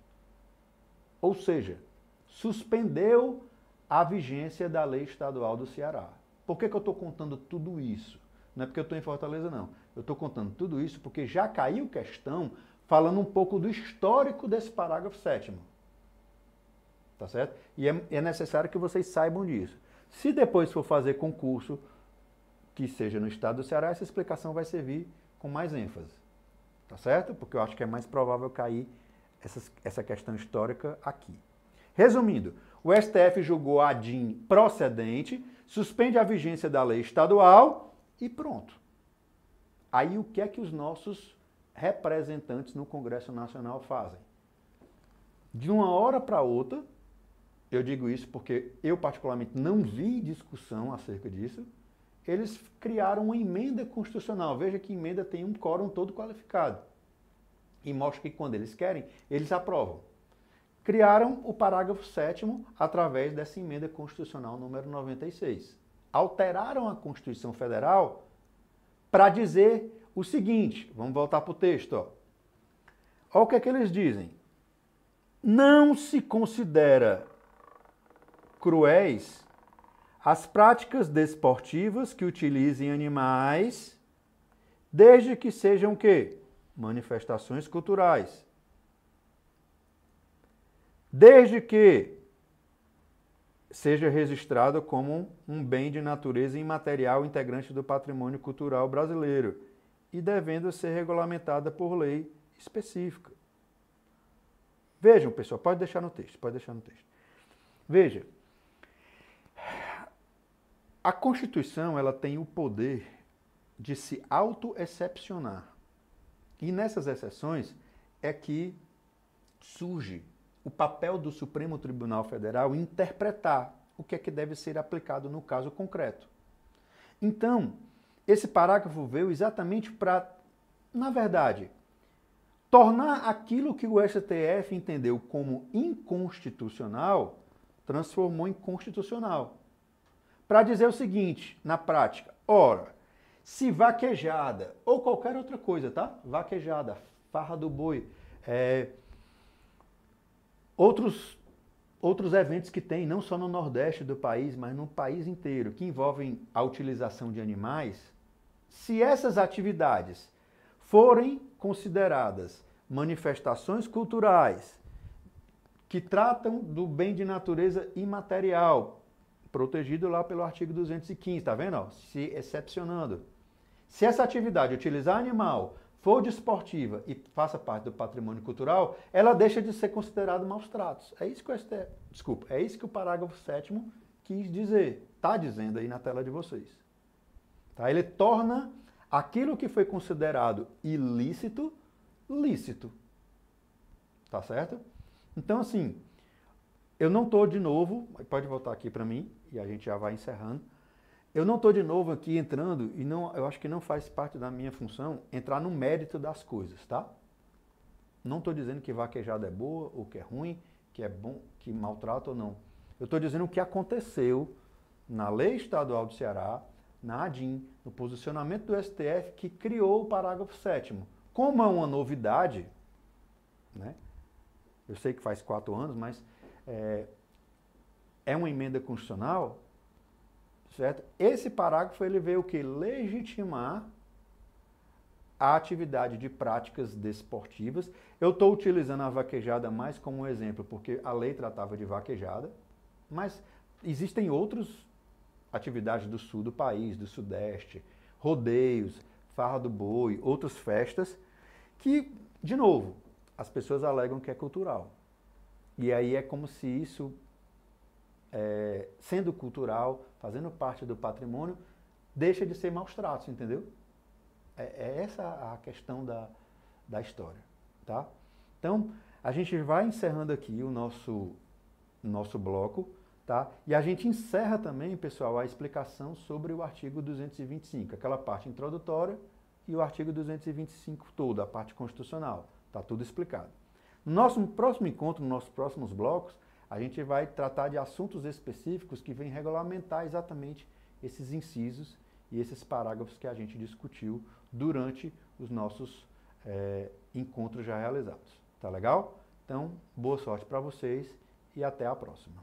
ou seja, suspendeu a vigência da lei estadual do Ceará. Por que, que eu estou contando tudo isso? Não é porque eu estou em Fortaleza, não. Eu estou contando tudo isso porque já caiu questão falando um pouco do histórico desse parágrafo sétimo. Tá certo? E é, é necessário que vocês saibam disso. Se depois for fazer concurso, que seja no estado do Ceará, essa explicação vai servir com mais ênfase. Tá certo? Porque eu acho que é mais provável cair essa, essa questão histórica aqui. Resumindo, o STF julgou a DIN procedente, suspende a vigência da lei estadual e pronto. Aí o que é que os nossos representantes no Congresso Nacional fazem? De uma hora para outra, eu digo isso porque eu particularmente não vi discussão acerca disso, eles criaram uma emenda constitucional. Veja que emenda tem um quórum todo qualificado. E mostra que quando eles querem, eles aprovam criaram o parágrafo 7 através dessa emenda constitucional número 96. Alteraram a Constituição Federal para dizer o seguinte: vamos voltar para o texto. Ó. Olha o que, é que eles dizem. Não se considera cruéis as práticas desportivas que utilizem animais, desde que sejam que manifestações culturais, desde que seja registrado como um bem de natureza imaterial integrante do patrimônio cultural brasileiro e devendo ser regulamentada por lei específica. Vejam, pessoal, pode deixar no texto, pode deixar no texto. Veja, a Constituição ela tem o poder de se auto-excepcionar. E nessas exceções é que surge o papel do Supremo Tribunal Federal interpretar o que é que deve ser aplicado no caso concreto. Então, esse parágrafo veio exatamente para, na verdade, tornar aquilo que o STF entendeu como inconstitucional, transformou em constitucional. Para dizer o seguinte, na prática, ora, se vaquejada ou qualquer outra coisa, tá? Vaquejada, farra do boi, é, Outros, outros eventos que tem, não só no Nordeste do país, mas no país inteiro, que envolvem a utilização de animais, se essas atividades forem consideradas manifestações culturais que tratam do bem de natureza imaterial, protegido lá pelo artigo 215, tá vendo? Ó? Se excepcionando. Se essa atividade utilizar animal for desportiva e faça parte do patrimônio cultural, ela deixa de ser considerada maus tratos. É isso que o desculpa, é isso que o parágrafo 7 quis dizer, está dizendo aí na tela de vocês. Tá? Ele torna aquilo que foi considerado ilícito, lícito. Tá certo? Então, assim, eu não estou de novo, pode voltar aqui para mim e a gente já vai encerrando. Eu não estou de novo aqui entrando, e não, eu acho que não faz parte da minha função entrar no mérito das coisas, tá? Não estou dizendo que vaquejada é boa ou que é ruim, que é bom, que maltrata ou não. Eu estou dizendo o que aconteceu na lei estadual do Ceará, na ADIM, no posicionamento do STF que criou o parágrafo 7. Como é uma novidade, né? eu sei que faz quatro anos, mas é, é uma emenda constitucional, certo? Esse parágrafo ele veio o que legitimar a atividade de práticas desportivas. Eu estou utilizando a vaquejada mais como um exemplo, porque a lei tratava de vaquejada, mas existem outras atividades do sul do país, do sudeste, rodeios, farra do boi, outras festas, que, de novo, as pessoas alegam que é cultural. E aí é como se isso, é, sendo cultural, fazendo parte do patrimônio, deixa de ser maus tratos, entendeu? É, é essa a questão da, da história, tá? Então, a gente vai encerrando aqui o nosso, nosso bloco, tá? E a gente encerra também, pessoal, a explicação sobre o artigo 225, aquela parte introdutória e o artigo 225 todo, a parte constitucional. Está tudo explicado. No nosso próximo encontro, nos nossos próximos blocos, a gente vai tratar de assuntos específicos que vêm regulamentar exatamente esses incisos e esses parágrafos que a gente discutiu durante os nossos é, encontros já realizados. Tá legal? Então, boa sorte para vocês e até a próxima.